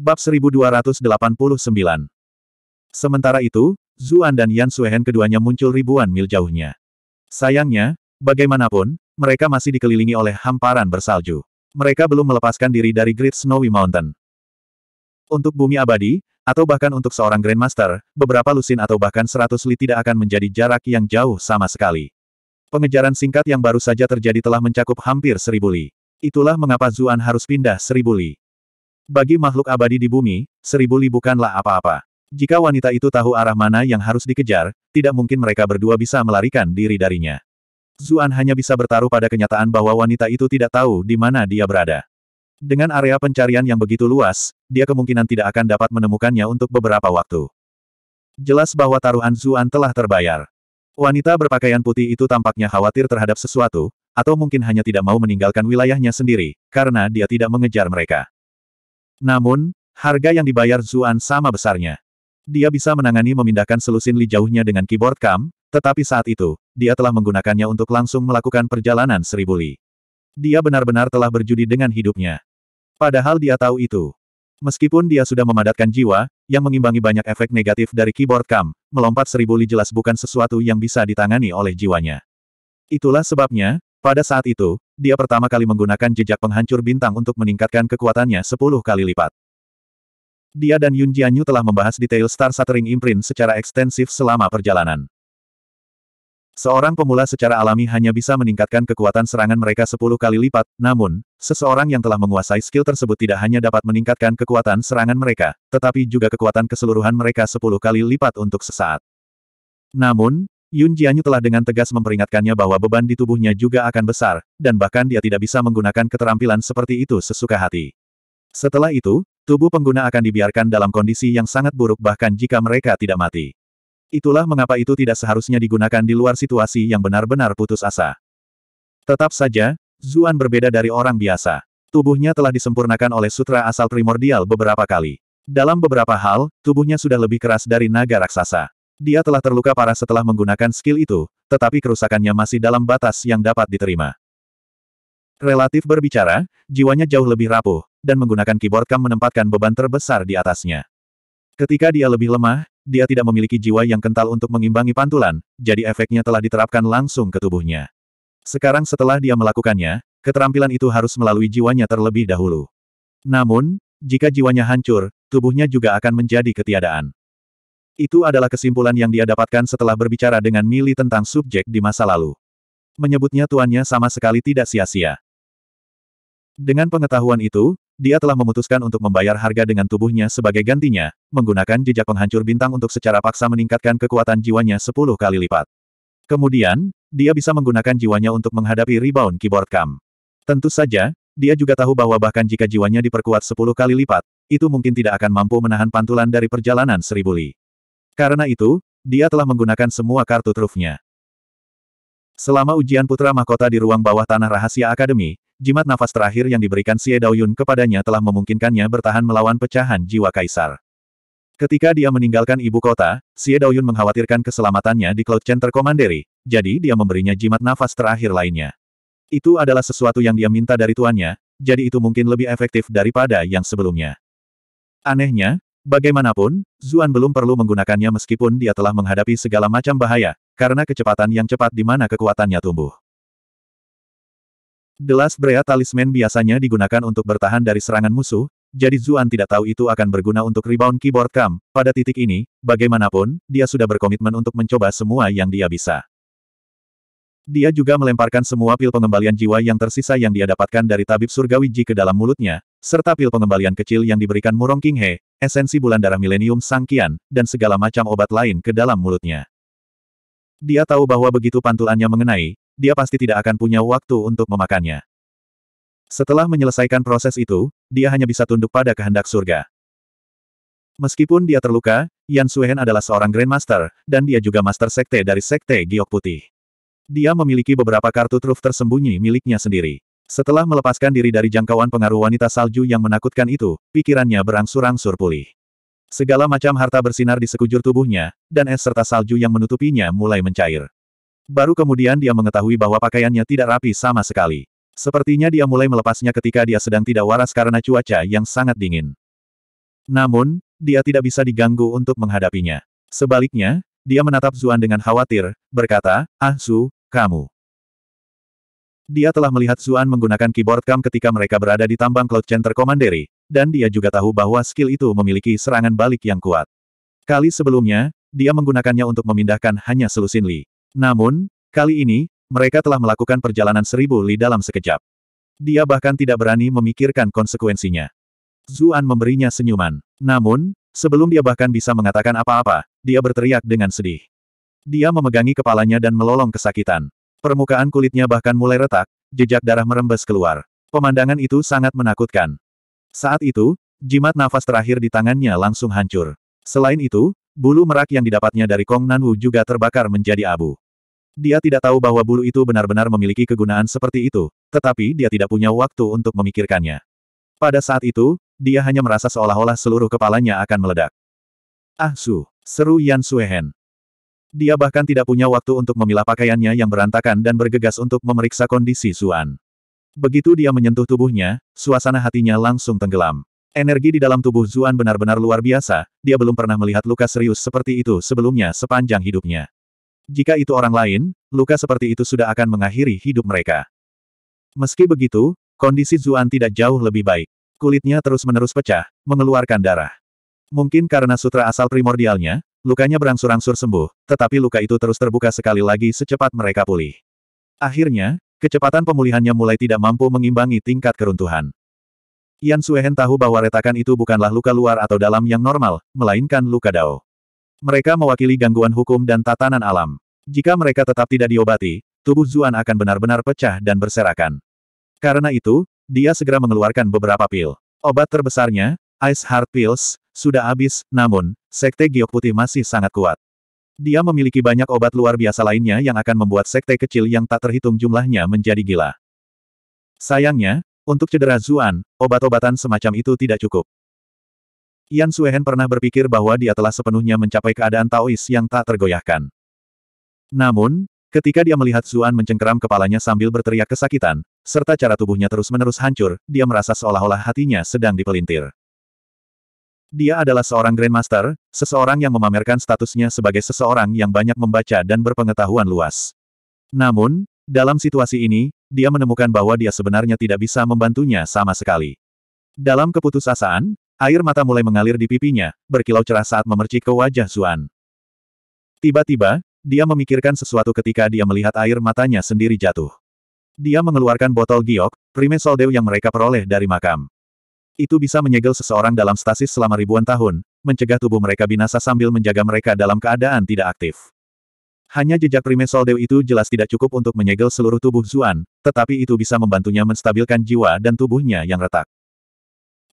Bab 1289 Sementara itu, Zuan dan Yan Suehen keduanya muncul ribuan mil jauhnya. Sayangnya, bagaimanapun, mereka masih dikelilingi oleh hamparan bersalju. Mereka belum melepaskan diri dari Great Snowy Mountain. Untuk bumi abadi, atau bahkan untuk seorang Grandmaster, beberapa lusin atau bahkan seratus li tidak akan menjadi jarak yang jauh sama sekali. Pengejaran singkat yang baru saja terjadi telah mencakup hampir seribu li. Itulah mengapa Zuan harus pindah seribu li. Bagi makhluk abadi di bumi, seribu li bukanlah apa-apa. Jika wanita itu tahu arah mana yang harus dikejar, tidak mungkin mereka berdua bisa melarikan diri darinya. Zuan hanya bisa bertaruh pada kenyataan bahwa wanita itu tidak tahu di mana dia berada. Dengan area pencarian yang begitu luas, dia kemungkinan tidak akan dapat menemukannya untuk beberapa waktu. Jelas bahwa taruhan Zuan telah terbayar. Wanita berpakaian putih itu tampaknya khawatir terhadap sesuatu, atau mungkin hanya tidak mau meninggalkan wilayahnya sendiri, karena dia tidak mengejar mereka. Namun, harga yang dibayar Zuan sama besarnya. Dia bisa menangani memindahkan selusin li jauhnya dengan keyboard cam, tetapi saat itu, dia telah menggunakannya untuk langsung melakukan perjalanan seribu li. Dia benar-benar telah berjudi dengan hidupnya. Padahal dia tahu itu. Meskipun dia sudah memadatkan jiwa, yang mengimbangi banyak efek negatif dari keyboard cam, melompat seribu li jelas bukan sesuatu yang bisa ditangani oleh jiwanya. Itulah sebabnya, pada saat itu, dia pertama kali menggunakan jejak penghancur bintang untuk meningkatkan kekuatannya sepuluh kali lipat. Dia dan Yun Jianyu telah membahas detail Star Shattering Imprint secara ekstensif selama perjalanan. Seorang pemula secara alami hanya bisa meningkatkan kekuatan serangan mereka 10 kali lipat, namun, seseorang yang telah menguasai skill tersebut tidak hanya dapat meningkatkan kekuatan serangan mereka, tetapi juga kekuatan keseluruhan mereka 10 kali lipat untuk sesaat. Namun, Yun Jianyu telah dengan tegas memperingatkannya bahwa beban di tubuhnya juga akan besar, dan bahkan dia tidak bisa menggunakan keterampilan seperti itu sesuka hati. Setelah itu, tubuh pengguna akan dibiarkan dalam kondisi yang sangat buruk bahkan jika mereka tidak mati. Itulah mengapa itu tidak seharusnya digunakan di luar situasi yang benar-benar putus asa. Tetap saja, Zuan berbeda dari orang biasa. Tubuhnya telah disempurnakan oleh sutra asal primordial beberapa kali. Dalam beberapa hal, tubuhnya sudah lebih keras dari naga raksasa. Dia telah terluka parah setelah menggunakan skill itu, tetapi kerusakannya masih dalam batas yang dapat diterima. Relatif berbicara, jiwanya jauh lebih rapuh, dan menggunakan keyboard cam menempatkan beban terbesar di atasnya. Ketika dia lebih lemah, dia tidak memiliki jiwa yang kental untuk mengimbangi pantulan, jadi efeknya telah diterapkan langsung ke tubuhnya. Sekarang setelah dia melakukannya, keterampilan itu harus melalui jiwanya terlebih dahulu. Namun, jika jiwanya hancur, tubuhnya juga akan menjadi ketiadaan. Itu adalah kesimpulan yang dia dapatkan setelah berbicara dengan Mili tentang subjek di masa lalu. Menyebutnya tuannya sama sekali tidak sia-sia. Dengan pengetahuan itu, dia telah memutuskan untuk membayar harga dengan tubuhnya sebagai gantinya, menggunakan jejak penghancur bintang untuk secara paksa meningkatkan kekuatan jiwanya sepuluh kali lipat. Kemudian, dia bisa menggunakan jiwanya untuk menghadapi rebound keyboard cam. Tentu saja, dia juga tahu bahwa bahkan jika jiwanya diperkuat sepuluh kali lipat, itu mungkin tidak akan mampu menahan pantulan dari perjalanan seribu li. Karena itu, dia telah menggunakan semua kartu trufnya. Selama ujian putra mahkota di ruang bawah tanah rahasia akademi, Jimat nafas terakhir yang diberikan Xie Daoyun kepadanya telah memungkinkannya bertahan melawan pecahan jiwa kaisar. Ketika dia meninggalkan ibu kota, Xie Daoyun mengkhawatirkan keselamatannya di Cloud Center Commandery, jadi dia memberinya jimat nafas terakhir lainnya. Itu adalah sesuatu yang dia minta dari tuannya, jadi itu mungkin lebih efektif daripada yang sebelumnya. Anehnya, bagaimanapun, Zuan belum perlu menggunakannya meskipun dia telah menghadapi segala macam bahaya, karena kecepatan yang cepat di mana kekuatannya tumbuh. Delas Brea Talisman biasanya digunakan untuk bertahan dari serangan musuh, jadi Zuan tidak tahu itu akan berguna untuk rebound keyboard cam. Pada titik ini, bagaimanapun, dia sudah berkomitmen untuk mencoba semua yang dia bisa. Dia juga melemparkan semua pil pengembalian jiwa yang tersisa yang dia dapatkan dari tabib surgawi Ji ke dalam mulutnya, serta pil pengembalian kecil yang diberikan Murong King He, esensi bulan darah milenium Sang Sangkian, dan segala macam obat lain ke dalam mulutnya. Dia tahu bahwa begitu pantulannya mengenai, dia pasti tidak akan punya waktu untuk memakannya. Setelah menyelesaikan proses itu, dia hanya bisa tunduk pada kehendak surga. Meskipun dia terluka, Yan Suehen adalah seorang Grandmaster, dan dia juga Master Sekte dari Sekte Giok Putih. Dia memiliki beberapa kartu truf tersembunyi miliknya sendiri. Setelah melepaskan diri dari jangkauan pengaruh wanita salju yang menakutkan itu, pikirannya berangsur-angsur pulih. Segala macam harta bersinar di sekujur tubuhnya, dan es serta salju yang menutupinya mulai mencair. Baru kemudian dia mengetahui bahwa pakaiannya tidak rapi sama sekali. Sepertinya dia mulai melepasnya ketika dia sedang tidak waras karena cuaca yang sangat dingin. Namun, dia tidak bisa diganggu untuk menghadapinya. Sebaliknya, dia menatap Zuan dengan khawatir, berkata, Ah Su, kamu. Dia telah melihat Zuan menggunakan keyboard cam ketika mereka berada di tambang Cloud Center Commandery, dan dia juga tahu bahwa skill itu memiliki serangan balik yang kuat. Kali sebelumnya, dia menggunakannya untuk memindahkan hanya selusin Li. Namun, kali ini, mereka telah melakukan perjalanan seribu li dalam sekejap. Dia bahkan tidak berani memikirkan konsekuensinya. Zuan memberinya senyuman. Namun, sebelum dia bahkan bisa mengatakan apa-apa, dia berteriak dengan sedih. Dia memegangi kepalanya dan melolong kesakitan. Permukaan kulitnya bahkan mulai retak, jejak darah merembes keluar. Pemandangan itu sangat menakutkan. Saat itu, jimat nafas terakhir di tangannya langsung hancur. Selain itu, Bulu merak yang didapatnya dari Kong Nanwu juga terbakar menjadi abu. Dia tidak tahu bahwa bulu itu benar-benar memiliki kegunaan seperti itu, tetapi dia tidak punya waktu untuk memikirkannya. Pada saat itu, dia hanya merasa seolah-olah seluruh kepalanya akan meledak. Ah Su, seru Yan Suehen. Dia bahkan tidak punya waktu untuk memilah pakaiannya yang berantakan dan bergegas untuk memeriksa kondisi Suan. Begitu dia menyentuh tubuhnya, suasana hatinya langsung tenggelam. Energi di dalam tubuh Zuan benar-benar luar biasa, dia belum pernah melihat luka serius seperti itu sebelumnya sepanjang hidupnya. Jika itu orang lain, luka seperti itu sudah akan mengakhiri hidup mereka. Meski begitu, kondisi Zuan tidak jauh lebih baik. Kulitnya terus-menerus pecah, mengeluarkan darah. Mungkin karena sutra asal primordialnya, lukanya berangsur-angsur sembuh, tetapi luka itu terus terbuka sekali lagi secepat mereka pulih. Akhirnya, kecepatan pemulihannya mulai tidak mampu mengimbangi tingkat keruntuhan. Yan Suehen tahu bahwa retakan itu bukanlah luka luar atau dalam yang normal, melainkan luka dao. Mereka mewakili gangguan hukum dan tatanan alam. Jika mereka tetap tidak diobati, tubuh Zuan akan benar-benar pecah dan berserakan. Karena itu, dia segera mengeluarkan beberapa pil. Obat terbesarnya, Ice Heart Pills, sudah habis, namun, Sekte Giok Putih masih sangat kuat. Dia memiliki banyak obat luar biasa lainnya yang akan membuat sekte kecil yang tak terhitung jumlahnya menjadi gila. Sayangnya, untuk cedera Zuan, obat-obatan semacam itu tidak cukup. Yan Suehen pernah berpikir bahwa dia telah sepenuhnya mencapai keadaan Taois yang tak tergoyahkan. Namun, ketika dia melihat Zuan mencengkeram kepalanya sambil berteriak kesakitan, serta cara tubuhnya terus-menerus hancur, dia merasa seolah-olah hatinya sedang dipelintir. Dia adalah seorang Grandmaster, seseorang yang memamerkan statusnya sebagai seseorang yang banyak membaca dan berpengetahuan luas. Namun, dalam situasi ini, dia menemukan bahwa dia sebenarnya tidak bisa membantunya sama sekali. Dalam keputusasaan, air mata mulai mengalir di pipinya, berkilau cerah saat memercik ke wajah Zuan. Tiba-tiba, dia memikirkan sesuatu ketika dia melihat air matanya sendiri jatuh. Dia mengeluarkan botol giok, primesol dew yang mereka peroleh dari makam. Itu bisa menyegel seseorang dalam stasis selama ribuan tahun, mencegah tubuh mereka binasa sambil menjaga mereka dalam keadaan tidak aktif. Hanya jejak Rimesol Dew itu jelas tidak cukup untuk menyegel seluruh tubuh Zuan, tetapi itu bisa membantunya menstabilkan jiwa dan tubuhnya yang retak.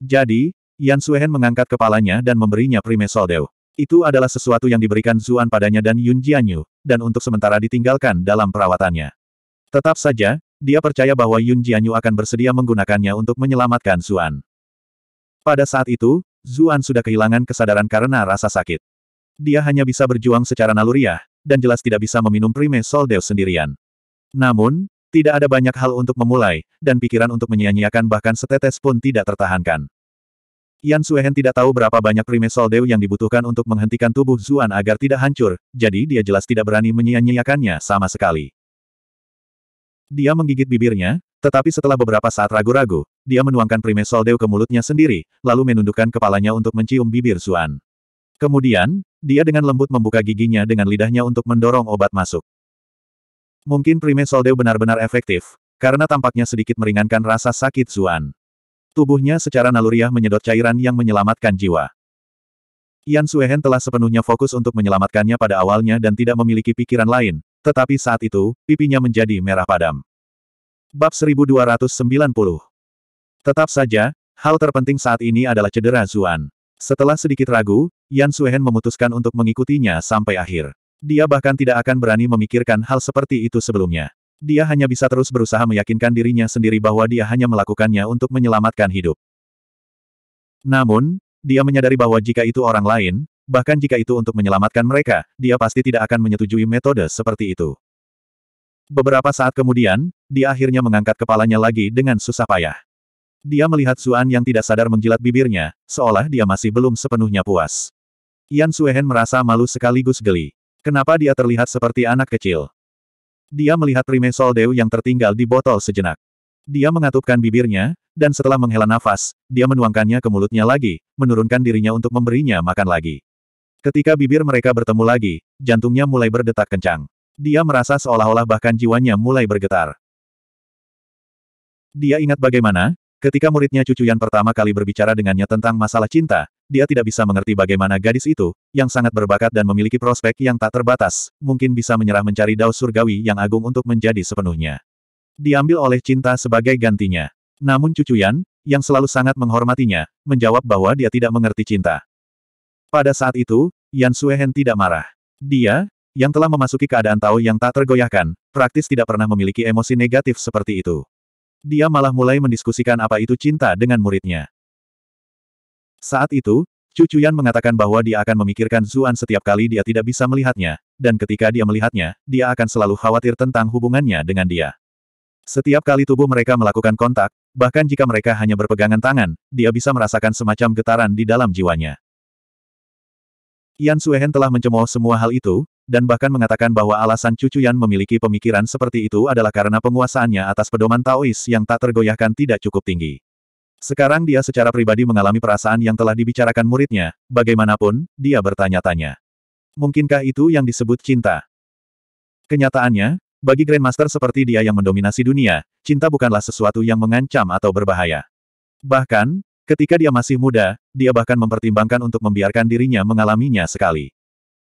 Jadi, Yan Suehen mengangkat kepalanya dan memberinya Primesol Dew. Itu adalah sesuatu yang diberikan Zuan padanya dan Yun Jianyu, dan untuk sementara ditinggalkan dalam perawatannya. Tetap saja, dia percaya bahwa Yun Jianyu akan bersedia menggunakannya untuk menyelamatkan Zuan. Pada saat itu, Zuan sudah kehilangan kesadaran karena rasa sakit. Dia hanya bisa berjuang secara naluriah, dan jelas tidak bisa meminum Prime Sol Deus sendirian. Namun, tidak ada banyak hal untuk memulai, dan pikiran untuk menyia-nyiakan bahkan setetes pun tidak tertahankan. Yan Suehen tidak tahu berapa banyak Prime Sol Deus yang dibutuhkan untuk menghentikan tubuh Zuan agar tidak hancur, jadi dia jelas tidak berani menyia-nyiakannya sama sekali. Dia menggigit bibirnya, tetapi setelah beberapa saat ragu-ragu, dia menuangkan Prime Soldeu ke mulutnya sendiri, lalu menundukkan kepalanya untuk mencium bibir Zuan. Kemudian, dia dengan lembut membuka giginya dengan lidahnya untuk mendorong obat masuk. Mungkin Prime Soldeu benar-benar efektif, karena tampaknya sedikit meringankan rasa sakit Zuan. Tubuhnya secara naluriah menyedot cairan yang menyelamatkan jiwa. Yan Suehen telah sepenuhnya fokus untuk menyelamatkannya pada awalnya dan tidak memiliki pikiran lain, tetapi saat itu, pipinya menjadi merah padam. Bab 1290 Tetap saja, hal terpenting saat ini adalah cedera Zuan. Setelah sedikit ragu, Yan Suehen memutuskan untuk mengikutinya sampai akhir. Dia bahkan tidak akan berani memikirkan hal seperti itu sebelumnya. Dia hanya bisa terus berusaha meyakinkan dirinya sendiri bahwa dia hanya melakukannya untuk menyelamatkan hidup. Namun, dia menyadari bahwa jika itu orang lain, bahkan jika itu untuk menyelamatkan mereka, dia pasti tidak akan menyetujui metode seperti itu. Beberapa saat kemudian, dia akhirnya mengangkat kepalanya lagi dengan susah payah. Dia melihat Suan yang tidak sadar menjilat bibirnya, seolah dia masih belum sepenuhnya puas. Yan Suehen merasa malu sekaligus geli. Kenapa dia terlihat seperti anak kecil? Dia melihat Primesol Soldeu yang tertinggal di botol sejenak. Dia mengatupkan bibirnya, dan setelah menghela nafas, dia menuangkannya ke mulutnya lagi, menurunkan dirinya untuk memberinya makan lagi. Ketika bibir mereka bertemu lagi, jantungnya mulai berdetak kencang. Dia merasa seolah-olah bahkan jiwanya mulai bergetar. Dia ingat bagaimana, Ketika muridnya Cucu Yan pertama kali berbicara dengannya tentang masalah cinta, dia tidak bisa mengerti bagaimana gadis itu, yang sangat berbakat dan memiliki prospek yang tak terbatas, mungkin bisa menyerah mencari Dao surgawi yang agung untuk menjadi sepenuhnya. Diambil oleh cinta sebagai gantinya. Namun Cucu Yan, yang selalu sangat menghormatinya, menjawab bahwa dia tidak mengerti cinta. Pada saat itu, Yan Suehen tidak marah. Dia, yang telah memasuki keadaan tahu yang tak tergoyahkan, praktis tidak pernah memiliki emosi negatif seperti itu dia malah mulai mendiskusikan apa itu cinta dengan muridnya. Saat itu, Cu Yan mengatakan bahwa dia akan memikirkan Zuan setiap kali dia tidak bisa melihatnya, dan ketika dia melihatnya, dia akan selalu khawatir tentang hubungannya dengan dia. Setiap kali tubuh mereka melakukan kontak, bahkan jika mereka hanya berpegangan tangan, dia bisa merasakan semacam getaran di dalam jiwanya. Yan Suehen telah mencemooh semua hal itu, dan bahkan mengatakan bahwa alasan Cucu Yan memiliki pemikiran seperti itu adalah karena penguasaannya atas pedoman Taois yang tak tergoyahkan tidak cukup tinggi. Sekarang dia secara pribadi mengalami perasaan yang telah dibicarakan muridnya, bagaimanapun, dia bertanya-tanya. Mungkinkah itu yang disebut cinta? Kenyataannya, bagi Grandmaster seperti dia yang mendominasi dunia, cinta bukanlah sesuatu yang mengancam atau berbahaya. Bahkan, ketika dia masih muda, dia bahkan mempertimbangkan untuk membiarkan dirinya mengalaminya sekali.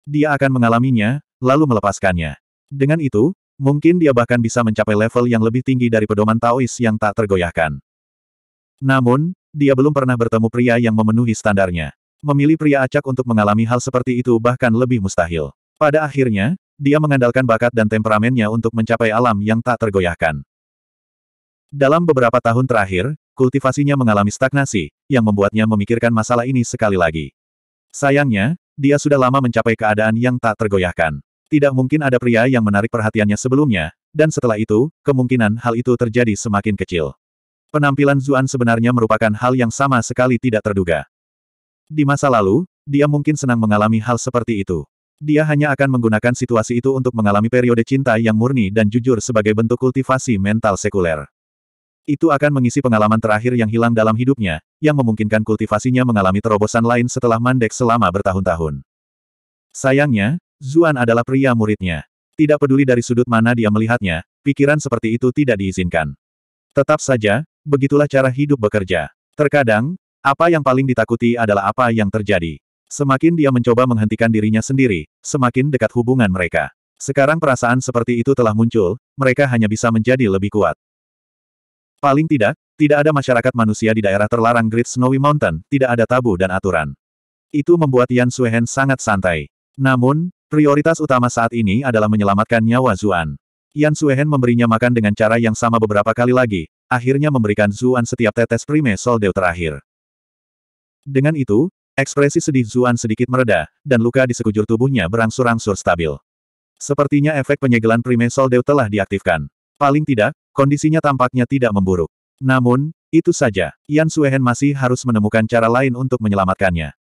Dia akan mengalaminya, lalu melepaskannya. Dengan itu, mungkin dia bahkan bisa mencapai level yang lebih tinggi dari pedoman Taois yang tak tergoyahkan. Namun, dia belum pernah bertemu pria yang memenuhi standarnya. Memilih pria acak untuk mengalami hal seperti itu bahkan lebih mustahil. Pada akhirnya, dia mengandalkan bakat dan temperamennya untuk mencapai alam yang tak tergoyahkan. Dalam beberapa tahun terakhir, kultivasinya mengalami stagnasi, yang membuatnya memikirkan masalah ini sekali lagi. Sayangnya, dia sudah lama mencapai keadaan yang tak tergoyahkan. Tidak mungkin ada pria yang menarik perhatiannya sebelumnya, dan setelah itu, kemungkinan hal itu terjadi semakin kecil. Penampilan Zuan sebenarnya merupakan hal yang sama sekali tidak terduga. Di masa lalu, dia mungkin senang mengalami hal seperti itu. Dia hanya akan menggunakan situasi itu untuk mengalami periode cinta yang murni dan jujur sebagai bentuk kultivasi mental sekuler. Itu akan mengisi pengalaman terakhir yang hilang dalam hidupnya, yang memungkinkan kultivasinya mengalami terobosan lain setelah mandek selama bertahun-tahun. Sayangnya, Zuan adalah pria muridnya. Tidak peduli dari sudut mana dia melihatnya, pikiran seperti itu tidak diizinkan. Tetap saja, begitulah cara hidup bekerja. Terkadang, apa yang paling ditakuti adalah apa yang terjadi. Semakin dia mencoba menghentikan dirinya sendiri, semakin dekat hubungan mereka. Sekarang perasaan seperti itu telah muncul, mereka hanya bisa menjadi lebih kuat. Paling tidak, tidak ada masyarakat manusia di daerah terlarang Great Snowy Mountain, tidak ada tabu dan aturan. Itu membuat Yan Suehen sangat santai. Namun, prioritas utama saat ini adalah menyelamatkan nyawa Zuan. Yan Suehen memberinya makan dengan cara yang sama beberapa kali lagi, akhirnya memberikan Zuan setiap tetes prime soldeu terakhir. Dengan itu, ekspresi sedih Zuan sedikit mereda, dan luka di sekujur tubuhnya berangsur-angsur stabil. Sepertinya efek penyegelan prime soldeu telah diaktifkan. Paling tidak, Kondisinya tampaknya tidak memburuk. Namun, itu saja, Yan Suehen masih harus menemukan cara lain untuk menyelamatkannya.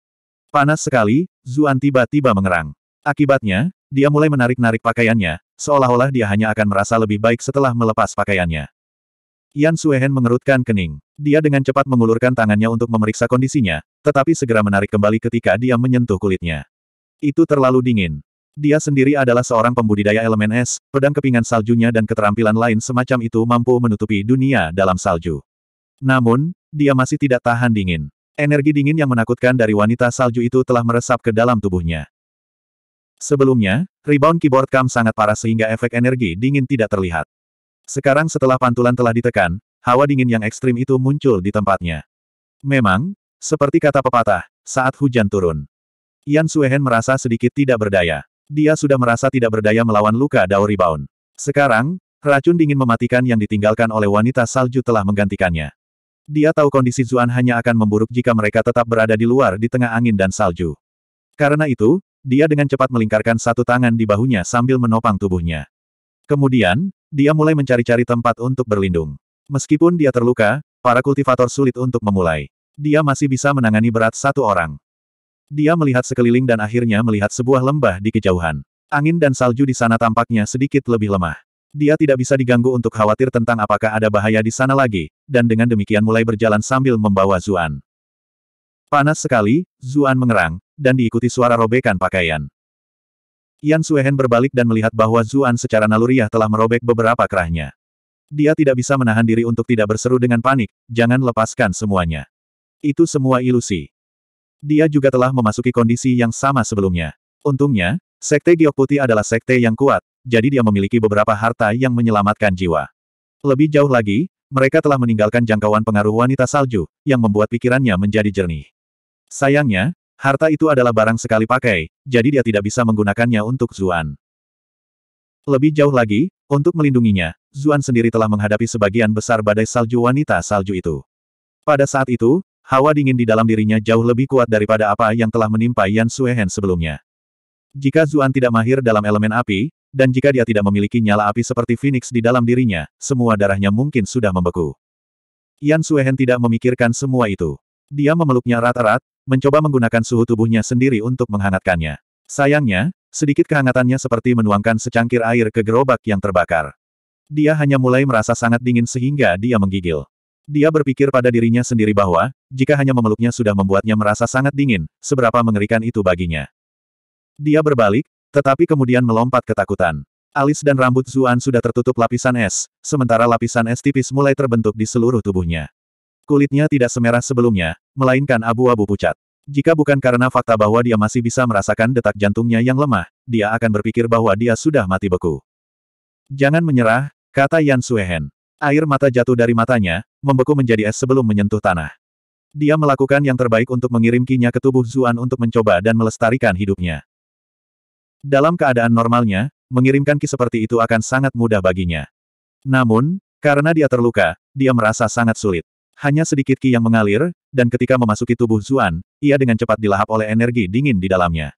Panas sekali, Zuan tiba-tiba mengerang. Akibatnya, dia mulai menarik-narik pakaiannya, seolah-olah dia hanya akan merasa lebih baik setelah melepas pakaiannya. Yan Suehen mengerutkan kening. Dia dengan cepat mengulurkan tangannya untuk memeriksa kondisinya, tetapi segera menarik kembali ketika dia menyentuh kulitnya. Itu terlalu dingin. Dia sendiri adalah seorang pembudidaya elemen es, pedang kepingan saljunya dan keterampilan lain semacam itu mampu menutupi dunia dalam salju. Namun, dia masih tidak tahan dingin. Energi dingin yang menakutkan dari wanita salju itu telah meresap ke dalam tubuhnya. Sebelumnya, rebound keyboard cam sangat parah sehingga efek energi dingin tidak terlihat. Sekarang setelah pantulan telah ditekan, hawa dingin yang ekstrim itu muncul di tempatnya. Memang, seperti kata pepatah, saat hujan turun. Yan Suehen merasa sedikit tidak berdaya. Dia sudah merasa tidak berdaya melawan luka Dao Rebound. Sekarang, racun dingin mematikan yang ditinggalkan oleh wanita salju telah menggantikannya. Dia tahu kondisi Zuan hanya akan memburuk jika mereka tetap berada di luar di tengah angin dan salju. Karena itu, dia dengan cepat melingkarkan satu tangan di bahunya sambil menopang tubuhnya. Kemudian, dia mulai mencari-cari tempat untuk berlindung. Meskipun dia terluka, para kultivator sulit untuk memulai. Dia masih bisa menangani berat satu orang. Dia melihat sekeliling dan akhirnya melihat sebuah lembah di kejauhan. Angin dan salju di sana tampaknya sedikit lebih lemah. Dia tidak bisa diganggu untuk khawatir tentang apakah ada bahaya di sana lagi, dan dengan demikian mulai berjalan sambil membawa Zuan. Panas sekali, Zuan mengerang, dan diikuti suara robekan pakaian. Yan Suehen berbalik dan melihat bahwa Zuan secara naluriah telah merobek beberapa kerahnya. Dia tidak bisa menahan diri untuk tidak berseru dengan panik, jangan lepaskan semuanya. Itu semua ilusi. Dia juga telah memasuki kondisi yang sama sebelumnya. Untungnya, Sekte Giok Putih adalah sekte yang kuat, jadi dia memiliki beberapa harta yang menyelamatkan jiwa. Lebih jauh lagi, mereka telah meninggalkan jangkauan pengaruh wanita salju, yang membuat pikirannya menjadi jernih. Sayangnya, harta itu adalah barang sekali pakai, jadi dia tidak bisa menggunakannya untuk Zuan. Lebih jauh lagi, untuk melindunginya, Zuan sendiri telah menghadapi sebagian besar badai salju wanita salju itu. Pada saat itu, hawa dingin di dalam dirinya jauh lebih kuat daripada apa yang telah menimpa Yan Suehen sebelumnya. Jika Zuan tidak mahir dalam elemen api, dan jika dia tidak memiliki nyala api seperti Phoenix di dalam dirinya, semua darahnya mungkin sudah membeku. Yan Suehen tidak memikirkan semua itu. Dia memeluknya rata rat mencoba menggunakan suhu tubuhnya sendiri untuk menghangatkannya. Sayangnya, sedikit kehangatannya seperti menuangkan secangkir air ke gerobak yang terbakar. Dia hanya mulai merasa sangat dingin sehingga dia menggigil. Dia berpikir pada dirinya sendiri bahwa, jika hanya memeluknya sudah membuatnya merasa sangat dingin, seberapa mengerikan itu baginya. Dia berbalik, tetapi kemudian melompat ketakutan. Alis dan rambut Zuan sudah tertutup lapisan es, sementara lapisan es tipis mulai terbentuk di seluruh tubuhnya. Kulitnya tidak semerah sebelumnya, melainkan abu-abu pucat. Jika bukan karena fakta bahwa dia masih bisa merasakan detak jantungnya yang lemah, dia akan berpikir bahwa dia sudah mati beku. Jangan menyerah, kata Yan Suehen. Air mata jatuh dari matanya, membeku menjadi es sebelum menyentuh tanah. Dia melakukan yang terbaik untuk mengirim kinya ke tubuh Zuan untuk mencoba dan melestarikan hidupnya. Dalam keadaan normalnya, mengirimkan ki seperti itu akan sangat mudah baginya. Namun, karena dia terluka, dia merasa sangat sulit. Hanya sedikit ki yang mengalir, dan ketika memasuki tubuh Zuan, ia dengan cepat dilahap oleh energi dingin di dalamnya.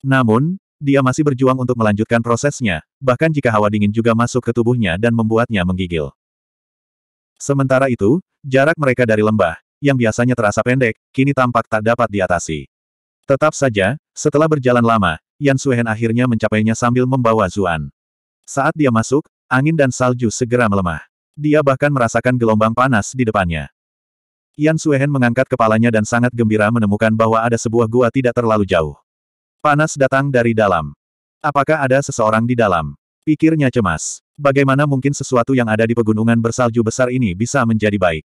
Namun, dia masih berjuang untuk melanjutkan prosesnya, bahkan jika hawa dingin juga masuk ke tubuhnya dan membuatnya menggigil. Sementara itu, jarak mereka dari lembah, yang biasanya terasa pendek, kini tampak tak dapat diatasi. Tetap saja, setelah berjalan lama, Yan Suhen akhirnya mencapainya sambil membawa Zuan. Saat dia masuk, angin dan salju segera melemah. Dia bahkan merasakan gelombang panas di depannya. Yan Suhen mengangkat kepalanya dan sangat gembira menemukan bahwa ada sebuah gua tidak terlalu jauh. Panas datang dari dalam. Apakah ada seseorang di dalam? Pikirnya cemas. Bagaimana mungkin sesuatu yang ada di pegunungan bersalju besar ini bisa menjadi baik?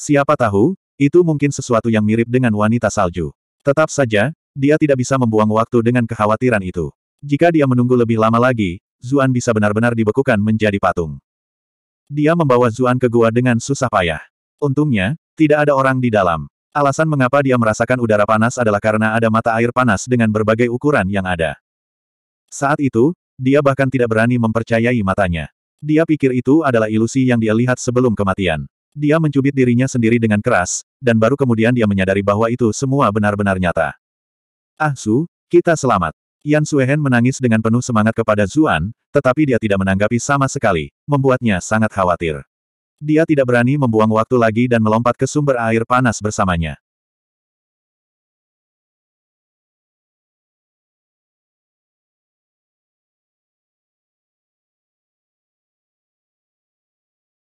Siapa tahu, itu mungkin sesuatu yang mirip dengan wanita salju. Tetap saja, dia tidak bisa membuang waktu dengan kekhawatiran itu. Jika dia menunggu lebih lama lagi, Zuan bisa benar-benar dibekukan menjadi patung. Dia membawa Zuan ke gua dengan susah payah. Untungnya, tidak ada orang di dalam. Alasan mengapa dia merasakan udara panas adalah karena ada mata air panas dengan berbagai ukuran yang ada. Saat itu, dia bahkan tidak berani mempercayai matanya. Dia pikir itu adalah ilusi yang dia lihat sebelum kematian. Dia mencubit dirinya sendiri dengan keras, dan baru kemudian dia menyadari bahwa itu semua benar-benar nyata. Ah Su, kita selamat. Yan Suehen menangis dengan penuh semangat kepada Zuan, tetapi dia tidak menanggapi sama sekali, membuatnya sangat khawatir. Dia tidak berani membuang waktu lagi dan melompat ke sumber air panas bersamanya.